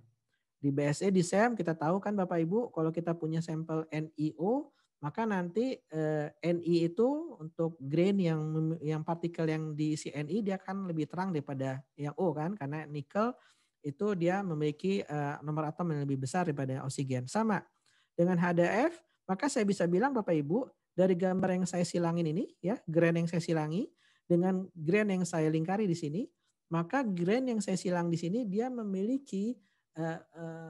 Di BSE di SEM kita tahu kan Bapak Ibu kalau kita punya sampel NIO maka nanti eh, NI itu untuk grain yang yang partikel yang diisi NI dia akan lebih terang daripada yang O kan karena nikel itu dia memiliki eh, nomor atom yang lebih besar daripada oksigen. Sama dengan HDF maka saya bisa bilang Bapak Ibu dari gambar yang saya silangin ini ya grain yang saya silangi dengan grain yang saya lingkari di sini maka grand yang saya silang di sini dia memiliki uh,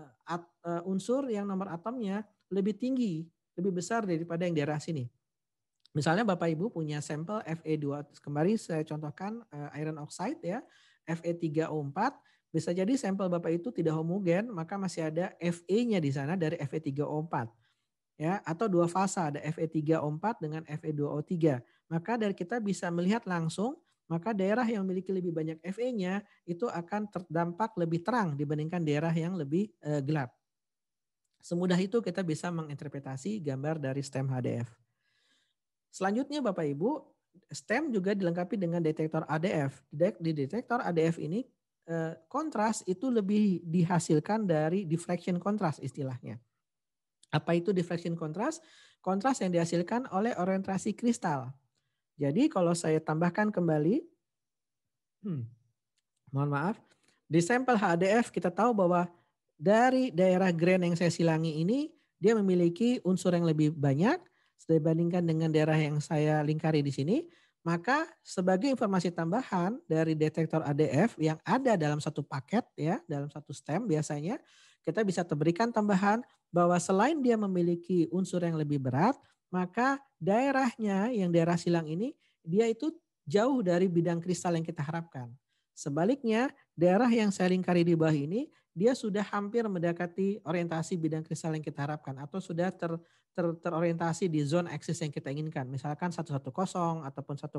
uh, uh, unsur yang nomor atomnya lebih tinggi, lebih besar daripada yang daerah sini. Misalnya Bapak Ibu punya sampel Fe2, kemarin saya contohkan eh, iron oxide ya, Fe3O4, bisa jadi sampel Bapak itu tidak homogen, maka masih ada Fe-nya di sana dari Fe3O4 ya atau dua fasa ada Fe3O4 dengan Fe2O3. Maka dari kita bisa melihat langsung maka daerah yang memiliki lebih banyak Fe-nya itu akan terdampak lebih terang dibandingkan daerah yang lebih eh, gelap. Semudah itu kita bisa menginterpretasi gambar dari stem HDF. Selanjutnya Bapak Ibu, stem juga dilengkapi dengan detektor ADF. Di detektor ADF ini eh, kontras itu lebih dihasilkan dari diffraction kontras istilahnya. Apa itu diffraction kontras? Kontras yang dihasilkan oleh orientasi kristal. Jadi kalau saya tambahkan kembali, hmm, mohon maaf, di sampel HDF kita tahu bahwa dari daerah grand yang saya silangi ini, dia memiliki unsur yang lebih banyak dibandingkan dengan daerah yang saya lingkari di sini. Maka sebagai informasi tambahan dari detektor ADF yang ada dalam satu paket ya, dalam satu stem biasanya, kita bisa berikan tambahan bahwa selain dia memiliki unsur yang lebih berat, maka daerahnya yang daerah silang ini dia itu jauh dari bidang kristal yang kita harapkan. Sebaliknya, daerah yang saya lingkari di bawah ini dia sudah hampir mendekati orientasi bidang kristal yang kita harapkan atau sudah ter, ter, terorientasi di zone eksis yang kita inginkan. Misalkan 110 ataupun 100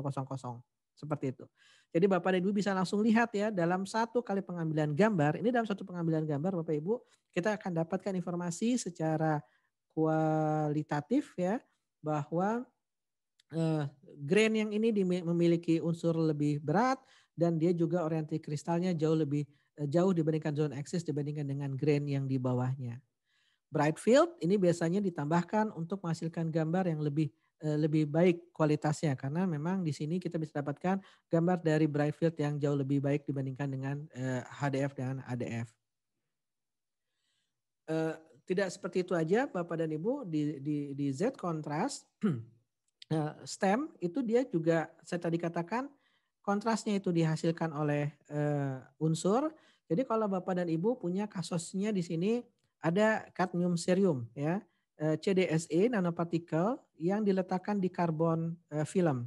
seperti itu. Jadi Bapak dan Ibu bisa langsung lihat ya dalam satu kali pengambilan gambar, ini dalam satu pengambilan gambar Bapak Ibu, kita akan dapatkan informasi secara kualitatif ya bahwa eh, grain yang ini memiliki unsur lebih berat dan dia juga orientasi kristalnya jauh lebih eh, jauh dibandingkan zone axis dibandingkan dengan grain yang di bawahnya. Bright field ini biasanya ditambahkan untuk menghasilkan gambar yang lebih eh, lebih baik kualitasnya karena memang di sini kita bisa dapatkan gambar dari bright field yang jauh lebih baik dibandingkan dengan eh, HDF dan ADF. Eh, tidak seperti itu aja Bapak dan Ibu di di, di Z kontras [clears throat] eh, STEM itu dia juga saya tadi katakan kontrasnya itu dihasilkan oleh uh, unsur. Jadi kalau Bapak dan Ibu punya kasusnya di sini ada kadmium serium ya uh, eh, CDSE nanopartikel yang diletakkan di karbon uh, film.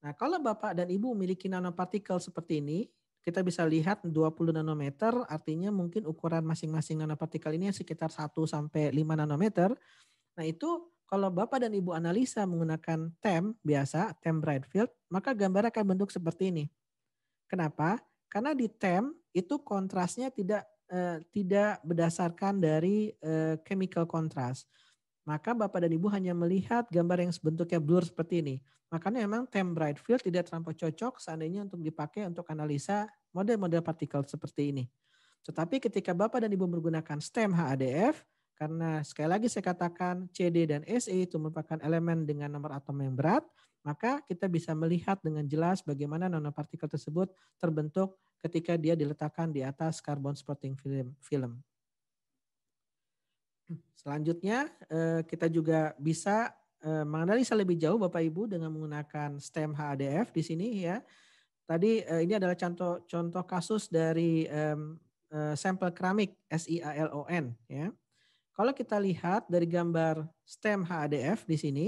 Nah, kalau Bapak dan Ibu memiliki nanopartikel seperti ini kita bisa lihat 20 nanometer artinya mungkin ukuran masing-masing nanopartikel ini sekitar 1 sampai 5 nanometer. Nah, itu kalau Bapak dan Ibu analisa menggunakan TEM biasa, TEM bright maka gambar akan bentuk seperti ini. Kenapa? Karena di TEM itu kontrasnya tidak eh, tidak berdasarkan dari eh, chemical contrast maka Bapak dan Ibu hanya melihat gambar yang sebentuknya blur seperti ini. Makanya memang temp bright field tidak terlampau cocok seandainya untuk dipakai untuk analisa model-model partikel seperti ini. Tetapi ketika Bapak dan Ibu menggunakan STEM HADF, karena sekali lagi saya katakan CD dan SE itu merupakan elemen dengan nomor atom yang berat, maka kita bisa melihat dengan jelas bagaimana nanopartikel tersebut terbentuk ketika dia diletakkan di atas carbon spotting film. Selanjutnya eh, kita juga bisa eh, menganalisa lebih jauh Bapak Ibu dengan menggunakan STEM HADF di sini ya. Tadi eh, ini adalah contoh-contoh kasus dari sampel keramik SIALON ya. Kalau kita lihat dari gambar STEM HADF di sini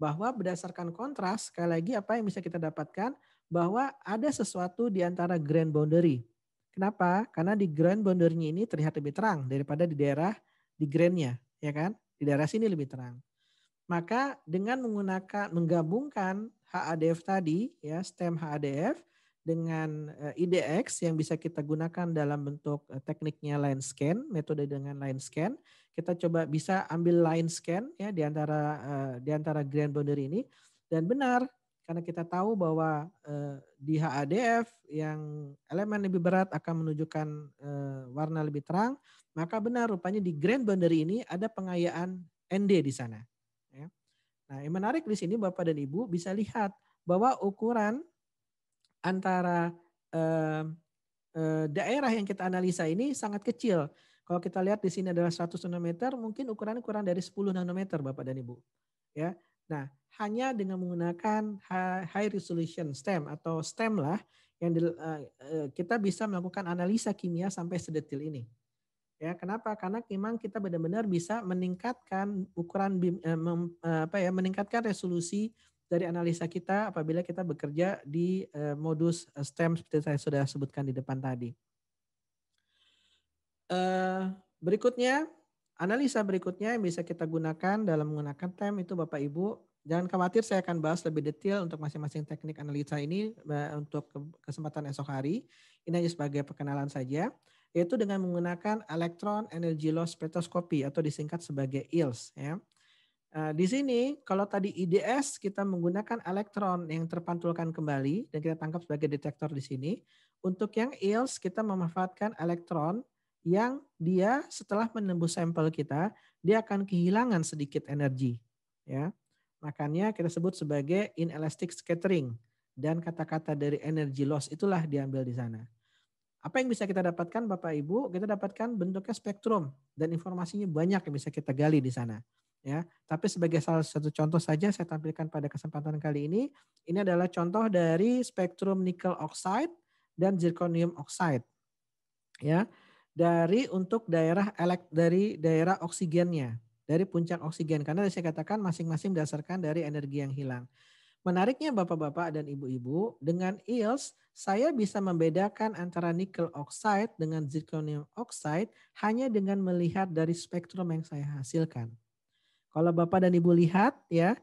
bahwa berdasarkan kontras sekali lagi apa yang bisa kita dapatkan bahwa ada sesuatu di antara grand boundary. Kenapa? Karena di grand boundary ini terlihat lebih terang daripada di daerah di grainnya, ya kan? Di daerah sini lebih terang. Maka dengan menggunakan menggabungkan HADF tadi ya, stem HADF dengan eh, IDX yang bisa kita gunakan dalam bentuk eh, tekniknya line scan, metode dengan line scan. Kita coba bisa ambil line scan ya di antara eh, di antara grand boundary ini dan benar karena kita tahu bahwa di HADF yang elemen lebih berat akan menunjukkan warna lebih terang, maka benar rupanya di Grand Boundary ini ada pengayaan ND di sana. Ya. Nah yang menarik di sini Bapak dan Ibu bisa lihat bahwa ukuran antara eh, eh, daerah yang kita analisa ini sangat kecil. Kalau kita lihat di sini adalah 100 nanometer, mungkin ukurannya kurang dari 10 nanometer Bapak dan Ibu. Ya. Nah, hanya dengan menggunakan high resolution STEM atau STEM lah yang di, eh, eh, kita bisa melakukan analisa kimia sampai sedetil ini. Ya, kenapa? Karena memang kita benar-benar bisa meningkatkan ukuran eh, eh, apa ya, meningkatkan resolusi dari analisa kita apabila kita bekerja di eh, modus STEM seperti saya sudah sebutkan di depan tadi. berikutnya, analisa berikutnya yang bisa kita gunakan dalam menggunakan stem itu Bapak Ibu Jangan khawatir, saya akan bahas lebih detail untuk masing-masing teknik analisa ini untuk kesempatan esok hari. Ini hanya sebagai perkenalan saja yaitu dengan menggunakan elektron energy loss spectroscopy atau disingkat sebagai ILS. ya. Eh, di sini kalau tadi IDS kita menggunakan elektron yang terpantulkan kembali dan kita tangkap sebagai detektor di sini. Untuk yang ILS kita memanfaatkan elektron yang dia setelah menembus sampel kita dia akan kehilangan sedikit energi ya. Makanya kita sebut sebagai inelastic scattering dan kata-kata dari energy loss itulah diambil di sana. Apa yang bisa kita dapatkan Bapak Ibu? Kita dapatkan bentuknya spektrum dan informasinya banyak yang bisa kita gali di sana. Ya, tapi sebagai salah satu contoh saja saya tampilkan pada kesempatan kali ini, ini adalah contoh dari spektrum nikel oxide dan zirconium oxide. Ya, dari untuk daerah elek, dari daerah oksigennya, dari puncak oksigen karena saya katakan masing-masing berdasarkan dari energi yang hilang. Menariknya Bapak-bapak dan Ibu-ibu, dengan EELS saya bisa membedakan antara nikel oxide dengan zirconium oxide hanya dengan melihat dari spektrum yang saya hasilkan. Kalau Bapak dan Ibu lihat ya,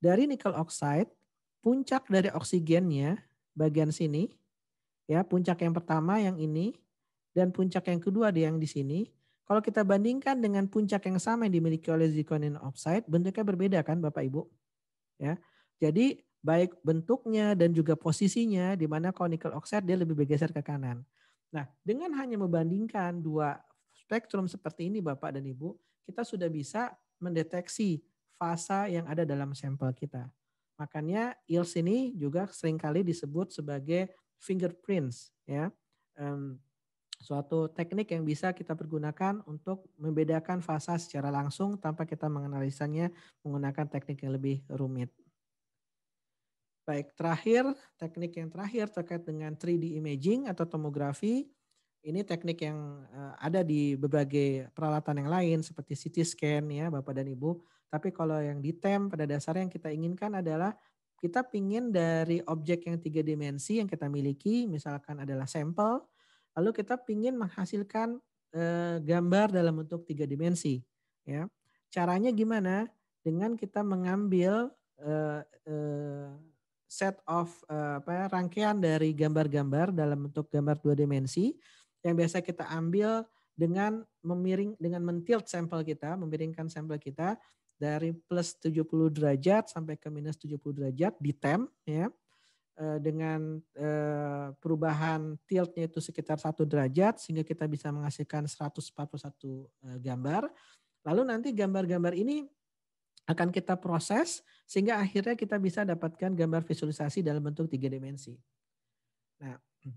dari nikel oxide puncak dari oksigennya bagian sini ya, puncak yang pertama yang ini dan puncak yang kedua ada yang di sini. Kalau kita bandingkan dengan puncak yang sama yang dimiliki oleh zirconium oxide, bentuknya berbeda kan Bapak Ibu? Ya. Jadi baik bentuknya dan juga posisinya di mana kalau nikel oxide dia lebih bergeser ke kanan. Nah, dengan hanya membandingkan dua spektrum seperti ini Bapak dan Ibu, kita sudah bisa mendeteksi fasa yang ada dalam sampel kita. Makanya ILS ini juga seringkali disebut sebagai fingerprints ya. suatu teknik yang bisa kita pergunakan untuk membedakan fasa secara langsung tanpa kita menganalisanya menggunakan teknik yang lebih rumit. Baik, terakhir teknik yang terakhir terkait dengan 3D imaging atau tomografi. Ini teknik yang eh, ada di berbagai peralatan yang lain seperti CT scan ya Bapak dan Ibu. Tapi kalau yang di TEM pada dasarnya yang kita inginkan adalah kita pingin dari objek yang tiga dimensi yang kita miliki, misalkan adalah sampel, lalu kita pingin menghasilkan eh, gambar dalam bentuk tiga dimensi. Ya, caranya gimana? Dengan kita mengambil eh, set of uh, apa ya, rangkaian dari gambar-gambar dalam bentuk gambar dua dimensi yang biasa kita ambil dengan memiring dengan mentilt sampel kita, memiringkan sampel kita dari plus 70 derajat sampai ke minus 70 derajat di tem ya eh, dengan eh, perubahan tiltnya itu sekitar satu derajat sehingga kita bisa menghasilkan 141 gambar. Lalu nanti gambar-gambar ini akan kita proses sehingga akhirnya kita bisa dapatkan gambar visualisasi dalam bentuk tiga dimensi. Nah, [clears throat]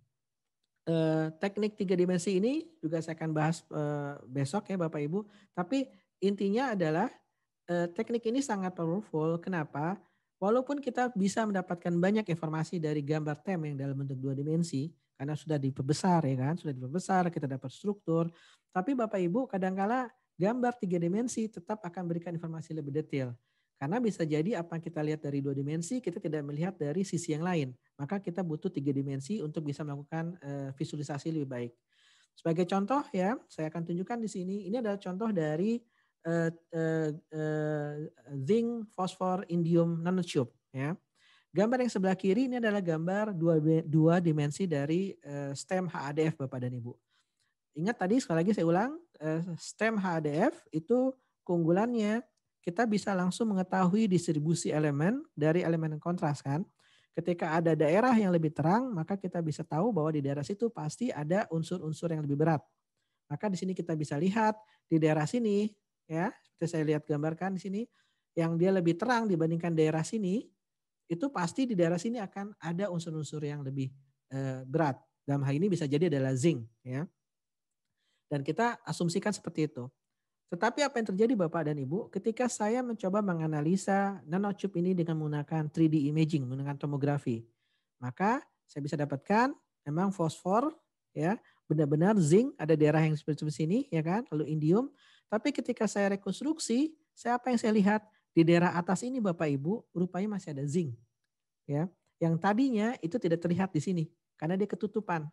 eh, teknik tiga dimensi ini juga saya akan bahas eh, besok ya Bapak Ibu. Tapi intinya adalah eh, teknik ini sangat powerful. Kenapa? Walaupun kita bisa mendapatkan banyak informasi dari gambar tem yang dalam bentuk dua dimensi, karena sudah diperbesar ya kan, sudah diperbesar, kita dapat struktur. Tapi Bapak Ibu kadangkala gambar tiga dimensi tetap akan berikan informasi lebih detail. Karena bisa jadi apa yang kita lihat dari dua dimensi, kita tidak melihat dari sisi yang lain. Maka kita butuh tiga dimensi untuk bisa melakukan eh, visualisasi lebih baik. Sebagai contoh ya, saya akan tunjukkan di sini. Ini adalah contoh dari uh, uh, uh, zinc, fosfor, indium nanotube. Ya. Gambar yang sebelah kiri ini adalah gambar dua, dua dimensi dari uh, stem HADF Bapak dan Ibu. Ingat tadi sekali lagi saya ulang, uh, stem HADF itu keunggulannya kita bisa langsung mengetahui distribusi elemen dari elemen kontras kan. Ketika ada daerah yang lebih terang, maka kita bisa tahu bahwa di daerah situ pasti ada unsur-unsur yang lebih berat. Maka di sini kita bisa lihat di daerah sini ya, seperti saya lihat gambarkan di sini yang dia lebih terang dibandingkan daerah sini, itu pasti di daerah sini akan ada unsur-unsur yang lebih eh, berat. Dalam hal ini bisa jadi adalah zinc ya. Dan kita asumsikan seperti itu. Tetapi apa yang terjadi Bapak dan Ibu ketika saya mencoba menganalisa nanocube ini dengan menggunakan 3D imaging, menggunakan tomografi. Maka saya bisa dapatkan memang fosfor ya, benar-benar zinc ada daerah yang seperti sini ya kan, lalu indium. Tapi ketika saya rekonstruksi, saya apa yang saya lihat di daerah atas ini Bapak Ibu rupanya masih ada zinc. Ya. Yang tadinya itu tidak terlihat di sini karena dia ketutupan.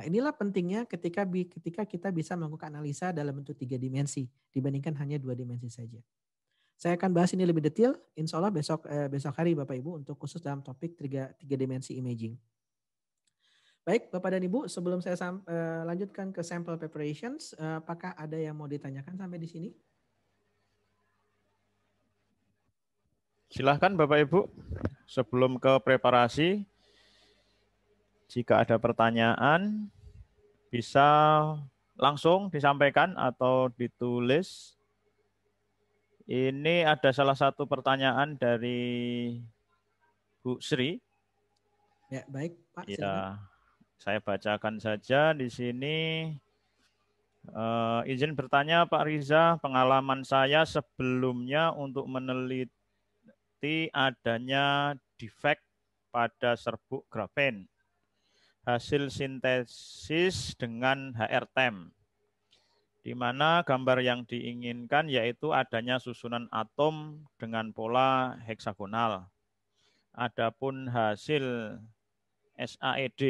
Nah, inilah pentingnya ketika ketika kita bisa melakukan analisa dalam bentuk tiga dimensi dibandingkan hanya dua dimensi saja. Saya akan bahas ini lebih detail, insya Allah besok eh, besok hari Bapak Ibu untuk khusus dalam topik tiga, tiga dimensi imaging. Baik Bapak dan Ibu, sebelum saya sam, eh, lanjutkan ke sample preparations, eh, apakah ada yang mau ditanyakan sampai di sini? Silahkan Bapak Ibu, sebelum ke preparasi, jika ada pertanyaan, bisa langsung disampaikan atau ditulis. Ini ada salah satu pertanyaan dari Bu Sri. Ya, baik Pak. Ya, saya bacakan saja di sini. Uh, izin bertanya Pak Riza, pengalaman saya sebelumnya untuk meneliti adanya defect pada serbuk grafen hasil sintesis dengan HRTEM. Di mana gambar yang diinginkan yaitu adanya susunan atom dengan pola heksagonal. Adapun hasil SAED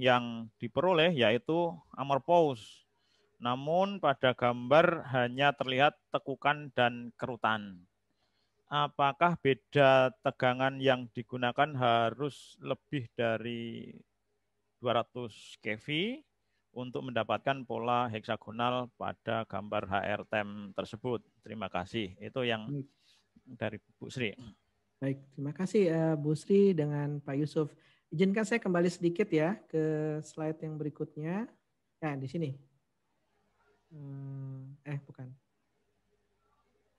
yang diperoleh yaitu amorphous. Namun pada gambar hanya terlihat tekukan dan kerutan. Apakah beda tegangan yang digunakan harus lebih dari 200 kV untuk mendapatkan pola heksagonal pada gambar HR tem tersebut. Terima kasih. Itu yang dari Bu Sri. Baik, terima kasih eh, Bu Sri dengan Pak Yusuf. Izinkan saya kembali sedikit ya ke slide yang berikutnya. Nah, di sini. Eh, eh, bukan.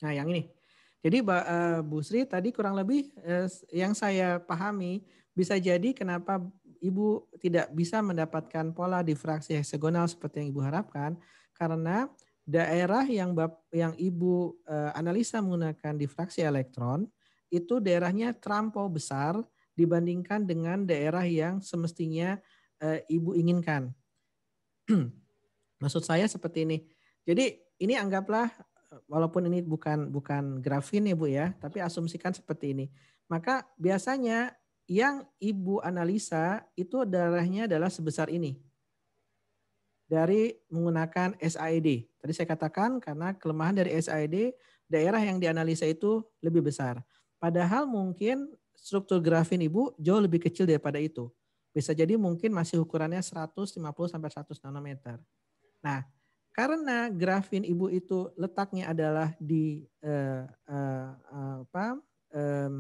Nah, yang ini. Jadi eh, Bu Sri tadi kurang lebih yang saya pahami bisa jadi kenapa Ibu tidak bisa mendapatkan pola difraksi heksagonal seperti yang Ibu harapkan karena daerah yang yang Ibu eh, analisa menggunakan difraksi elektron itu daerahnya terlampau besar dibandingkan dengan daerah yang semestinya eh, Ibu inginkan. [clears throat] Maksud saya seperti ini. Jadi ini anggaplah walaupun ini bukan bukan grafin ya Bu ya, tapi asumsikan seperti ini. Maka biasanya yang ibu analisa itu darahnya adalah sebesar ini. Dari menggunakan SID Tadi saya katakan karena kelemahan dari SID daerah yang dianalisa itu lebih besar. Padahal mungkin struktur grafin ibu jauh lebih kecil daripada itu. Bisa jadi mungkin masih ukurannya 150 sampai 100 nanometer. Nah, karena grafin ibu itu letaknya adalah di eh, eh, eh apa, eh,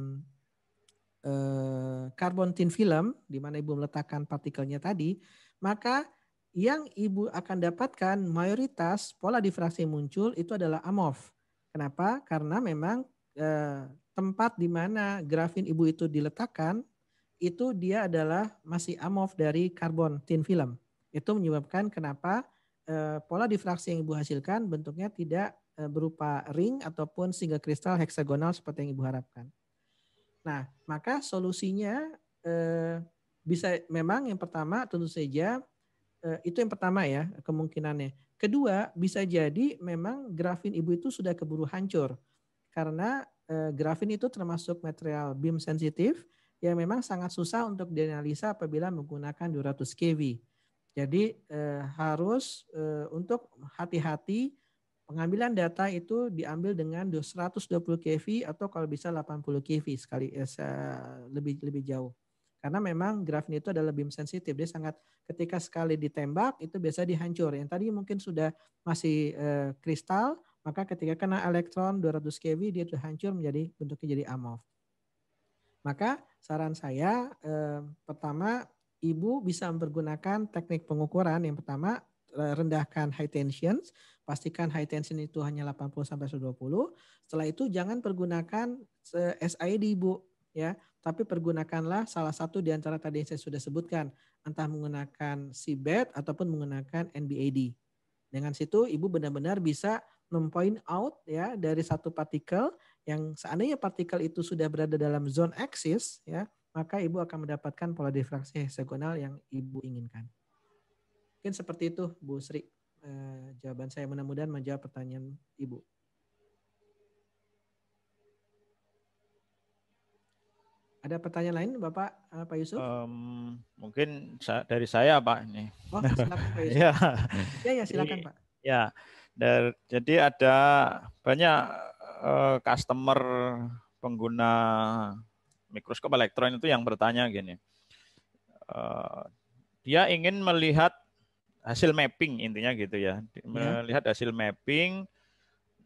Eh, karbon tin film, di mana ibu meletakkan partikelnya tadi, maka yang ibu akan dapatkan mayoritas pola difraksi yang muncul itu adalah amorf. Kenapa? Karena memang eh, tempat di mana grafin ibu itu diletakkan itu dia adalah masih amorf dari karbon tin film. Itu menyebabkan kenapa eh, pola difraksi yang ibu hasilkan bentuknya tidak berupa ring ataupun single kristal heksagonal seperti yang ibu harapkan. Nah, maka solusinya eh, bisa memang yang pertama tentu saja eh, itu yang pertama ya kemungkinannya. Kedua, bisa jadi memang grafin ibu itu sudah keburu hancur karena eh, grafin itu termasuk material beam sensitif yang memang sangat susah untuk dianalisa apabila menggunakan 200 kV. Jadi harus untuk hati-hati Pengambilan data itu diambil dengan 120 kV atau kalau bisa 80 kV sekali eh, lebih lebih jauh. Karena memang grafnya itu adalah beam sensitif, dia sangat ketika sekali ditembak itu biasa dihancur. Yang tadi mungkin sudah masih eh, kristal, maka ketika kena elektron 200 kV dia sudah hancur menjadi bentuknya jadi amorf. Maka saran saya eh, pertama ibu bisa mempergunakan teknik pengukuran yang pertama eh, rendahkan high tensions, Pastikan high tension itu hanya 80 sampai 120. Setelah itu jangan pergunakan SID, Bu, ya. Tapi pergunakanlah salah satu di antara tadi yang saya sudah sebutkan, entah menggunakan CBED ataupun menggunakan NBAD. Dengan situ Ibu benar-benar bisa mempoint out ya dari satu partikel yang seandainya partikel itu sudah berada dalam zone axis ya, maka Ibu akan mendapatkan pola difraksi heksagonal yang Ibu inginkan. Mungkin seperti itu Bu Sri uh, jawaban saya mudah-mudahan menjawab pertanyaan Ibu. Ada pertanyaan lain Bapak uh, Pak Yusuf? Um, mungkin sa dari saya Pak ini. Oh, silakan Pak Yusuf. [laughs] Iya. ya. ya, silakan Pak. Ya. Dari, jadi ada banyak uh, customer pengguna mikroskop elektron itu yang bertanya gini. Uh, dia ingin melihat hasil mapping intinya gitu ya. Iya. Melihat hasil mapping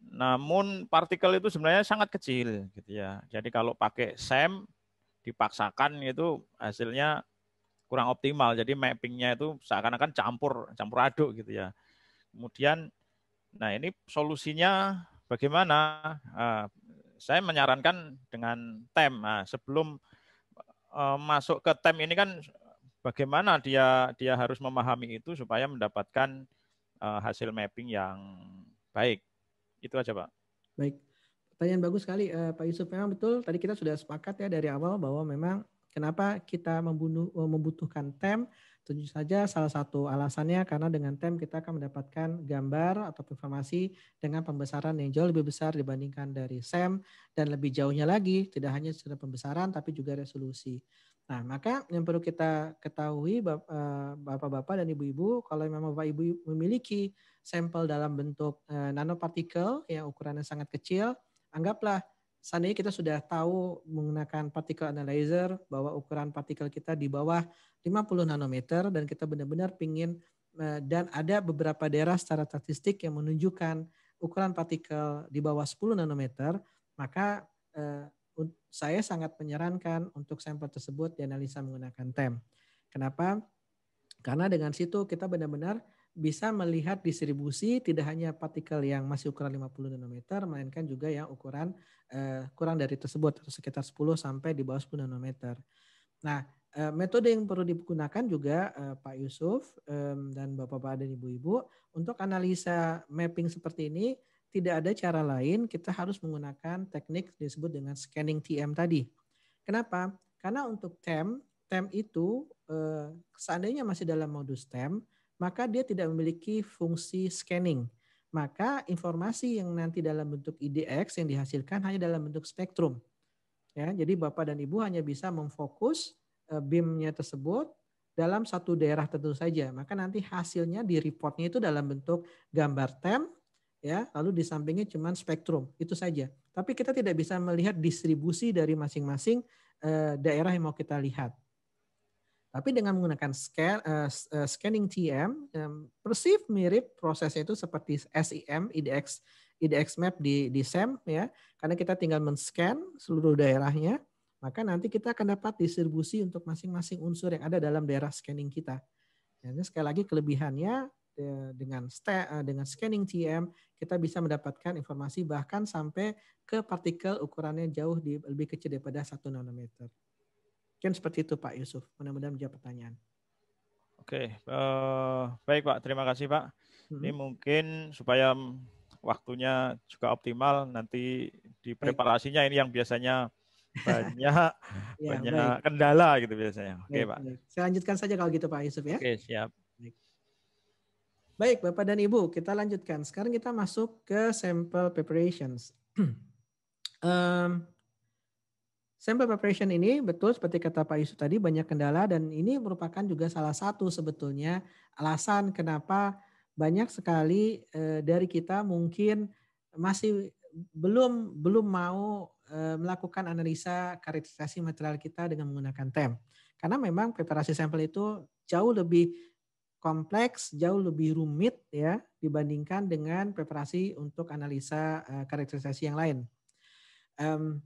namun partikel itu sebenarnya sangat kecil gitu ya. Jadi kalau pakai SEM dipaksakan itu hasilnya kurang optimal. Jadi mappingnya itu seakan-akan campur campur aduk gitu ya. Kemudian nah ini solusinya bagaimana? Ah, saya menyarankan dengan tem. Nah, sebelum eh, masuk ke tem ini kan bagaimana dia dia harus memahami itu supaya mendapatkan uh, hasil mapping yang baik. Itu aja, Pak. Baik. Pertanyaan bagus sekali uh, Pak Yusuf. Memang betul tadi kita sudah sepakat ya dari awal bahwa memang kenapa kita membunuh, eh, membutuhkan TEM tentu saja salah satu alasannya karena dengan TEM kita akan mendapatkan gambar atau informasi dengan pembesaran yang jauh lebih besar dibandingkan dari SEM dan lebih jauhnya lagi tidak hanya secara pembesaran tapi juga resolusi. Nah, maka yang perlu kita ketahui eh, Bapak-bapak dan Ibu-ibu kalau memang Bapak Ibu memiliki sampel dalam bentuk eh, nanopartikel ya, yang ukurannya sangat kecil, anggaplah seandainya kita sudah tahu menggunakan particle analyzer bahwa ukuran partikel kita di bawah 50 nanometer dan kita benar-benar pingin eh, dan ada beberapa daerah secara statistik yang menunjukkan ukuran partikel di bawah 10 nanometer, maka saya sangat menyarankan untuk sampel tersebut dianalisa menggunakan TEM. Kenapa? Karena dengan situ kita benar-benar bisa melihat distribusi tidak hanya partikel yang masih ukuran 50 nanometer, melainkan juga yang ukuran eh, kurang dari tersebut, atau sekitar 10 sampai di bawah 10 nanometer. Nah, eh, metode yang perlu digunakan juga eh, Pak Yusuf eh, dan Bapak-Bapak dan Ibu-Ibu untuk analisa mapping seperti ini tidak ada cara lain kita harus menggunakan teknik disebut dengan scanning TM tadi. Kenapa? Karena untuk TEM, TEM itu eh, seandainya masih dalam modus TEM, maka dia tidak memiliki fungsi scanning. Maka informasi yang nanti dalam bentuk IDX yang dihasilkan hanya dalam bentuk spektrum. Ya, jadi Bapak dan Ibu hanya bisa memfokus eh, BIM-nya tersebut dalam satu daerah tentu saja. Maka nanti hasilnya di reportnya itu dalam bentuk gambar TEM ya lalu di sampingnya cuma spektrum itu saja tapi kita tidak bisa melihat distribusi dari masing-masing eh, daerah yang mau kita lihat tapi dengan menggunakan scan, uh, scanning TM um, persif mirip prosesnya itu seperti SIM IDX IDX map di di SEM ya karena kita tinggal men-scan seluruh daerahnya maka nanti kita akan dapat distribusi untuk masing-masing unsur yang ada dalam daerah scanning kita. Dan sekali lagi kelebihannya Ya, dengan eh, dengan scanning TM kita bisa mendapatkan informasi bahkan sampai ke partikel ukurannya jauh di, lebih kecil daripada satu nanometer. Mungkin seperti itu Pak Yusuf. Mudah-mudahan menjawab pertanyaan. Oke, uh, baik Pak. Terima kasih Pak. Hmm. Ini mungkin supaya mm, waktunya juga optimal nanti di preparasinya baik. ini yang biasanya [laughs] banyak ya, banyak baik. kendala gitu biasanya. Oke, okay, Pak. Baik. Saya lanjutkan saja kalau gitu Pak Yusuf ya. Oke, siap. Baik, Bapak dan Ibu, kita lanjutkan. Sekarang kita masuk ke sample preparations. um, [clears throat] sample preparation ini betul seperti kata Pak Yusuf tadi banyak kendala dan ini merupakan juga salah satu sebetulnya alasan kenapa banyak sekali uh, dari kita mungkin masih belum belum mau uh, melakukan analisa karakterisasi material kita dengan menggunakan TEM. Karena memang preparasi sampel itu jauh lebih kompleks, jauh lebih rumit ya dibandingkan dengan preparasi untuk analisa eh, karakterisasi yang lain. Um,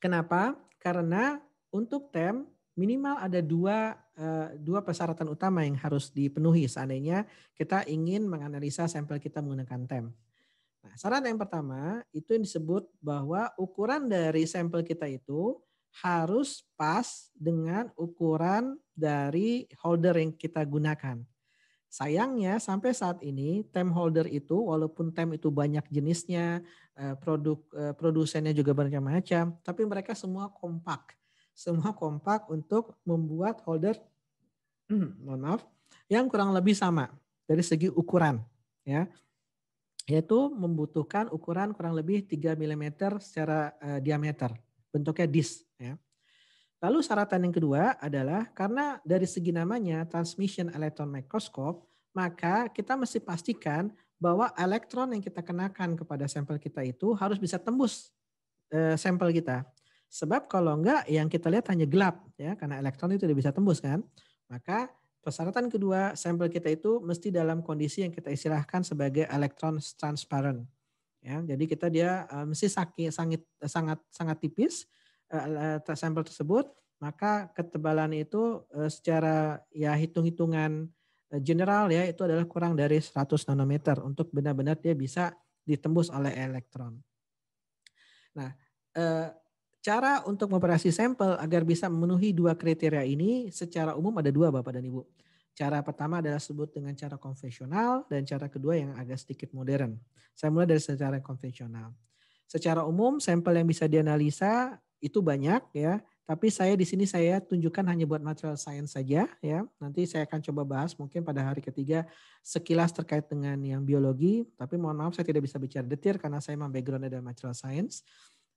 kenapa? Karena untuk TEM minimal ada dua, uh, dua persyaratan utama yang harus dipenuhi seandainya kita ingin menganalisa sampel kita menggunakan TEM. Nah, syarat yang pertama itu yang disebut bahwa ukuran dari sampel kita itu harus pas dengan ukuran dari holder yang kita gunakan. Sayangnya sampai saat ini tem holder itu walaupun tem itu banyak jenisnya, eh, produk eh, produsennya juga banyak macam, tapi mereka semua kompak. Semua kompak untuk membuat holder [clears throat] mohon maaf yang kurang lebih sama dari segi ukuran ya. Yaitu membutuhkan ukuran kurang lebih 3 mm secara eh, diameter bentuknya dis. Ya. Lalu syaratan yang kedua adalah karena dari segi namanya transmission electron microscope, maka kita mesti pastikan bahwa elektron yang kita kenakan kepada sampel kita itu harus bisa tembus e, sampel kita. Sebab kalau enggak yang kita lihat hanya gelap ya karena elektron itu tidak bisa tembus kan. Maka persyaratan kedua sampel kita itu mesti dalam kondisi yang kita istilahkan sebagai elektron transparent. Ya, jadi kita dia uh, mesti sakit sangat eh, sangat sangat tipis uh, uh, sampel tersebut, maka ketebalan itu uh, secara ya hitung-hitungan uh, general ya itu adalah kurang dari 100 nanometer untuk benar-benar dia bisa ditembus oleh elektron. Nah, uh, cara untuk memperasi sampel agar bisa memenuhi dua kriteria ini secara umum ada dua Bapak dan Ibu. Cara pertama adalah sebut dengan cara konvensional dan cara kedua yang agak sedikit modern. Saya mulai dari secara konvensional. Secara umum sampel yang bisa dianalisa itu banyak ya, tapi saya di sini saya tunjukkan hanya buat material science saja ya. Nanti saya akan coba bahas mungkin pada hari ketiga sekilas terkait dengan yang biologi, tapi mohon maaf saya tidak bisa bicara detail karena saya memang background dari material science.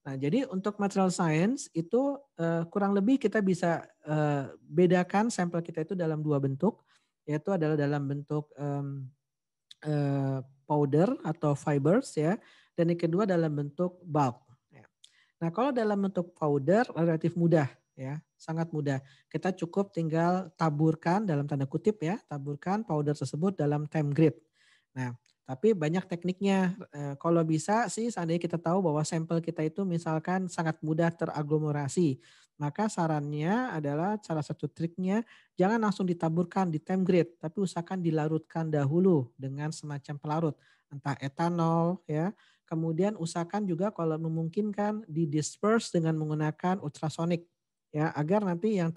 Nah, jadi untuk material science itu eh, kurang lebih kita bisa eh, bedakan sampel kita itu dalam dua bentuk yaitu adalah dalam bentuk um, uh, powder atau fibers ya dan yang kedua dalam bentuk bulk. Ya. Nah kalau dalam bentuk powder relatif mudah ya sangat mudah. Kita cukup tinggal taburkan dalam tanda kutip ya taburkan powder tersebut dalam time grid. Nah tapi banyak tekniknya. E, kalau bisa sih seandainya kita tahu bahwa sampel kita itu misalkan sangat mudah teraglomerasi. Maka sarannya adalah salah satu triknya jangan langsung ditaburkan di time grade, tapi usahakan dilarutkan dahulu dengan semacam pelarut, entah etanol ya. Kemudian usahakan juga kalau memungkinkan disperse dengan menggunakan ultrasonik ya agar nanti yang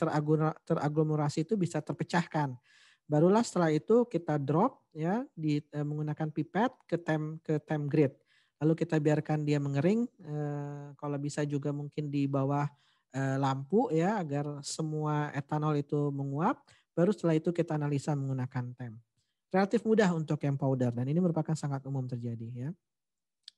teraglomerasi itu bisa terpecahkan. Barulah setelah itu kita drop ya di eh, menggunakan pipet ke time ke time grade. Lalu kita biarkan dia mengering eh, kalau bisa juga mungkin di bawah Eh, lampu ya agar semua etanol itu menguap. Baru setelah itu kita analisa menggunakan tem. Relatif mudah untuk yang powder dan ini merupakan sangat umum terjadi ya.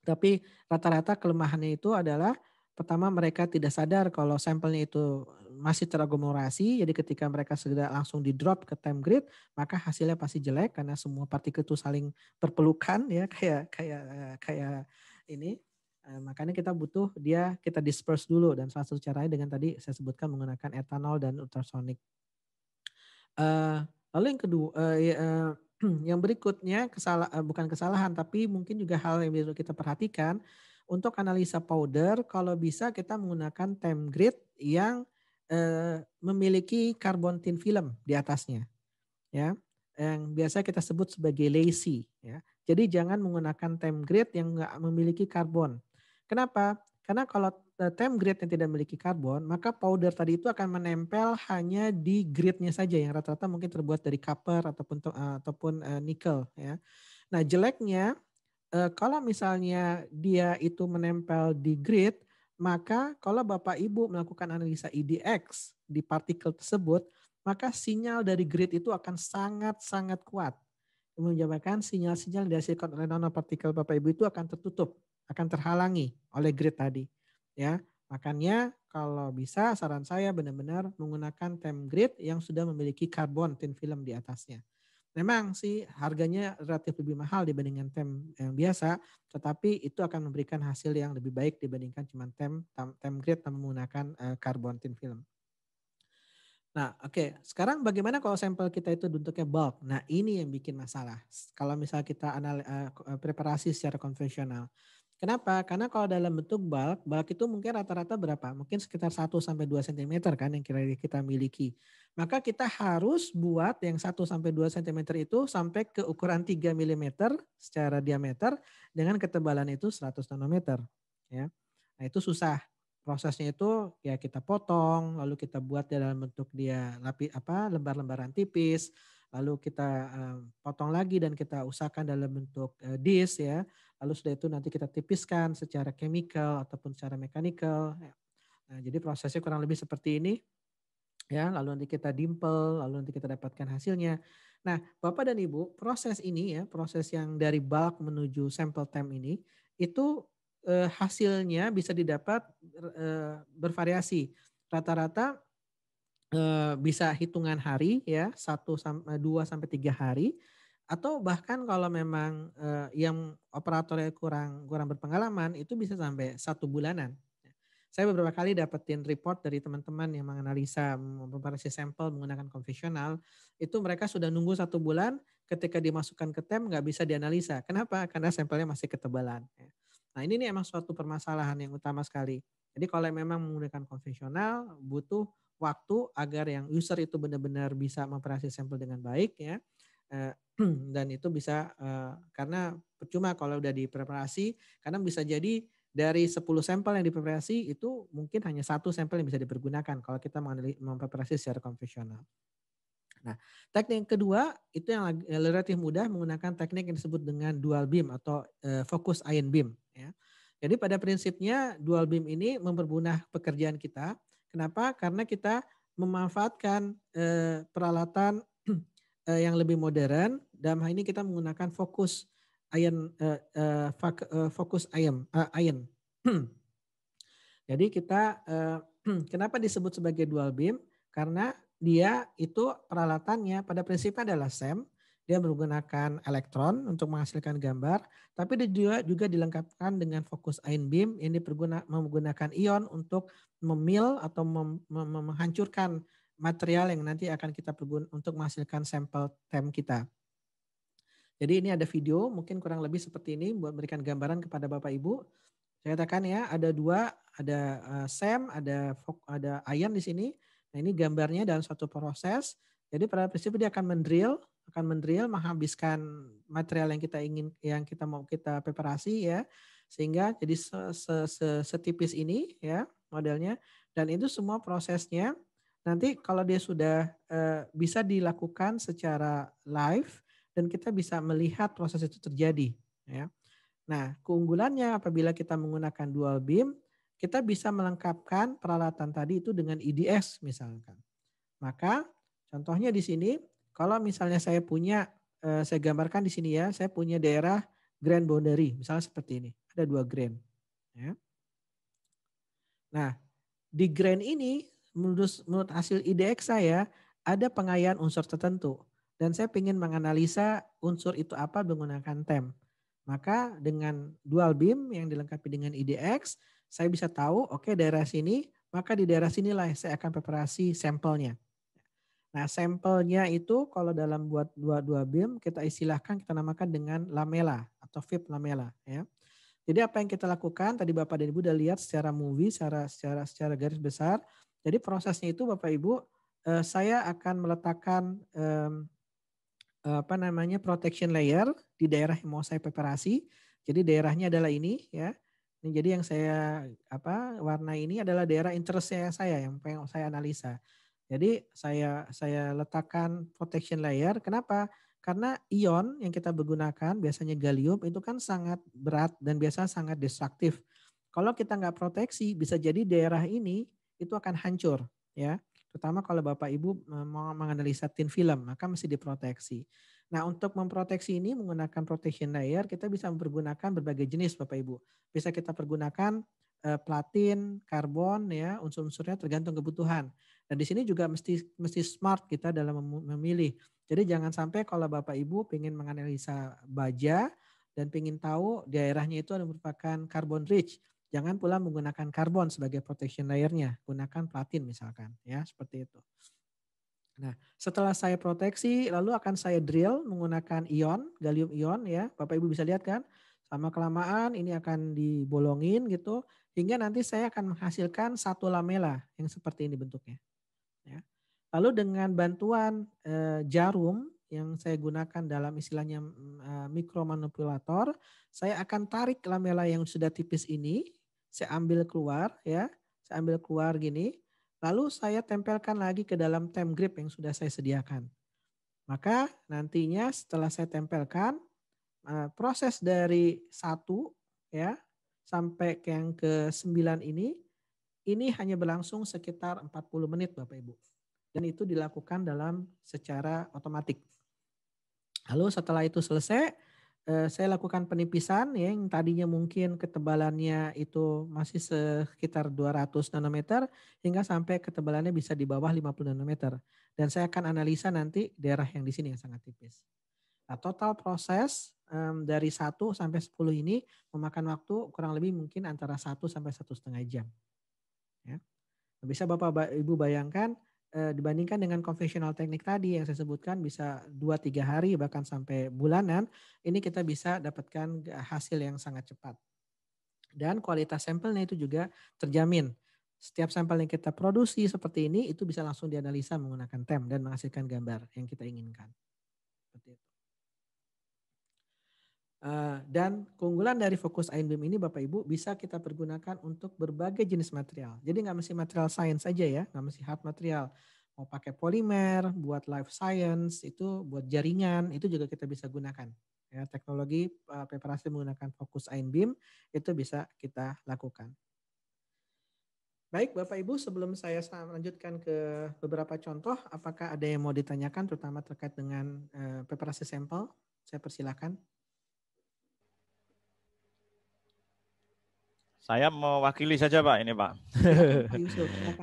Tapi rata-rata kelemahannya itu adalah pertama mereka tidak sadar kalau sampelnya itu masih teragglomerasi jadi ketika mereka segera langsung di drop ke time grid maka hasilnya pasti jelek karena semua partikel itu saling berpelukan ya [laughs] kayak kayak eh, kayak ini Eh, makanya kita butuh dia kita disperse dulu dan salah satu caranya dengan tadi saya sebutkan menggunakan etanol dan ultrasonik. Eh, lalu yang kedua, eh, ya, eh [clears throat] yang berikutnya kesalah, eh, bukan kesalahan tapi mungkin juga hal yang perlu kita perhatikan untuk analisa powder kalau bisa kita menggunakan time grid yang memiliki tin film di atasnya, ya yang biasa kita sebut sebagai lazy. Ya. Jadi jangan menggunakan time grid yang nggak memiliki karbon. Kenapa? Karena kalau eh, time grid yang tidak memiliki karbon, maka powder tadi itu akan menempel hanya di gridnya saja yang rata-rata mungkin terbuat dari copper ataupun uh, ataupun uh, eh, nikel ya. Nah, jeleknya uh, kalau misalnya dia itu menempel di grid, maka kalau Bapak Ibu melakukan analisa IDX e di partikel tersebut, maka sinyal dari grid itu akan sangat-sangat kuat. Menjawabkan sinyal-sinyal yang dihasilkan oleh nanopartikel Bapak Ibu itu akan tertutup akan terhalangi oleh grid tadi. Ya, makanya kalau bisa saran saya benar-benar menggunakan tem grid yang sudah memiliki karbon tin film di atasnya. Memang sih harganya relatif lebih mahal dibandingkan tem yang biasa, tetapi itu akan memberikan hasil yang lebih baik dibandingkan cuman tem tem grid tanpa menggunakan eh, karbon tin film. Nah, oke. Okay. Sekarang bagaimana kalau sampel kita itu bentuknya bulk? Nah, ini yang bikin masalah. Kalau misalnya kita anal, eh, eh, preparasi secara konvensional. Kenapa? Karena kalau dalam bentuk bulk, bulk itu mungkin rata-rata berapa? Mungkin sekitar 1 sampai 2 cm kan yang kira kita miliki. Maka kita harus buat yang 1 sampai 2 cm itu sampai ke ukuran 3 mm secara diameter dengan ketebalan itu 100 nanometer, ya. Nah, itu susah. Prosesnya itu ya kita potong, lalu kita buat dalam bentuk dia lapis apa lembar-lembaran tipis, lalu kita uh, potong lagi dan kita usahakan dalam bentuk uh, eh, disk ya. Lalu sudah itu nanti kita tipiskan secara chemical ataupun secara mechanical. Ya. Nah, jadi prosesnya kurang lebih seperti ini. Ya, lalu nanti kita dimple, lalu nanti kita dapatkan hasilnya. Nah, Bapak dan Ibu, proses ini ya, proses yang dari bulk menuju sampel temp ini itu eh, hasilnya bisa didapat eh, bervariasi. Rata-rata Eh, bisa hitungan hari ya satu eh, dua sampai tiga hari atau bahkan kalau memang eh, yang operatornya kurang kurang berpengalaman itu bisa sampai satu bulanan. Saya beberapa kali dapetin report dari teman-teman yang menganalisa memperparasi sampel menggunakan konvensional itu mereka sudah nunggu satu bulan ketika dimasukkan ke tem nggak bisa dianalisa. Kenapa? Karena sampelnya masih ketebalan. Nah ini nih emang suatu permasalahan yang utama sekali. Jadi kalau memang menggunakan konvensional butuh waktu agar yang user itu benar-benar bisa memperhasi sampel dengan baik ya. Eh, [clears throat] dan itu bisa eh, karena percuma kalau udah dipreparasi karena bisa jadi dari 10 sampel yang dipreparasi itu mungkin hanya satu sampel yang bisa dipergunakan kalau kita mempreparasi secara konvensional. Nah, teknik yang kedua itu yang relatif mudah menggunakan teknik yang disebut dengan dual beam atau eh, fokus ion beam. Ya. Jadi pada prinsipnya dual beam ini mempermudah pekerjaan kita Kenapa? Karena kita memanfaatkan eh, peralatan [clears throat] eh, yang lebih modern. Dalam hal ini kita menggunakan fokus ion, eh, eh, eh fokus ion. Eh, ion. [clears throat] Jadi kita eh, [clears throat] kenapa disebut sebagai dual beam? Karena dia itu peralatannya pada prinsipnya adalah SEM, dia menggunakan elektron untuk menghasilkan gambar, tapi dia juga, juga dilengkapkan dengan fokus ion beam yang diperguna, menggunakan ion untuk memil atau mem, mem, menghancurkan material yang nanti akan kita pergun untuk menghasilkan sampel tem kita. Jadi ini ada video mungkin kurang lebih seperti ini buat memberikan gambaran kepada Bapak Ibu. Saya katakan ya ada dua, ada uh, SEM, ada ada ion di sini. Nah ini gambarnya dalam suatu proses. Jadi pada prinsipnya dia akan mendrill akan mendrill menghabiskan material yang kita ingin yang kita mau kita preparasi ya sehingga jadi se, se, se, setipis ini ya modelnya dan itu semua prosesnya nanti kalau dia sudah uh, bisa dilakukan secara live dan kita bisa melihat proses itu terjadi ya. Nah, keunggulannya apabila kita menggunakan dual beam, kita bisa melengkapkan peralatan tadi itu dengan IDS misalkan. Maka contohnya di sini kalau misalnya saya punya, eh, saya gambarkan di sini ya, saya punya daerah grand boundary, misalnya seperti ini. Ada dua grand. Ya. Nah, di grand ini menurut, menurut hasil IDX saya, ada pengayaan unsur tertentu. Dan saya ingin menganalisa unsur itu apa menggunakan TEM. Maka dengan dual beam yang dilengkapi dengan IDX, saya bisa tahu, oke okay, daerah sini, maka di daerah sinilah saya akan preparasi sampelnya. Nah, sampelnya itu kalau dalam buat dua-dua BIM kita istilahkan kita namakan dengan lamela atau VIP lamela ya. Jadi apa yang kita lakukan tadi Bapak dan Ibu sudah lihat secara movie secara secara secara garis besar. Jadi prosesnya itu Bapak Ibu eh, saya akan meletakkan eh, apa namanya protection layer di daerah yang mau saya preparasi. Jadi daerahnya adalah ini ya. Ini jadi yang saya apa warna ini adalah daerah interest saya yang pengen saya analisa. Jadi saya saya letakkan protection layer. Kenapa? Karena ion yang kita gunakan biasanya gallium itu kan sangat berat dan biasa sangat destruktif. Kalau kita nggak proteksi bisa jadi daerah ini itu akan hancur ya. Terutama kalau Bapak Ibu mau menganalisa tin film maka mesti diproteksi. Nah, untuk memproteksi ini menggunakan protection layer, kita bisa mempergunakan berbagai jenis Bapak Ibu. Bisa kita pergunakan Eh, platin, karbon ya, unsur-unsurnya tergantung kebutuhan. Dan di sini juga mesti mesti smart kita dalam memilih. Jadi jangan sampai kalau Bapak Ibu ingin menganalisa baja dan ingin tahu daerahnya itu ada merupakan carbon rich, jangan pula menggunakan karbon sebagai protection layernya, gunakan platin misalkan ya, seperti itu. Nah, setelah saya proteksi lalu akan saya drill menggunakan ion, galium ion ya. Bapak Ibu bisa lihat kan? Sama kelamaan ini akan dibolongin gitu hingga nanti saya akan menghasilkan satu lamela yang seperti ini bentuknya. Ya. Lalu dengan bantuan e, jarum yang saya gunakan dalam istilahnya e, mikromanipulator, saya akan tarik lamela yang sudah tipis ini, saya ambil keluar ya, saya ambil keluar gini, lalu saya tempelkan lagi ke dalam tem grip yang sudah saya sediakan. Maka nantinya setelah saya tempelkan eh, proses dari satu ya sampai yang ke-9 ini, ini hanya berlangsung sekitar 40 menit Bapak Ibu. Dan itu dilakukan dalam secara otomatis. Lalu setelah itu selesai, eh, saya lakukan penipisan ya, yang tadinya mungkin ketebalannya itu masih sekitar 200 nanometer hingga sampai ketebalannya bisa di bawah 50 nanometer. Dan saya akan analisa nanti daerah yang di sini yang sangat tipis. Nah, total proses um, dari 1 sampai 10 ini memakan waktu kurang lebih mungkin antara 1 sampai satu setengah jam. Ya. Nah, bisa Bapak Ibu bayangkan eh, dibandingkan dengan konvensional teknik tadi yang saya sebutkan bisa 2-3 hari bahkan sampai bulanan, ini kita bisa dapatkan hasil yang sangat cepat. Dan kualitas sampelnya itu juga terjamin. Setiap sampel yang kita produksi seperti ini itu bisa langsung dianalisa menggunakan TEM dan menghasilkan gambar yang kita inginkan. Seperti itu. Eh, dan keunggulan dari fokus ion beam ini Bapak Ibu bisa kita pergunakan untuk berbagai jenis material. Jadi nggak mesti material science saja ya, nggak mesti hard material. Mau pakai polimer, buat life science, itu buat jaringan, itu juga kita bisa gunakan. Ya, teknologi eh, preparasi menggunakan fokus ion beam itu bisa kita lakukan. Baik Bapak Ibu, sebelum saya lanjutkan ke beberapa contoh, apakah ada yang mau ditanyakan terutama terkait dengan eh, preparasi sampel? Saya persilahkan. Saya mewakili saja Pak ini Pak. [laughs]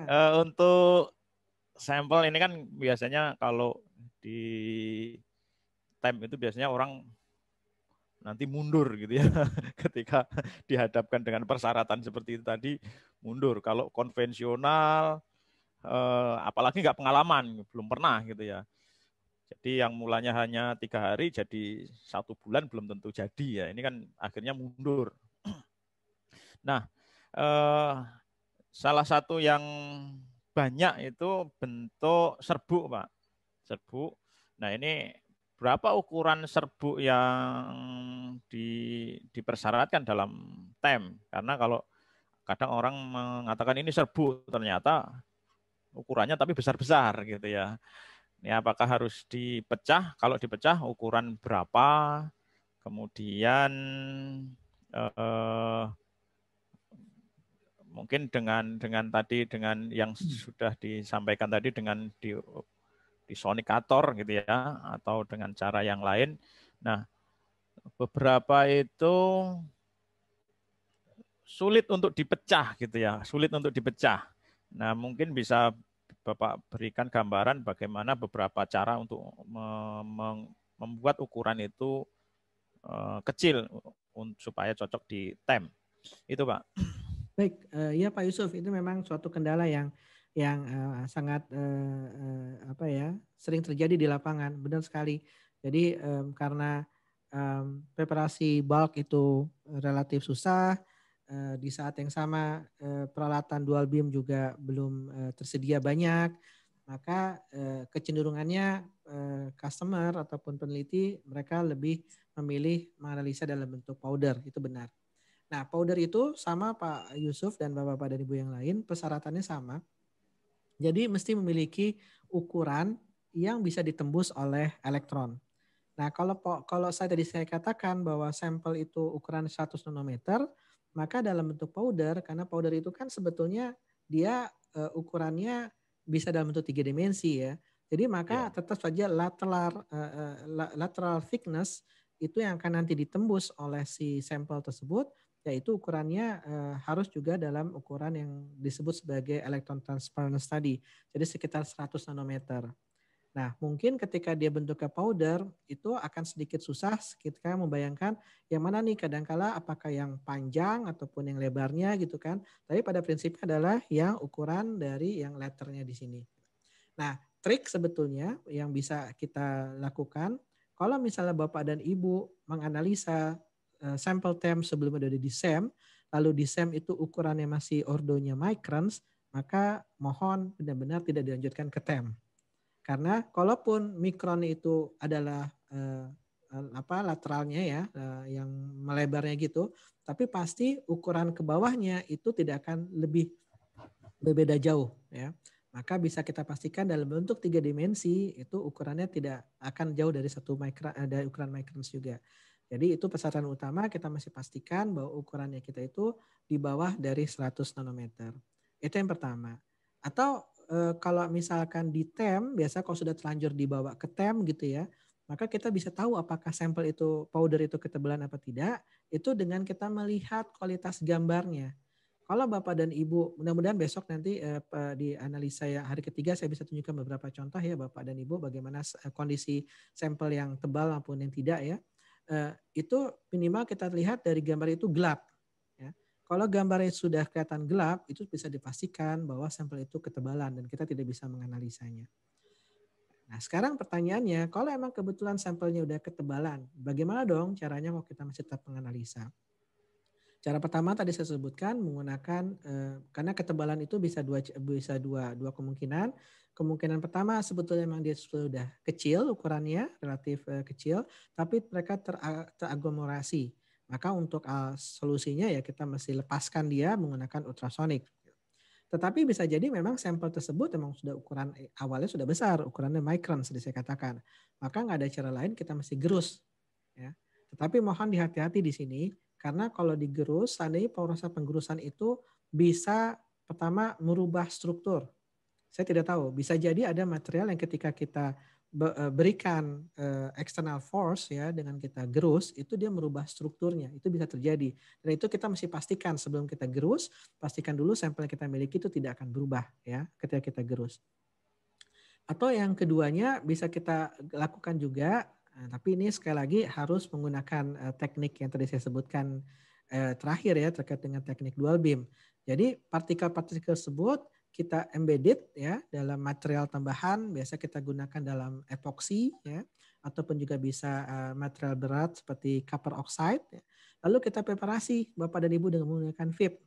Eh, untuk sampel ini kan biasanya kalau di time itu biasanya orang nanti mundur gitu ya [laughs] ketika dihadapkan dengan persyaratan seperti itu tadi mundur. Kalau konvensional eh, apalagi nggak pengalaman belum pernah gitu ya. Jadi yang mulanya hanya tiga hari jadi satu bulan belum tentu jadi ya. Ini kan akhirnya mundur. Nah, eh, salah satu yang banyak itu bentuk serbuk, Pak. Serbuk. Nah, ini berapa ukuran serbuk yang di, dipersyaratkan dalam tem? Karena kalau kadang orang mengatakan ini serbuk, ternyata ukurannya tapi besar-besar gitu ya. Ini apakah harus dipecah? Kalau dipecah ukuran berapa? Kemudian eh, mungkin dengan dengan tadi dengan yang hmm. sudah disampaikan tadi dengan di sonikator gitu ya atau dengan cara yang lain. Nah, beberapa itu sulit untuk dipecah gitu ya, sulit untuk dipecah. Nah, mungkin bisa Bapak berikan gambaran bagaimana beberapa cara untuk membuat ukuran itu eh, kecil supaya cocok di tem. Itu, Pak. Baik, eh, ya Pak Yusuf, itu memang suatu kendala yang yang eh, sangat eh, apa ya sering terjadi di lapangan, benar sekali. Jadi karena preparasi bulk itu relatif susah, di saat yang sama peralatan dual beam juga belum tersedia banyak, maka kecenderungannya customer ataupun peneliti mereka lebih memilih menganalisa dalam bentuk powder itu benar. Nah, powder itu sama Pak Yusuf dan Bapak-bapak dan Ibu yang lain, persyaratannya sama. Jadi mesti memiliki ukuran yang bisa ditembus oleh elektron. Nah, kalau kalau saya tadi saya katakan bahwa sampel itu ukuran 100 nanometer, maka dalam bentuk powder karena powder itu kan sebetulnya dia uh, ukurannya bisa dalam bentuk tiga dimensi ya. Jadi maka yeah. tetap saja lateral uh, lateral thickness itu yang akan nanti ditembus oleh si sampel tersebut yaitu ukurannya uh, harus juga dalam ukuran yang disebut sebagai electron transparency tadi. Jadi sekitar 100 nanometer. Nah, mungkin ketika dia bentuknya powder, itu akan sedikit susah ketika membayangkan yang mana nih kadangkala apakah yang panjang ataupun yang lebarnya gitu kan. Tapi pada prinsipnya adalah yang ukuran dari yang letternya di sini. Nah, trik sebetulnya yang bisa kita lakukan kalau misalnya Bapak dan Ibu menganalisa Eh, sample temp sebelum ada di SEM, lalu di SEM itu ukurannya masih ordonya microns, maka mohon benar-benar tidak dilanjutkan ke temp. Karena kalaupun mikron itu adalah eh, apa lateralnya ya eh, yang melebarnya gitu, tapi pasti ukuran ke bawahnya itu tidak akan lebih berbeda jauh ya. Maka bisa kita pastikan dalam bentuk tiga dimensi itu ukurannya tidak akan jauh dari satu mikron eh, dari ukuran microns juga. Jadi itu persyaratan utama kita masih pastikan bahwa ukurannya kita itu di bawah dari 100 nanometer. Itu yang pertama. Atau e, kalau misalkan di tem, biasa kalau sudah terlanjur dibawa ke tem gitu ya, maka kita bisa tahu apakah sampel itu powder itu ketebalan apa tidak itu dengan kita melihat kualitas gambarnya kalau bapak dan ibu mudah-mudahan besok nanti eh, di analisa ya hari ketiga saya bisa tunjukkan beberapa contoh ya bapak dan ibu bagaimana eh, kondisi sampel yang tebal maupun yang tidak ya Eh, itu minimal kita lihat dari gambar itu gelap. Ya. Kalau gambarnya sudah kelihatan gelap, itu bisa dipastikan bahwa sampel itu ketebalan dan kita tidak bisa menganalisanya. Nah sekarang pertanyaannya, kalau emang kebetulan sampelnya udah ketebalan, bagaimana dong caranya mau kita masih tetap menganalisa? Cara pertama tadi saya sebutkan menggunakan eh, karena ketebalan itu bisa dua bisa dua dua kemungkinan. Kemungkinan pertama sebetulnya memang dia sudah kecil ukurannya relatif eh, kecil, tapi mereka ter, teraglomerasi. Maka untuk uh, solusinya ya kita mesti lepaskan dia menggunakan ultrasonik. Tetapi bisa jadi memang sampel tersebut memang sudah ukuran eh, awalnya sudah besar, ukurannya micron sudah saya katakan. Maka nggak ada cara lain kita mesti gerus. Ya. Tetapi mohon dihati-hati di sini karena kalau digerus, seandainya proses penggerusan itu bisa pertama merubah struktur. Saya tidak tahu, bisa jadi ada material yang ketika kita eh, berikan eh, external force ya dengan kita gerus itu dia merubah strukturnya itu bisa terjadi dan itu kita mesti pastikan sebelum kita gerus pastikan dulu sampel yang kita miliki itu tidak akan berubah ya ketika kita gerus atau yang keduanya bisa kita lakukan juga Eh, tapi ini sekali lagi harus menggunakan eh, teknik yang tadi saya sebutkan eh, terakhir ya terkait dengan teknik dual beam. Jadi partikel-partikel tersebut kita embedded ya dalam material tambahan biasa kita gunakan dalam epoxy, ya ataupun juga bisa uh, material berat seperti copper oxide ya. lalu kita preparasi Bapak dan Ibu dengan menggunakan Vip,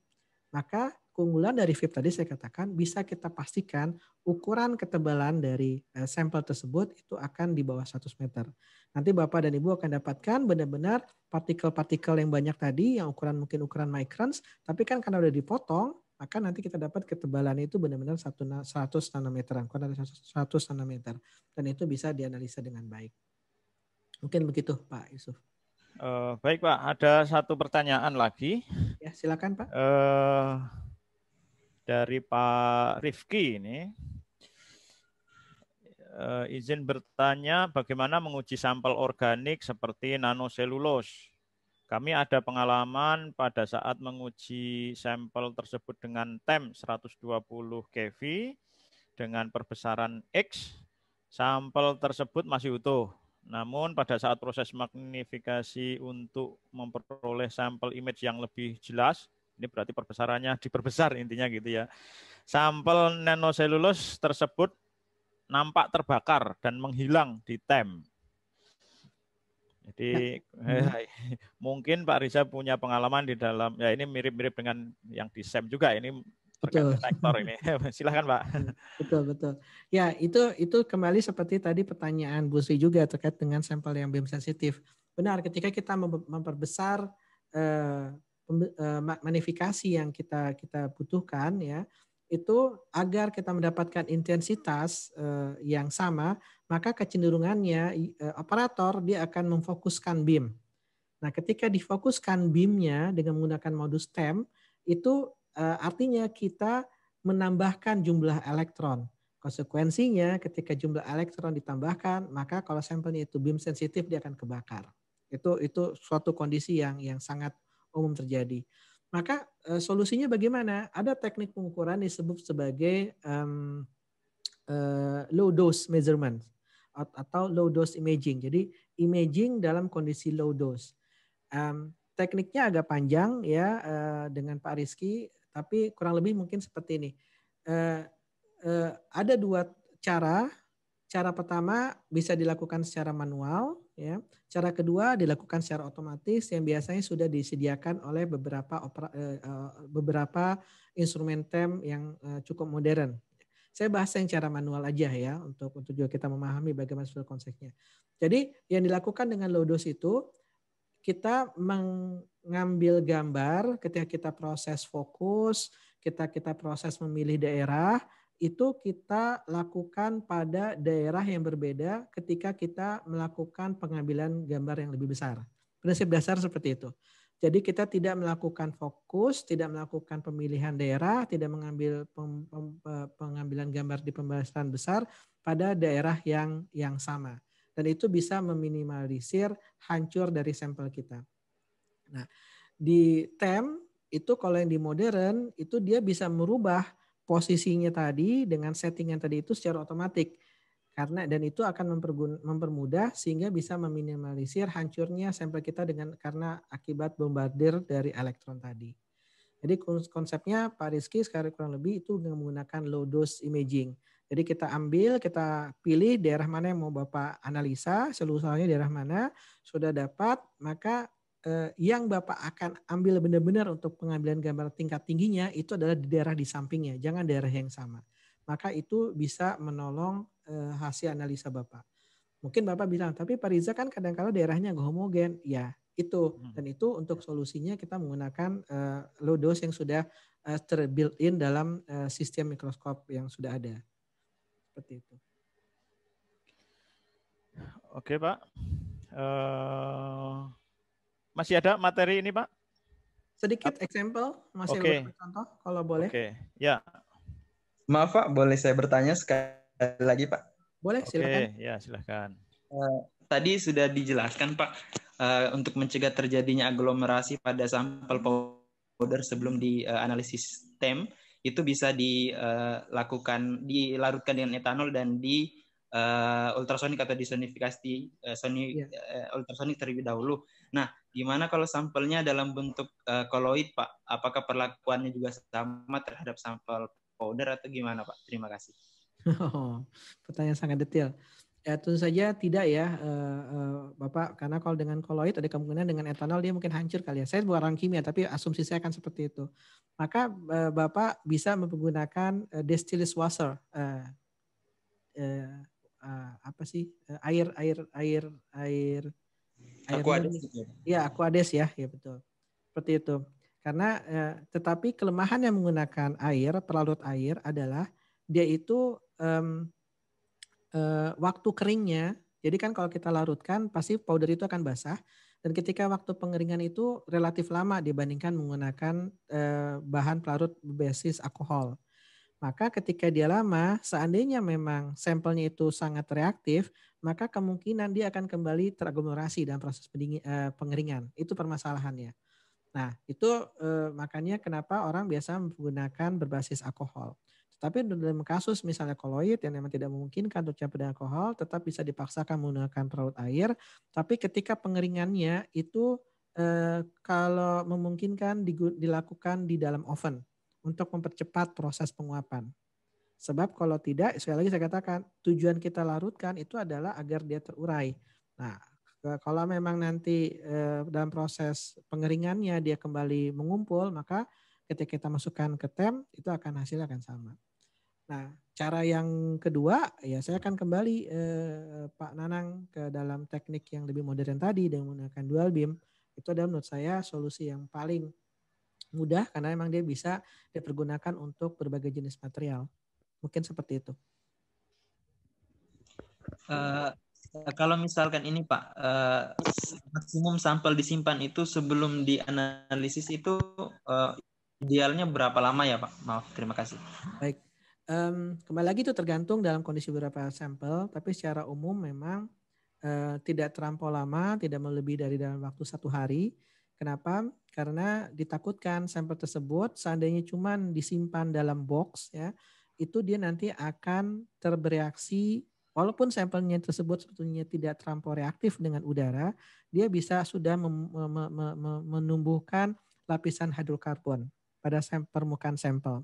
maka keunggulan dari VIP tadi saya katakan bisa kita pastikan ukuran ketebalan dari eh, sampel tersebut itu akan di bawah 100 meter. Nanti Bapak dan Ibu akan dapatkan benar-benar partikel-partikel yang banyak tadi yang ukuran mungkin ukuran microns, tapi kan karena udah dipotong, maka nanti kita dapat ketebalan itu benar-benar 100 nanometer, kurang dari 100 nanometer. Dan itu bisa dianalisa dengan baik. Mungkin begitu Pak Yusuf. Uh, baik Pak, ada satu pertanyaan lagi. Ya, silakan Pak. Uh, dari Pak Rifki ini. Uh, izin bertanya bagaimana menguji sampel organik seperti nanoselulos. Kami ada pengalaman pada saat menguji sampel tersebut dengan TEM 120 kV dengan perbesaran X. Sampel tersebut masih utuh. Namun pada saat proses magnifikasi untuk memperoleh sampel image yang lebih jelas, ini berarti perbesarannya diperbesar intinya gitu ya. Sampel nanoselulus tersebut nampak terbakar dan menghilang di tem. Jadi ya. mungkin Pak Riza punya pengalaman di dalam ya ini mirip-mirip dengan yang di SEM juga ini terkait detektor ini. [laughs] [laughs] Silahkan Pak. Betul betul. Ya itu itu kembali seperti tadi pertanyaan Bu Sri juga terkait dengan sampel yang BIM sensitif. Benar ketika kita memperbesar eh, Eh, magnifikasi yang kita kita butuhkan ya itu agar kita mendapatkan intensitas uh, yang sama maka kecenderungannya uh, operator dia akan memfokuskan beam. Nah, ketika difokuskan beamnya dengan menggunakan modus TEM itu uh, artinya kita menambahkan jumlah elektron. Konsekuensinya ketika jumlah elektron ditambahkan, maka kalau sampelnya itu beam sensitif dia akan kebakar. Itu itu suatu kondisi yang yang sangat umum terjadi. Maka eh, solusinya bagaimana? Ada teknik pengukuran disebut sebagai um, uh, low dose measurement atau low dose imaging. Jadi imaging dalam kondisi low dose. Um, tekniknya agak panjang ya uh, dengan Pak Rizky, tapi kurang lebih mungkin seperti ini. Uh, uh, ada dua cara. Cara pertama bisa dilakukan secara manual, Ya. Cara kedua dilakukan secara otomatis yang biasanya sudah disediakan oleh beberapa opera, eh, eh, beberapa instrumen tem yang eh, cukup modern. Saya bahas yang cara manual aja ya untuk untuk juga kita memahami bagaimana sebenarnya konsepnya. Jadi yang dilakukan dengan low dose itu kita mengambil gambar ketika kita proses fokus, kita kita proses memilih daerah, itu kita lakukan pada daerah yang berbeda ketika kita melakukan pengambilan gambar yang lebih besar. Prinsip dasar seperti itu. Jadi kita tidak melakukan fokus, tidak melakukan pemilihan daerah, tidak mengambil pengambilan gambar di pembahasan besar pada daerah yang yang sama. Dan itu bisa meminimalisir hancur dari sampel kita. Nah, di TEM itu kalau yang di modern itu dia bisa merubah posisinya tadi dengan settingan tadi itu secara otomatis karena dan itu akan mempermudah sehingga bisa meminimalisir hancurnya sampel kita dengan karena akibat bombardir dari elektron tadi. Jadi konsepnya Pak Rizky sekarang kurang lebih itu menggunakan low dose imaging. Jadi kita ambil, kita pilih daerah mana yang mau Bapak analisa, seluruhnya daerah mana sudah dapat, maka Eh, yang Bapak akan ambil benar-benar untuk pengambilan gambar tingkat tingginya itu adalah di daerah di sampingnya, jangan daerah yang sama. Maka itu bisa menolong eh, hasil analisa Bapak. Mungkin Bapak bilang, tapi Pak Riza kan kadang kadang daerahnya gak homogen. Ya, itu. Hmm. Dan itu untuk solusinya kita menggunakan eh, low dose yang sudah terbuilt in dalam sistem mikroskop yang sudah ada. Seperti itu. Oke Pak. Uh... Masih ada materi ini, Pak? Sedikit example, masih okay. contoh kalau boleh. Oke, okay. ya. Maaf Pak, boleh saya bertanya sekali lagi Pak? Boleh, silakan. Oke, ya silakan. Uh, tadi sudah dijelaskan Pak, uh, untuk mencegah terjadinya aglomerasi pada sampel powder sebelum di uh, eh, TEM itu bisa dilakukan, dilarutkan dengan etanol dan di uh, eh, ultrasonik atau disonifikasi uh, soni, yeah. Iya. uh, ultrasonik terlebih dahulu. Nah, gimana kalau sampelnya dalam bentuk uh, eh, koloid, Pak? Apakah perlakuannya juga sama terhadap sampel powder atau gimana, Pak? Terima kasih. Oh, pertanyaan sangat detail. Ya, tentu saja tidak ya, uh, uh, Bapak. Karena kalau dengan koloid ada kemungkinan dengan etanol dia mungkin hancur kali ya. Saya bukan orang kimia, tapi asumsi saya akan seperti itu. Maka uh, Bapak bisa menggunakan uh, distilled washer. uh, uh, apa sih uh, air air air air Aquades. Gitu. Iya, ya, ades ya, ya betul. Seperti itu. Karena uh, tetapi kelemahan yang menggunakan air, pelarut air adalah dia itu um, uh, waktu keringnya. Jadi kan kalau kita larutkan pasti powder itu akan basah dan ketika waktu pengeringan itu relatif lama dibandingkan menggunakan uh, bahan pelarut basis alkohol. Maka ketika dia lama, seandainya memang sampelnya itu sangat reaktif, maka kemungkinan dia akan kembali teragglomerasi dalam proses eh, pengeringan. Itu permasalahannya. Nah, itu eh, makanya kenapa orang biasa menggunakan berbasis alkohol. Tetapi dalam kasus misalnya koloid yang memang tidak memungkinkan untuk campur dengan alkohol, tetap bisa dipaksakan menggunakan perawat air. Tapi ketika pengeringannya itu eh, kalau memungkinkan dilakukan di dalam oven untuk mempercepat proses penguapan. Sebab kalau tidak, sekali lagi saya katakan, tujuan kita larutkan itu adalah agar dia terurai. Nah, kalau memang nanti eh, dalam proses pengeringannya dia kembali mengumpul, maka ketika kita masukkan ke tem, itu akan hasilnya akan sama. Nah, cara yang kedua ya saya akan kembali eh, Pak Nanang ke dalam teknik yang lebih modern tadi dengan menggunakan dual beam. Itu adalah menurut saya solusi yang paling mudah karena memang dia bisa dipergunakan untuk berbagai jenis material. Mungkin seperti itu. Uh, kalau misalkan ini Pak, uh, maksimum sampel disimpan itu sebelum dianalisis itu uh, idealnya berapa lama ya Pak? Maaf, terima kasih. Baik. Um, kembali lagi itu tergantung dalam kondisi berapa sampel, tapi secara umum memang uh, tidak terlampau lama, tidak melebihi dari dalam waktu satu hari. Kenapa? karena ditakutkan sampel tersebut seandainya cuma disimpan dalam box ya itu dia nanti akan terbereaksi walaupun sampelnya tersebut sebetulnya tidak terlampau reaktif dengan udara dia bisa sudah menumbuhkan lapisan hidrokarbon pada sampel, permukaan sampel.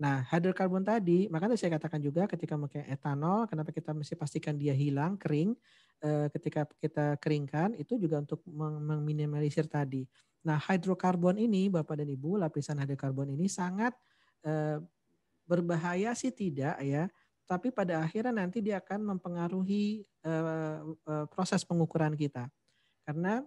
Nah, hidrokarbon tadi, makanya saya katakan juga ketika memakai etanol, kenapa kita mesti pastikan dia hilang, kering, eh, ketika kita keringkan, itu juga untuk meminimalisir tadi. Nah, hidrokarbon ini, Bapak dan Ibu, lapisan hidrokarbon ini sangat eh, berbahaya sih tidak ya, tapi pada akhirnya nanti dia akan mempengaruhi eh, eh proses pengukuran kita. Karena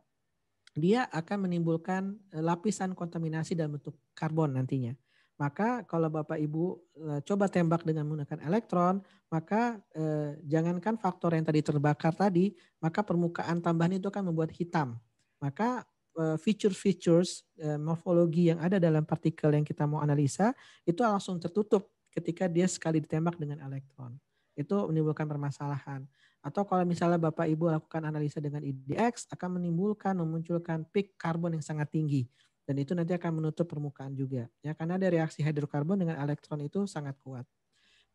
dia akan menimbulkan eh, lapisan kontaminasi dalam bentuk karbon nantinya. Maka kalau Bapak Ibu eh, coba tembak dengan menggunakan elektron, maka eh, jangankan faktor yang tadi terbakar tadi, maka permukaan tambahan itu akan membuat hitam. Maka Eh, feature-features eh, morfologi yang ada dalam partikel yang kita mau analisa itu langsung tertutup ketika dia sekali ditembak dengan elektron. Itu menimbulkan permasalahan. Atau kalau misalnya Bapak Ibu lakukan analisa dengan IDX akan menimbulkan memunculkan peak karbon yang sangat tinggi dan itu nanti akan menutup permukaan juga ya karena ada reaksi hidrokarbon dengan elektron itu sangat kuat.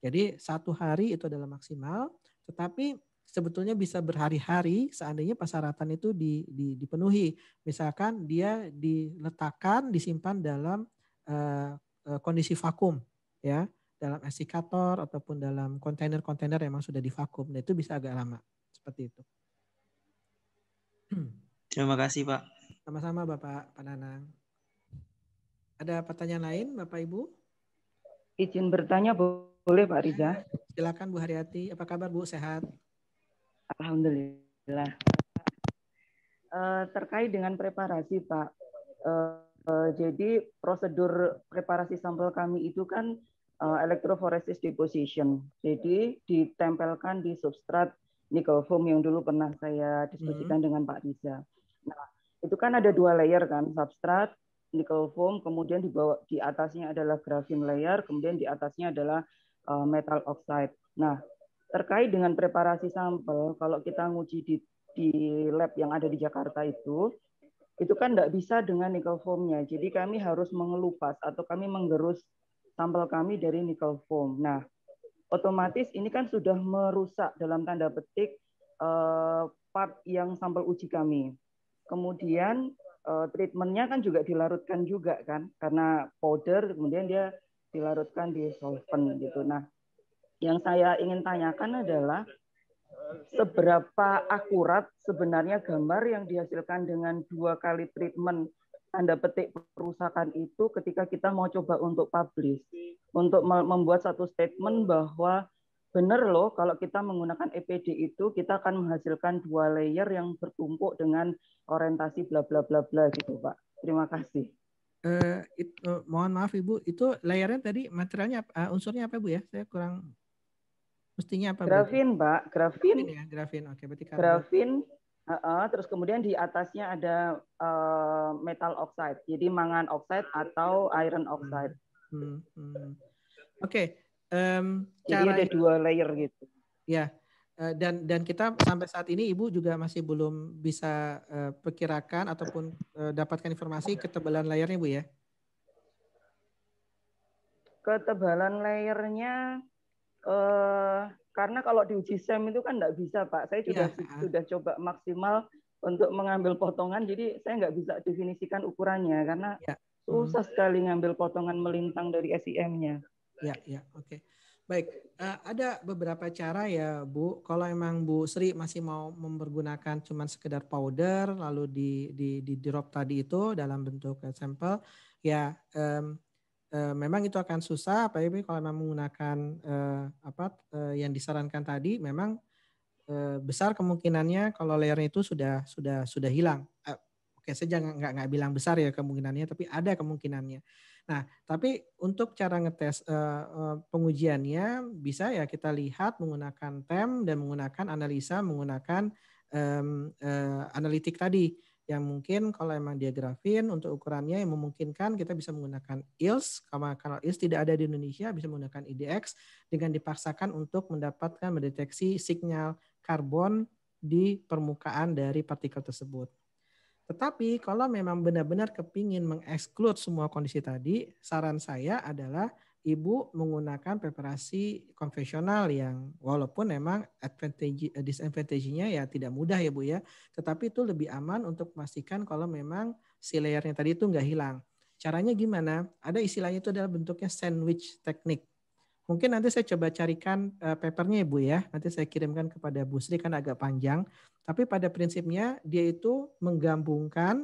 Jadi satu hari itu adalah maksimal, tetapi sebetulnya bisa berhari-hari seandainya persyaratan itu di, di, dipenuhi. Misalkan dia diletakkan, disimpan dalam uh, kondisi vakum, ya, dalam esikator ataupun dalam kontainer-kontainer yang memang sudah divakum. nah itu bisa agak lama, seperti itu. [clears throat] Terima kasih Pak. Sama-sama Bapak Pananang. Ada pertanyaan lain Bapak Ibu? Izin bertanya boleh Pak Riza? Silakan Bu Haryati. Apa kabar Bu? Sehat? Alhamdulillah. Uh, terkait dengan preparasi, Pak. Uh, uh, jadi prosedur preparasi sampel kami itu kan uh, electrophoresis deposition. Jadi ditempelkan di substrat nickel foam yang dulu pernah saya diskusikan mm -hmm. dengan Pak Riza. Nah, itu kan ada dua layer kan, substrat nickel foam, kemudian di bawah di atasnya adalah grafin layer, kemudian di atasnya adalah uh, metal oxide. Nah, terkait dengan preparasi sampel, kalau kita nguji di, di lab yang ada di Jakarta itu, itu kan tidak bisa dengan nickel foam-nya. Jadi kami harus mengelupas atau kami menggerus sampel kami dari nickel foam. Nah, otomatis ini kan sudah merusak dalam tanda petik eh, part yang sampel uji kami. Kemudian treatment eh, treatmentnya kan juga dilarutkan juga kan, karena powder kemudian dia dilarutkan di solvent gitu. Nah, yang saya ingin tanyakan adalah seberapa akurat sebenarnya gambar yang dihasilkan dengan dua kali treatment tanda petik perusakan itu ketika kita mau coba untuk publish, untuk membuat satu statement bahwa benar loh kalau kita menggunakan EPD itu kita akan menghasilkan dua layer yang bertumpuk dengan orientasi bla bla bla bla gitu Pak. Terima kasih. Eh, uh, mohon maaf Ibu, itu layernya tadi materialnya uh, unsurnya apa Bu ya? Saya kurang Mestinya apa? Grafin, Bu? Mbak. Grafin. grafin ya, grafin. Oke, berarti karbon. Grafin. Uh, uh, terus kemudian di atasnya ada uh, metal oxide, jadi mangan oxide atau iron oxide. Hmm, hmm. hmm. Oke, okay. um, jadi ada dua layer gitu. Ya, Yeah. dan dan kita sampai saat ini ibu juga masih belum bisa uh, perkirakan ataupun uh, dapatkan informasi ketebalan layarnya bu ya? Ketebalan layernya uh, karena kalau di uji SEM itu kan nggak bisa Pak. Saya sudah ya. sudah coba maksimal untuk mengambil potongan, jadi saya nggak bisa definisikan ukurannya karena ya. susah sekali ngambil potongan melintang dari sem nya Ya, ya, oke. Okay. Baik, eh, ada beberapa cara ya Bu. Kalau emang Bu Sri masih mau mempergunakan cuman sekedar powder, lalu di di, di drop tadi itu dalam bentuk eh, sampel, ya Eh, memang itu akan susah apalagi kalau memang menggunakan uh, apa uh, yang disarankan tadi memang uh, besar kemungkinannya kalau layernya itu sudah sudah sudah hilang uh, oke saya jangan nggak nggak bilang besar ya kemungkinannya tapi ada kemungkinannya nah tapi untuk cara ngetes uh, pengujiannya bisa ya kita lihat menggunakan tem dan menggunakan analisa menggunakan um, uh, analitik tadi yang mungkin kalau emang dia grafin untuk ukurannya yang memungkinkan kita bisa menggunakan ILS. Karena kalau ILS tidak ada di Indonesia bisa menggunakan IDX dengan dipaksakan untuk mendapatkan mendeteksi sinyal karbon di permukaan dari partikel tersebut. Tetapi kalau memang benar-benar kepingin mengeksklud semua kondisi tadi, saran saya adalah ibu menggunakan preparasi konvensional yang walaupun memang advantage eh, disadvantage-nya ya tidak mudah ya Bu ya, tetapi itu lebih aman untuk memastikan kalau memang si layernya tadi itu nggak hilang. Caranya gimana? Ada istilahnya itu adalah bentuknya sandwich teknik. Mungkin nanti saya coba carikan eh, papernya ya Bu ya. Nanti saya kirimkan kepada Bu Sri kan agak panjang. Tapi pada prinsipnya dia itu menggabungkan,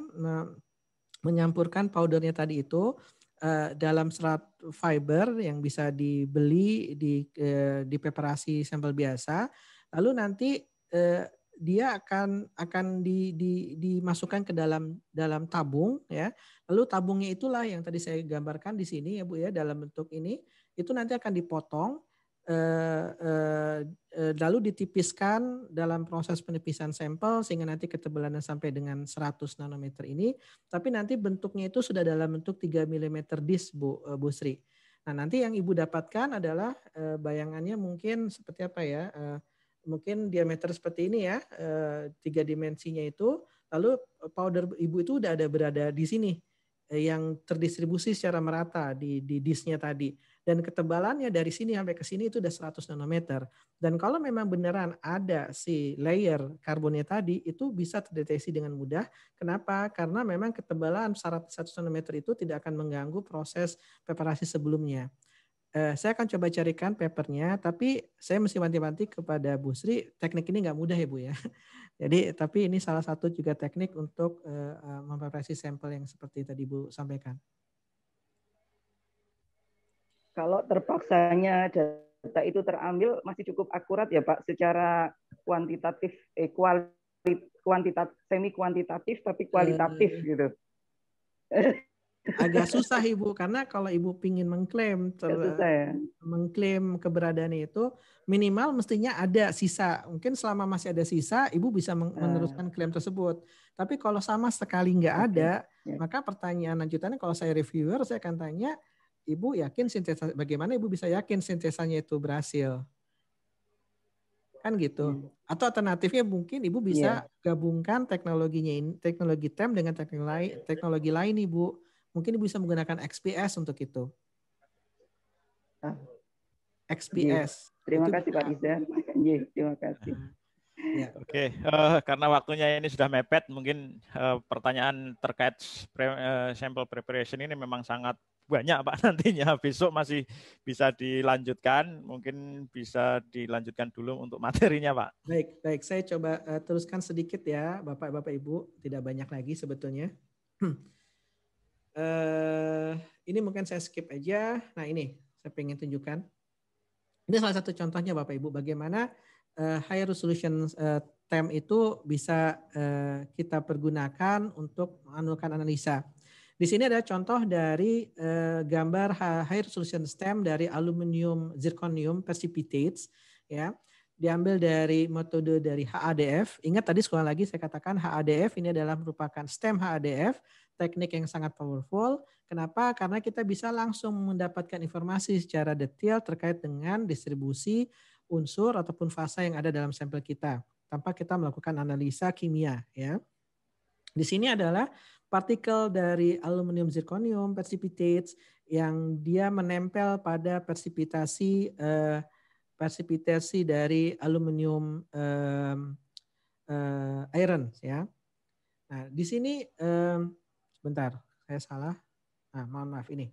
menyampurkan powdernya tadi itu Eh, dalam serat fiber yang bisa dibeli di eh, di preparasi sampel biasa lalu nanti eh, dia akan akan di, di, dimasukkan ke dalam dalam tabung ya lalu tabungnya itulah yang tadi saya gambarkan di sini ya bu ya dalam bentuk ini itu nanti akan dipotong Eh, eh, eh, lalu ditipiskan dalam proses penipisan sampel sehingga nanti ketebalannya sampai dengan 100 nanometer ini. Tapi nanti bentuknya itu sudah dalam bentuk 3 mm disk, Bu, Bu Sri. Nah, nanti yang Ibu dapatkan adalah bayangannya mungkin seperti apa ya, mungkin diameter seperti ini ya, tiga dimensinya itu. Lalu powder Ibu itu udah ada berada di sini yang terdistribusi secara merata di, di disknya tadi dan ketebalannya dari sini sampai ke sini itu udah 100 nanometer. Dan kalau memang beneran ada si layer karbonnya tadi itu bisa terdeteksi dengan mudah. Kenapa? Karena memang ketebalan syarat 100 nanometer itu tidak akan mengganggu proses preparasi sebelumnya. Eh, saya akan coba carikan papernya, tapi saya mesti wanti-wanti kepada Bu Sri, teknik ini nggak mudah ya Bu ya. [laughs] Jadi tapi ini salah satu juga teknik untuk eh, eh mempreparasi sampel yang seperti tadi Bu sampaikan. Kalau terpaksanya data itu terambil masih cukup akurat ya Pak secara kuantitatif eh kuantitat semi kuantitatif tapi iya, kualitatif uh, gitu. [laughs] Agak susah Ibu karena kalau Ibu pingin mengklaim ter, susah, ya? mengklaim keberadaan itu minimal mestinya ada sisa. Mungkin selama masih ada sisa Ibu bisa ah. meneruskan klaim tersebut. Tapi kalau sama sekali nggak ada, okay. Ya. maka pertanyaan lanjutannya kalau saya reviewer saya akan tanya ibu yakin sintesa bagaimana ibu bisa yakin sintesanya itu berhasil? Kan gitu. Hmm. Atau alternatifnya mungkin ibu bisa yeah. gabungkan teknologinya ini, teknologi TEM dengan teknologi lain, teknologi lain ibu. Mungkin ibu bisa menggunakan XPS untuk itu. Ah. XPS. Yeah. Terima itu kasih Pak Iza Yeah, terima kasih. Nah. Iya. Ya. Oke, okay. uh, eh, karena waktunya ini sudah mepet, mungkin uh, pertanyaan terkait pre, uh, sampel preparation ini memang sangat banyak Pak [laughs] nantinya besok masih bisa dilanjutkan mungkin bisa dilanjutkan dulu untuk materinya Pak. Baik, baik saya coba eh, teruskan sedikit ya Bapak-bapak Ibu, tidak banyak lagi sebetulnya. uh, [clears throat] ini mungkin saya skip aja. Nah, ini saya pengen tunjukkan. Ini salah satu contohnya Bapak Ibu bagaimana uh, eh, high resolution uh, TEM itu bisa uh, kita pergunakan untuk melakukan analisa di sini ada contoh dari uh, gambar high resolution stem dari aluminium zirconium precipitates ya. Diambil dari metode dari HADF. Ingat tadi sekali lagi saya katakan HADF ini adalah merupakan stem HADF, teknik yang sangat powerful. Kenapa? Karena kita bisa langsung mendapatkan informasi secara detail terkait dengan distribusi unsur ataupun fase yang ada dalam sampel kita tanpa kita melakukan analisa kimia ya. Di sini adalah partikel dari aluminium zirconium precipitates yang dia menempel pada persipitasi eh, persipitasi dari aluminium eh, eh, iron ya. Nah, di sini eh, sebentar, saya salah. Nah, mohon maaf ini.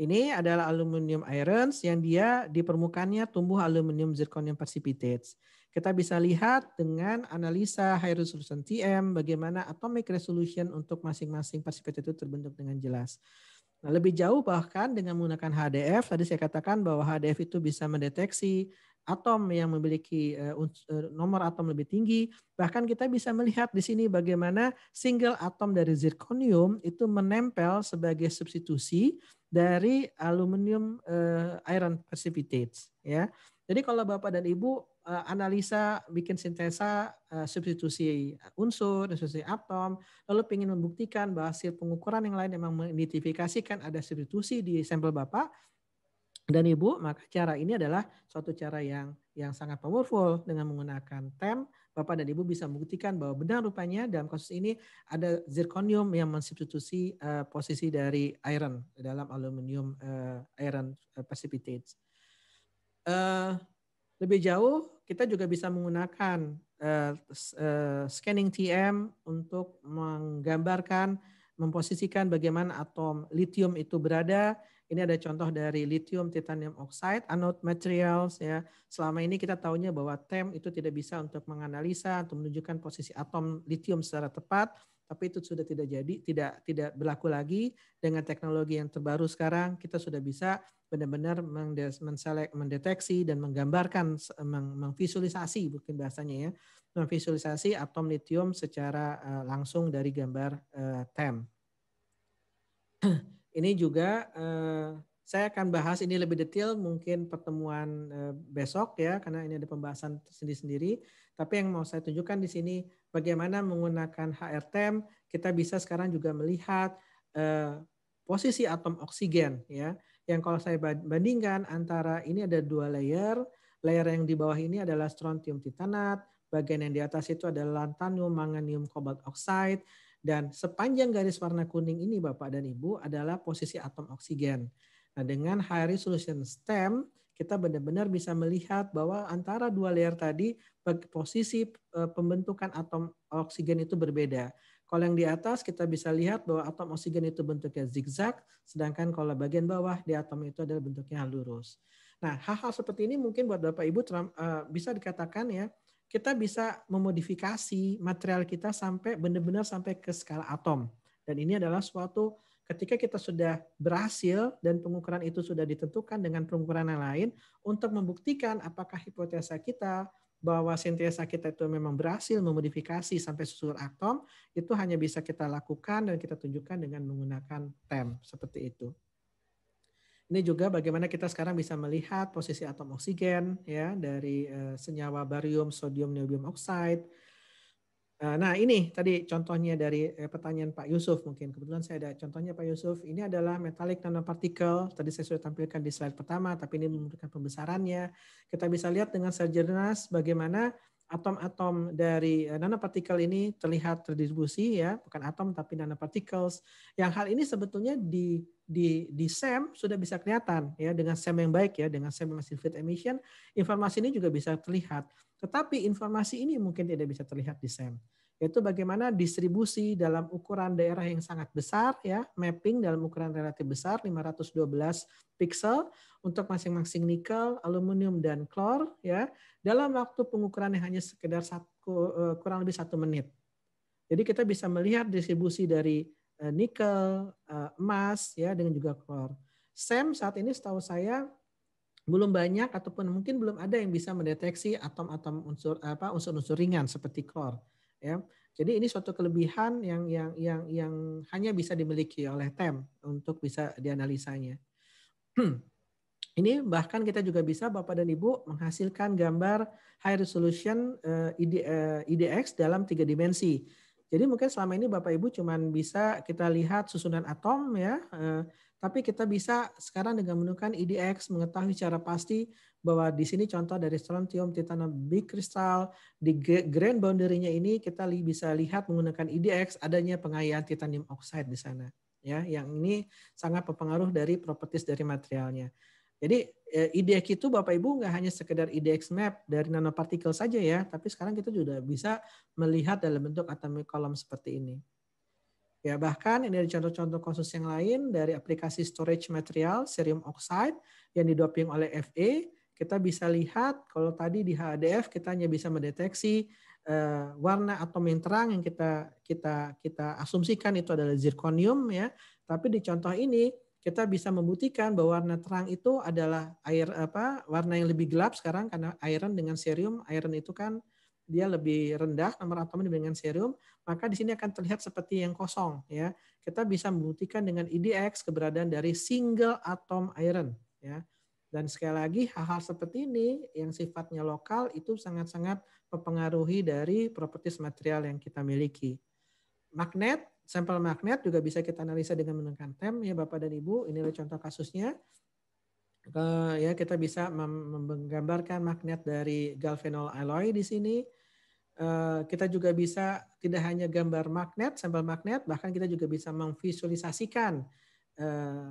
Ini adalah aluminium iron yang dia di permukaannya tumbuh aluminium zirconium precipitates. Kita bisa lihat dengan analisa high resolution TM bagaimana atomic resolution untuk masing-masing particulate itu terbentuk dengan jelas. Nah, lebih jauh bahkan dengan menggunakan HDF, tadi saya katakan bahwa HDF itu bisa mendeteksi atom yang memiliki eh, eh, nomor atom lebih tinggi. Bahkan kita bisa melihat di sini bagaimana single atom dari zirconium itu menempel sebagai substitusi dari aluminium eh, iron precipitates. Ya, jadi kalau bapak dan ibu Eh, analisa, bikin sintesa eh, substitusi eh, unsur, substitusi atom, lalu ingin membuktikan bahwa hasil pengukuran yang lain memang mengidentifikasikan ada substitusi di sampel Bapak dan Ibu, maka cara ini adalah suatu cara yang yang sangat powerful dengan menggunakan TEM. Bapak dan Ibu bisa membuktikan bahwa benar rupanya dalam kasus ini ada zirconium yang mensubstitusi uh, posisi dari iron dalam aluminium uh, iron precipitates. Uh, lebih jauh, kita juga bisa menggunakan uh, uh, scanning TM untuk menggambarkan, memposisikan bagaimana atom lithium itu berada. Ini ada contoh dari lithium titanium oxide, anode materials. ya. Selama ini kita tahunya bahwa TEM itu tidak bisa untuk menganalisa atau menunjukkan posisi atom lithium secara tepat, tapi itu sudah tidak jadi, tidak tidak berlaku lagi dengan teknologi yang terbaru sekarang kita sudah bisa benar-benar menselek, mendeteksi dan menggambarkan, mengvisualisasi mungkin bahasanya ya, memvisualisasi atom litium secara eh, langsung dari gambar eh, TEM. [clears throat] Ini juga eh, saya akan bahas ini lebih detail mungkin pertemuan besok ya, karena ini ada pembahasan sendiri-sendiri. Tapi yang mau saya tunjukkan di sini bagaimana menggunakan HRTM e kita bisa sekarang juga melihat eh, posisi atom oksigen ya. Yang kalau saya bandingkan antara ini ada dua layer, layer yang di bawah ini adalah strontium titanat, bagian yang di atas itu adalah lantanium, manganium, cobalt oxide dan sepanjang garis warna kuning ini Bapak dan Ibu adalah posisi atom oksigen. Nah, dengan high resolution STEM kita benar-benar bisa melihat bahwa antara dua layer tadi posisi eh, pembentukan atom oksigen itu berbeda. Kalau yang di atas kita bisa lihat bahwa atom oksigen itu bentuknya zigzag, sedangkan kalau bagian bawah di atom itu adalah bentuknya lurus. Nah, hal-hal seperti ini mungkin buat Bapak Ibu eh, bisa dikatakan ya, kita bisa memodifikasi material kita sampai benar-benar sampai ke skala atom. Dan ini adalah suatu ketika kita sudah berhasil dan pengukuran itu sudah ditentukan dengan pengukuran yang lain untuk membuktikan apakah hipotesa kita bahwa sintesa kita itu memang berhasil memodifikasi sampai susur atom itu hanya bisa kita lakukan dan kita tunjukkan dengan menggunakan TEM seperti itu. Ini juga bagaimana kita sekarang bisa melihat posisi atom oksigen ya dari eh, senyawa barium sodium niobium oxide Eh, nah ini tadi contohnya dari eh, pertanyaan Pak Yusuf mungkin. Kebetulan saya ada contohnya Pak Yusuf. Ini adalah metallic nanopartikel. Tadi saya sudah tampilkan di slide pertama, tapi ini memberikan pembesarannya. Kita bisa lihat dengan sejernas bagaimana atom-atom dari eh, nanopartikel ini terlihat terdistribusi ya, bukan atom tapi nanopartikel. Yang hal ini sebetulnya di di di SEM sudah bisa kelihatan ya dengan SEM yang baik ya, dengan SEM masih fit emission, informasi ini juga bisa terlihat. Tetapi informasi ini mungkin tidak bisa terlihat di SEM. Yaitu bagaimana distribusi dalam ukuran daerah yang sangat besar, ya mapping dalam ukuran relatif besar 512 pixel untuk masing-masing nikel, aluminium dan klor, ya dalam waktu pengukuran yang hanya sekedar satu, eh, kurang lebih satu menit. Jadi kita bisa melihat distribusi dari eh, nikel, eh, emas, ya dengan juga klor. SEM saat ini setahu saya belum banyak ataupun mungkin belum ada yang bisa mendeteksi atom-atom unsur apa unsur-unsur ringan seperti klor ya jadi ini suatu kelebihan yang yang yang yang hanya bisa dimiliki oleh tem untuk bisa dianalisanya [clears throat] ini bahkan kita juga bisa bapak dan ibu menghasilkan gambar high resolution eh, IDX eh, dalam tiga dimensi jadi mungkin selama ini bapak ibu cuma bisa kita lihat susunan atom ya eh, tapi kita bisa sekarang dengan menggunakan IDX mengetahui secara pasti bahwa di sini contoh dari strontium titanium big crystal di grand boundary-nya ini kita bisa lihat menggunakan IDX adanya pengayaan titanium oxide di sana ya yang ini sangat berpengaruh dari properties dari materialnya. Jadi eh, IDX itu Bapak Ibu nggak hanya sekedar IDX map dari nanopartikel saja ya, tapi sekarang kita juga bisa melihat dalam bentuk atomic column seperti ini. Ya, bahkan ini ada contoh-contoh kasus yang lain dari aplikasi storage material serium oxide yang didoping oleh FE. Kita bisa lihat kalau tadi di HADF kita hanya bisa mendeteksi uh, warna atom yang terang yang kita kita kita asumsikan itu adalah zirconium ya. Tapi di contoh ini kita bisa membuktikan bahwa warna terang itu adalah air apa warna yang lebih gelap sekarang karena iron dengan serium iron itu kan dia lebih rendah nomor atomnya dibandingkan serum, maka di sini akan terlihat seperti yang kosong ya. Kita bisa membuktikan dengan IDX e keberadaan dari single atom iron ya. Dan sekali lagi hal-hal seperti ini yang sifatnya lokal itu sangat-sangat mempengaruhi dari properti material yang kita miliki. Magnet, sampel magnet juga bisa kita analisa dengan menggunakan tem ya Bapak dan Ibu. Inilah contoh kasusnya. Eh, ya kita bisa menggambarkan magnet dari galvanol alloy di sini Eh, kita juga bisa tidak hanya gambar magnet, sampel magnet, bahkan kita juga bisa memvisualisasikan eh,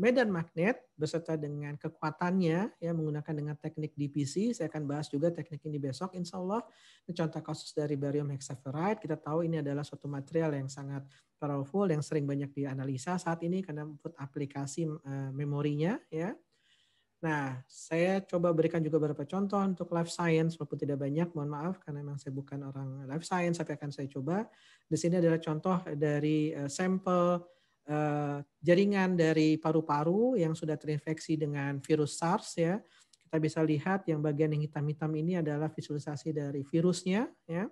medan magnet beserta dengan kekuatannya ya menggunakan dengan teknik DPC. Saya akan bahas juga teknik ini besok insya Allah. Ini contoh kasus dari barium hexaferrite. Kita tahu ini adalah suatu material yang sangat powerful yang sering banyak dianalisa saat ini karena aplikasi eh, memorinya ya Nah, saya coba berikan juga beberapa contoh untuk life science, walaupun tidak banyak, mohon maaf karena memang saya bukan orang life science, tapi akan saya coba. Di sini adalah contoh dari uh, sampel uh, jaringan dari paru-paru yang sudah terinfeksi dengan virus SARS ya. Kita bisa lihat yang bagian yang hitam-hitam ini adalah visualisasi dari virusnya ya.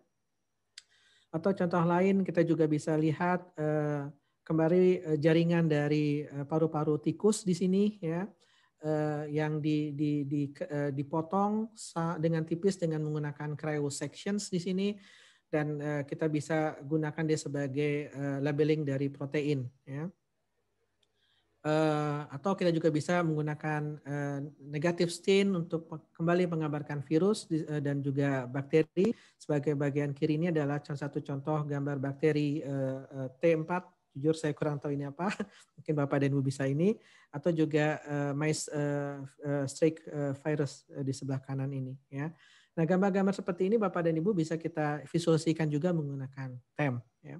Atau contoh lain kita juga bisa lihat uh, kembali jaringan dari paru-paru tikus di sini ya Eh, yang di, di, di, eh, dipotong dengan tipis dengan menggunakan cryo sections di sini dan eh, kita bisa gunakan dia sebagai labeling dari protein ya. atau kita juga bisa menggunakan negatif stain untuk kembali mengabarkan virus dan juga bakteri. Sebagai bagian kiri ini adalah salah satu contoh gambar bakteri T4 jujur saya kurang tahu ini apa [laughs] mungkin bapak dan ibu bisa ini atau juga uh, mice uh, eh, uh, eh, streak uh, virus uh, di sebelah kanan ini ya nah gambar-gambar seperti ini bapak dan ibu bisa kita visualisasikan juga menggunakan tem ya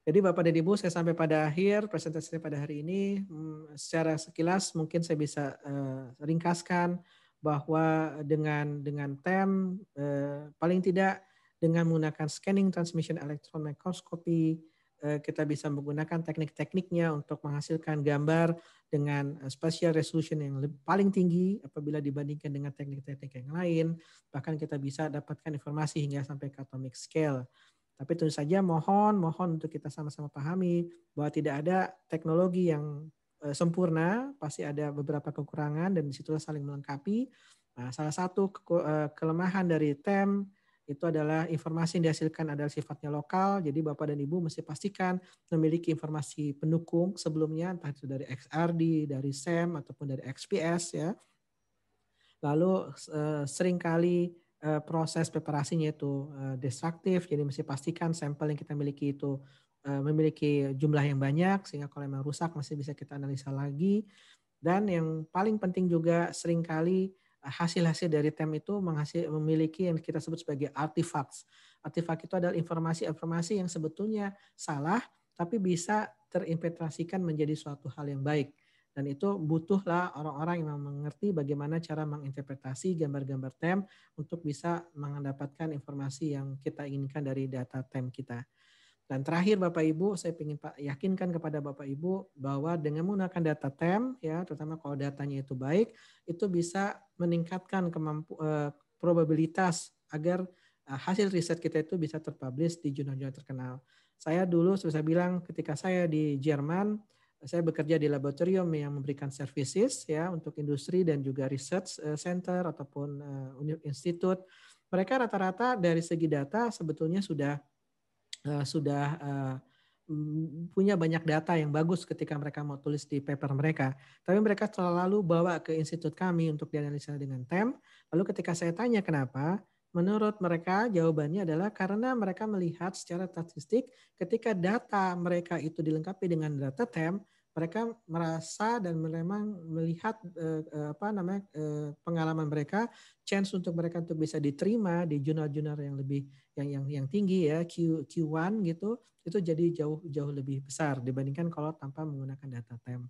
jadi bapak dan ibu saya sampai pada akhir presentasi pada hari ini hmm, secara sekilas mungkin saya bisa uh, ringkaskan bahwa dengan dengan tem eh, paling tidak dengan menggunakan scanning transmission electron microscopy Eh, kita bisa menggunakan teknik-tekniknya untuk menghasilkan gambar dengan eh, spatial resolution yang paling tinggi apabila dibandingkan dengan teknik-teknik yang lain. Bahkan kita bisa dapatkan informasi hingga sampai ke atomic scale. Tapi tentu saja mohon, mohon untuk kita sama-sama pahami bahwa tidak ada teknologi yang eh, sempurna, pasti ada beberapa kekurangan dan disitulah saling melengkapi. Nah, salah satu kelemahan dari TEM itu adalah informasi yang dihasilkan adalah sifatnya lokal. Jadi Bapak dan Ibu mesti pastikan memiliki informasi pendukung sebelumnya, entah itu dari XRD, dari SEM, ataupun dari XPS. ya. Lalu eh, seringkali eh, proses preparasinya itu eh, destruktif, jadi mesti pastikan sampel yang kita miliki itu memiliki jumlah yang banyak, sehingga kalau memang rusak masih bisa kita analisa lagi. Dan yang paling penting juga seringkali hasil-hasil dari TEM itu menghasil, memiliki yang kita sebut sebagai artifacts. Artifak itu adalah informasi-informasi yang sebetulnya salah, tapi bisa terinterpretasikan menjadi suatu hal yang baik. Dan itu butuhlah orang-orang yang mengerti bagaimana cara menginterpretasi gambar-gambar TEM untuk bisa mendapatkan informasi yang kita inginkan dari data TEM kita. Dan terakhir Bapak Ibu, saya ingin yakinkan kepada Bapak Ibu bahwa dengan menggunakan data TEM, ya terutama kalau datanya itu baik, itu bisa meningkatkan kemampu, eh, probabilitas agar eh, hasil riset kita itu bisa terpublish di jurnal-jurnal terkenal. Saya dulu, saya bilang, ketika saya di Jerman, saya bekerja di laboratorium yang memberikan services ya untuk industri dan juga research eh, center ataupun eh, uh, institut. Mereka rata-rata dari segi data sebetulnya sudah Eh, sudah uh, punya banyak data yang bagus ketika mereka mau tulis di paper mereka. Tapi mereka selalu bawa ke institut kami untuk dianalisa dengan TEM. Lalu ketika saya tanya kenapa, Menurut mereka, jawabannya adalah karena mereka melihat secara statistik ketika data mereka itu dilengkapi dengan data TEM, mereka merasa dan memang melihat uh, apa namanya uh, pengalaman mereka chance untuk mereka untuk bisa diterima di jurnal-jurnal yang lebih yang yang yang tinggi ya Q Q1 gitu itu jadi jauh jauh lebih besar dibandingkan kalau tanpa menggunakan data tem.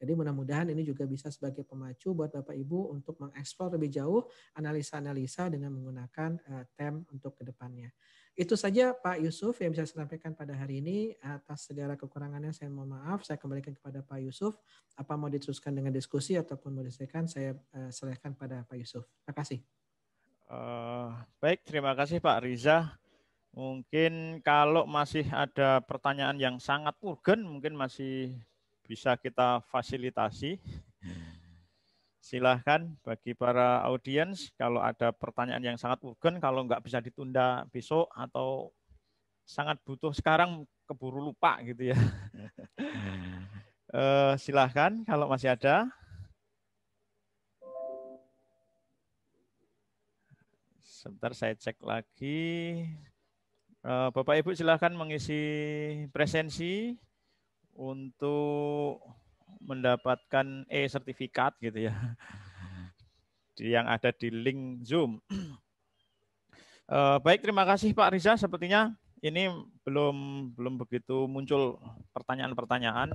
Jadi mudah-mudahan ini juga bisa sebagai pemacu buat Bapak Ibu untuk mengeksplor lebih jauh analisa-analisa dengan menggunakan uh, TEM untuk kedepannya. Itu saja Pak Yusuf yang bisa saya sampaikan pada hari ini. Atas segala kekurangannya saya mohon maaf. Saya kembalikan kepada Pak Yusuf. Apa mau diteruskan dengan diskusi ataupun menyelesaikan, saya eh, serahkan pada Pak Yusuf. Terima kasih. Uh, baik, terima kasih Pak Riza. Mungkin kalau masih ada pertanyaan yang sangat urgen, mungkin masih bisa kita fasilitasi. Hmm silahkan bagi para audiens kalau ada pertanyaan yang sangat urgen kalau nggak bisa ditunda besok atau sangat butuh sekarang keburu lupa gitu ya [laughs] eh, silahkan kalau masih ada sebentar saya cek lagi eh, Bapak Ibu silahkan mengisi presensi untuk mendapatkan e-sertifikat gitu ya yang ada di link Zoom. [clears throat] Eh, baik, terima kasih Pak Riza. Sepertinya ini belum belum begitu muncul pertanyaan-pertanyaan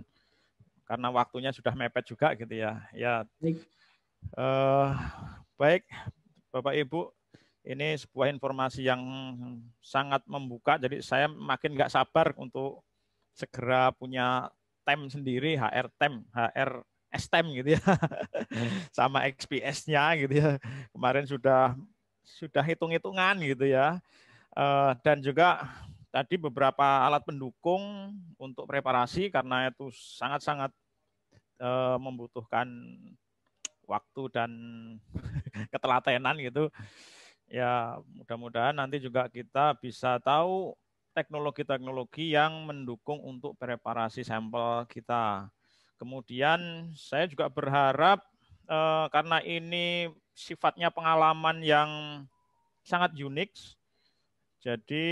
karena waktunya sudah mepet juga gitu ya. Ya. Baik. Eh, baik, Bapak Ibu, ini sebuah informasi yang sangat membuka. Jadi saya makin nggak sabar untuk segera punya tem sendiri, HR tem, HR STEM gitu ya, hmm. [laughs] sama XPS-nya gitu ya. Kemarin sudah sudah hitung-hitungan gitu ya. Eh, dan juga tadi beberapa alat pendukung untuk preparasi karena itu sangat-sangat eh, membutuhkan waktu dan [laughs] ketelatenan gitu. Ya mudah-mudahan nanti juga kita bisa tahu teknologi-teknologi yang mendukung untuk preparasi sampel kita. Kemudian saya juga berharap eh, karena ini sifatnya pengalaman yang sangat unik, jadi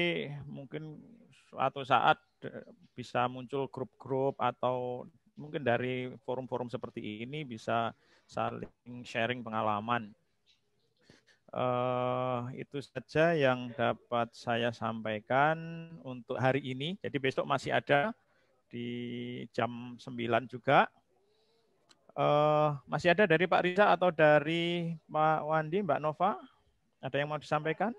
mungkin suatu saat eh, bisa muncul grup-grup atau mungkin dari forum-forum seperti ini bisa saling sharing pengalaman. Uh, itu saja yang dapat saya sampaikan untuk hari ini. Jadi besok masih ada di jam 9 juga. Uh, masih ada dari Pak Riza atau dari Pak Wandi, Mbak Nova? Ada yang mau disampaikan?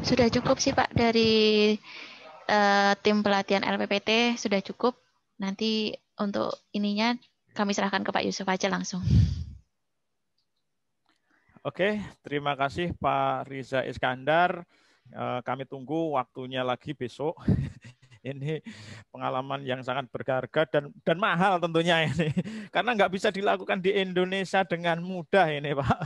Sudah cukup sih Pak dari uh, tim pelatihan LPPT sudah cukup. Nanti untuk ininya kami serahkan ke Pak Yusuf aja langsung. Oke, terima kasih Pak Riza Iskandar. Eh, kami tunggu waktunya lagi besok. [laughs] Ini pengalaman yang sangat berharga dan dan mahal tentunya ini, [laughs] karena nggak bisa dilakukan di Indonesia dengan mudah ini Pak.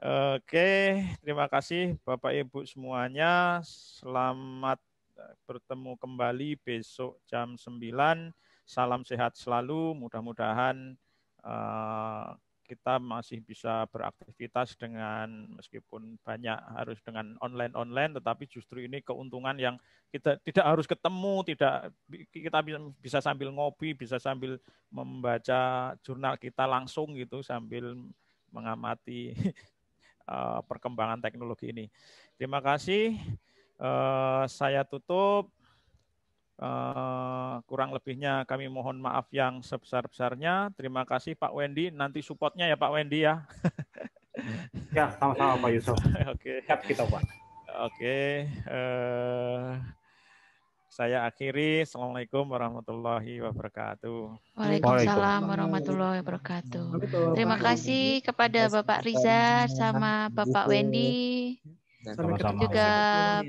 [laughs] Oke, terima kasih Bapak Ibu semuanya. Selamat eh, bertemu kembali besok jam 9. Salam sehat selalu. Mudah-mudahan eh, kita masih bisa beraktivitas dengan meskipun banyak harus dengan online-online, tetapi justru ini keuntungan yang kita tidak harus ketemu, tidak kita bisa, bisa sambil ngopi, bisa sambil membaca jurnal kita langsung gitu sambil mengamati [laughs] eh, perkembangan teknologi ini. Terima kasih. Eh, saya tutup. Eh, kurang lebihnya kami mohon maaf yang sebesar-besarnya. Terima kasih Pak Wendy. Nanti supportnya ya Pak Wendy ya. [laughs] ya sama-sama Pak Yusuf. Oke. Siap kita Pak. Oke. Eh, saya akhiri. Assalamualaikum warahmatullahi wabarakatuh. Waalaikumsalam warahmatullahi wabarakatuh. Terima kasih kepada Bapak Riza sama Bapak Wendy. kasih juga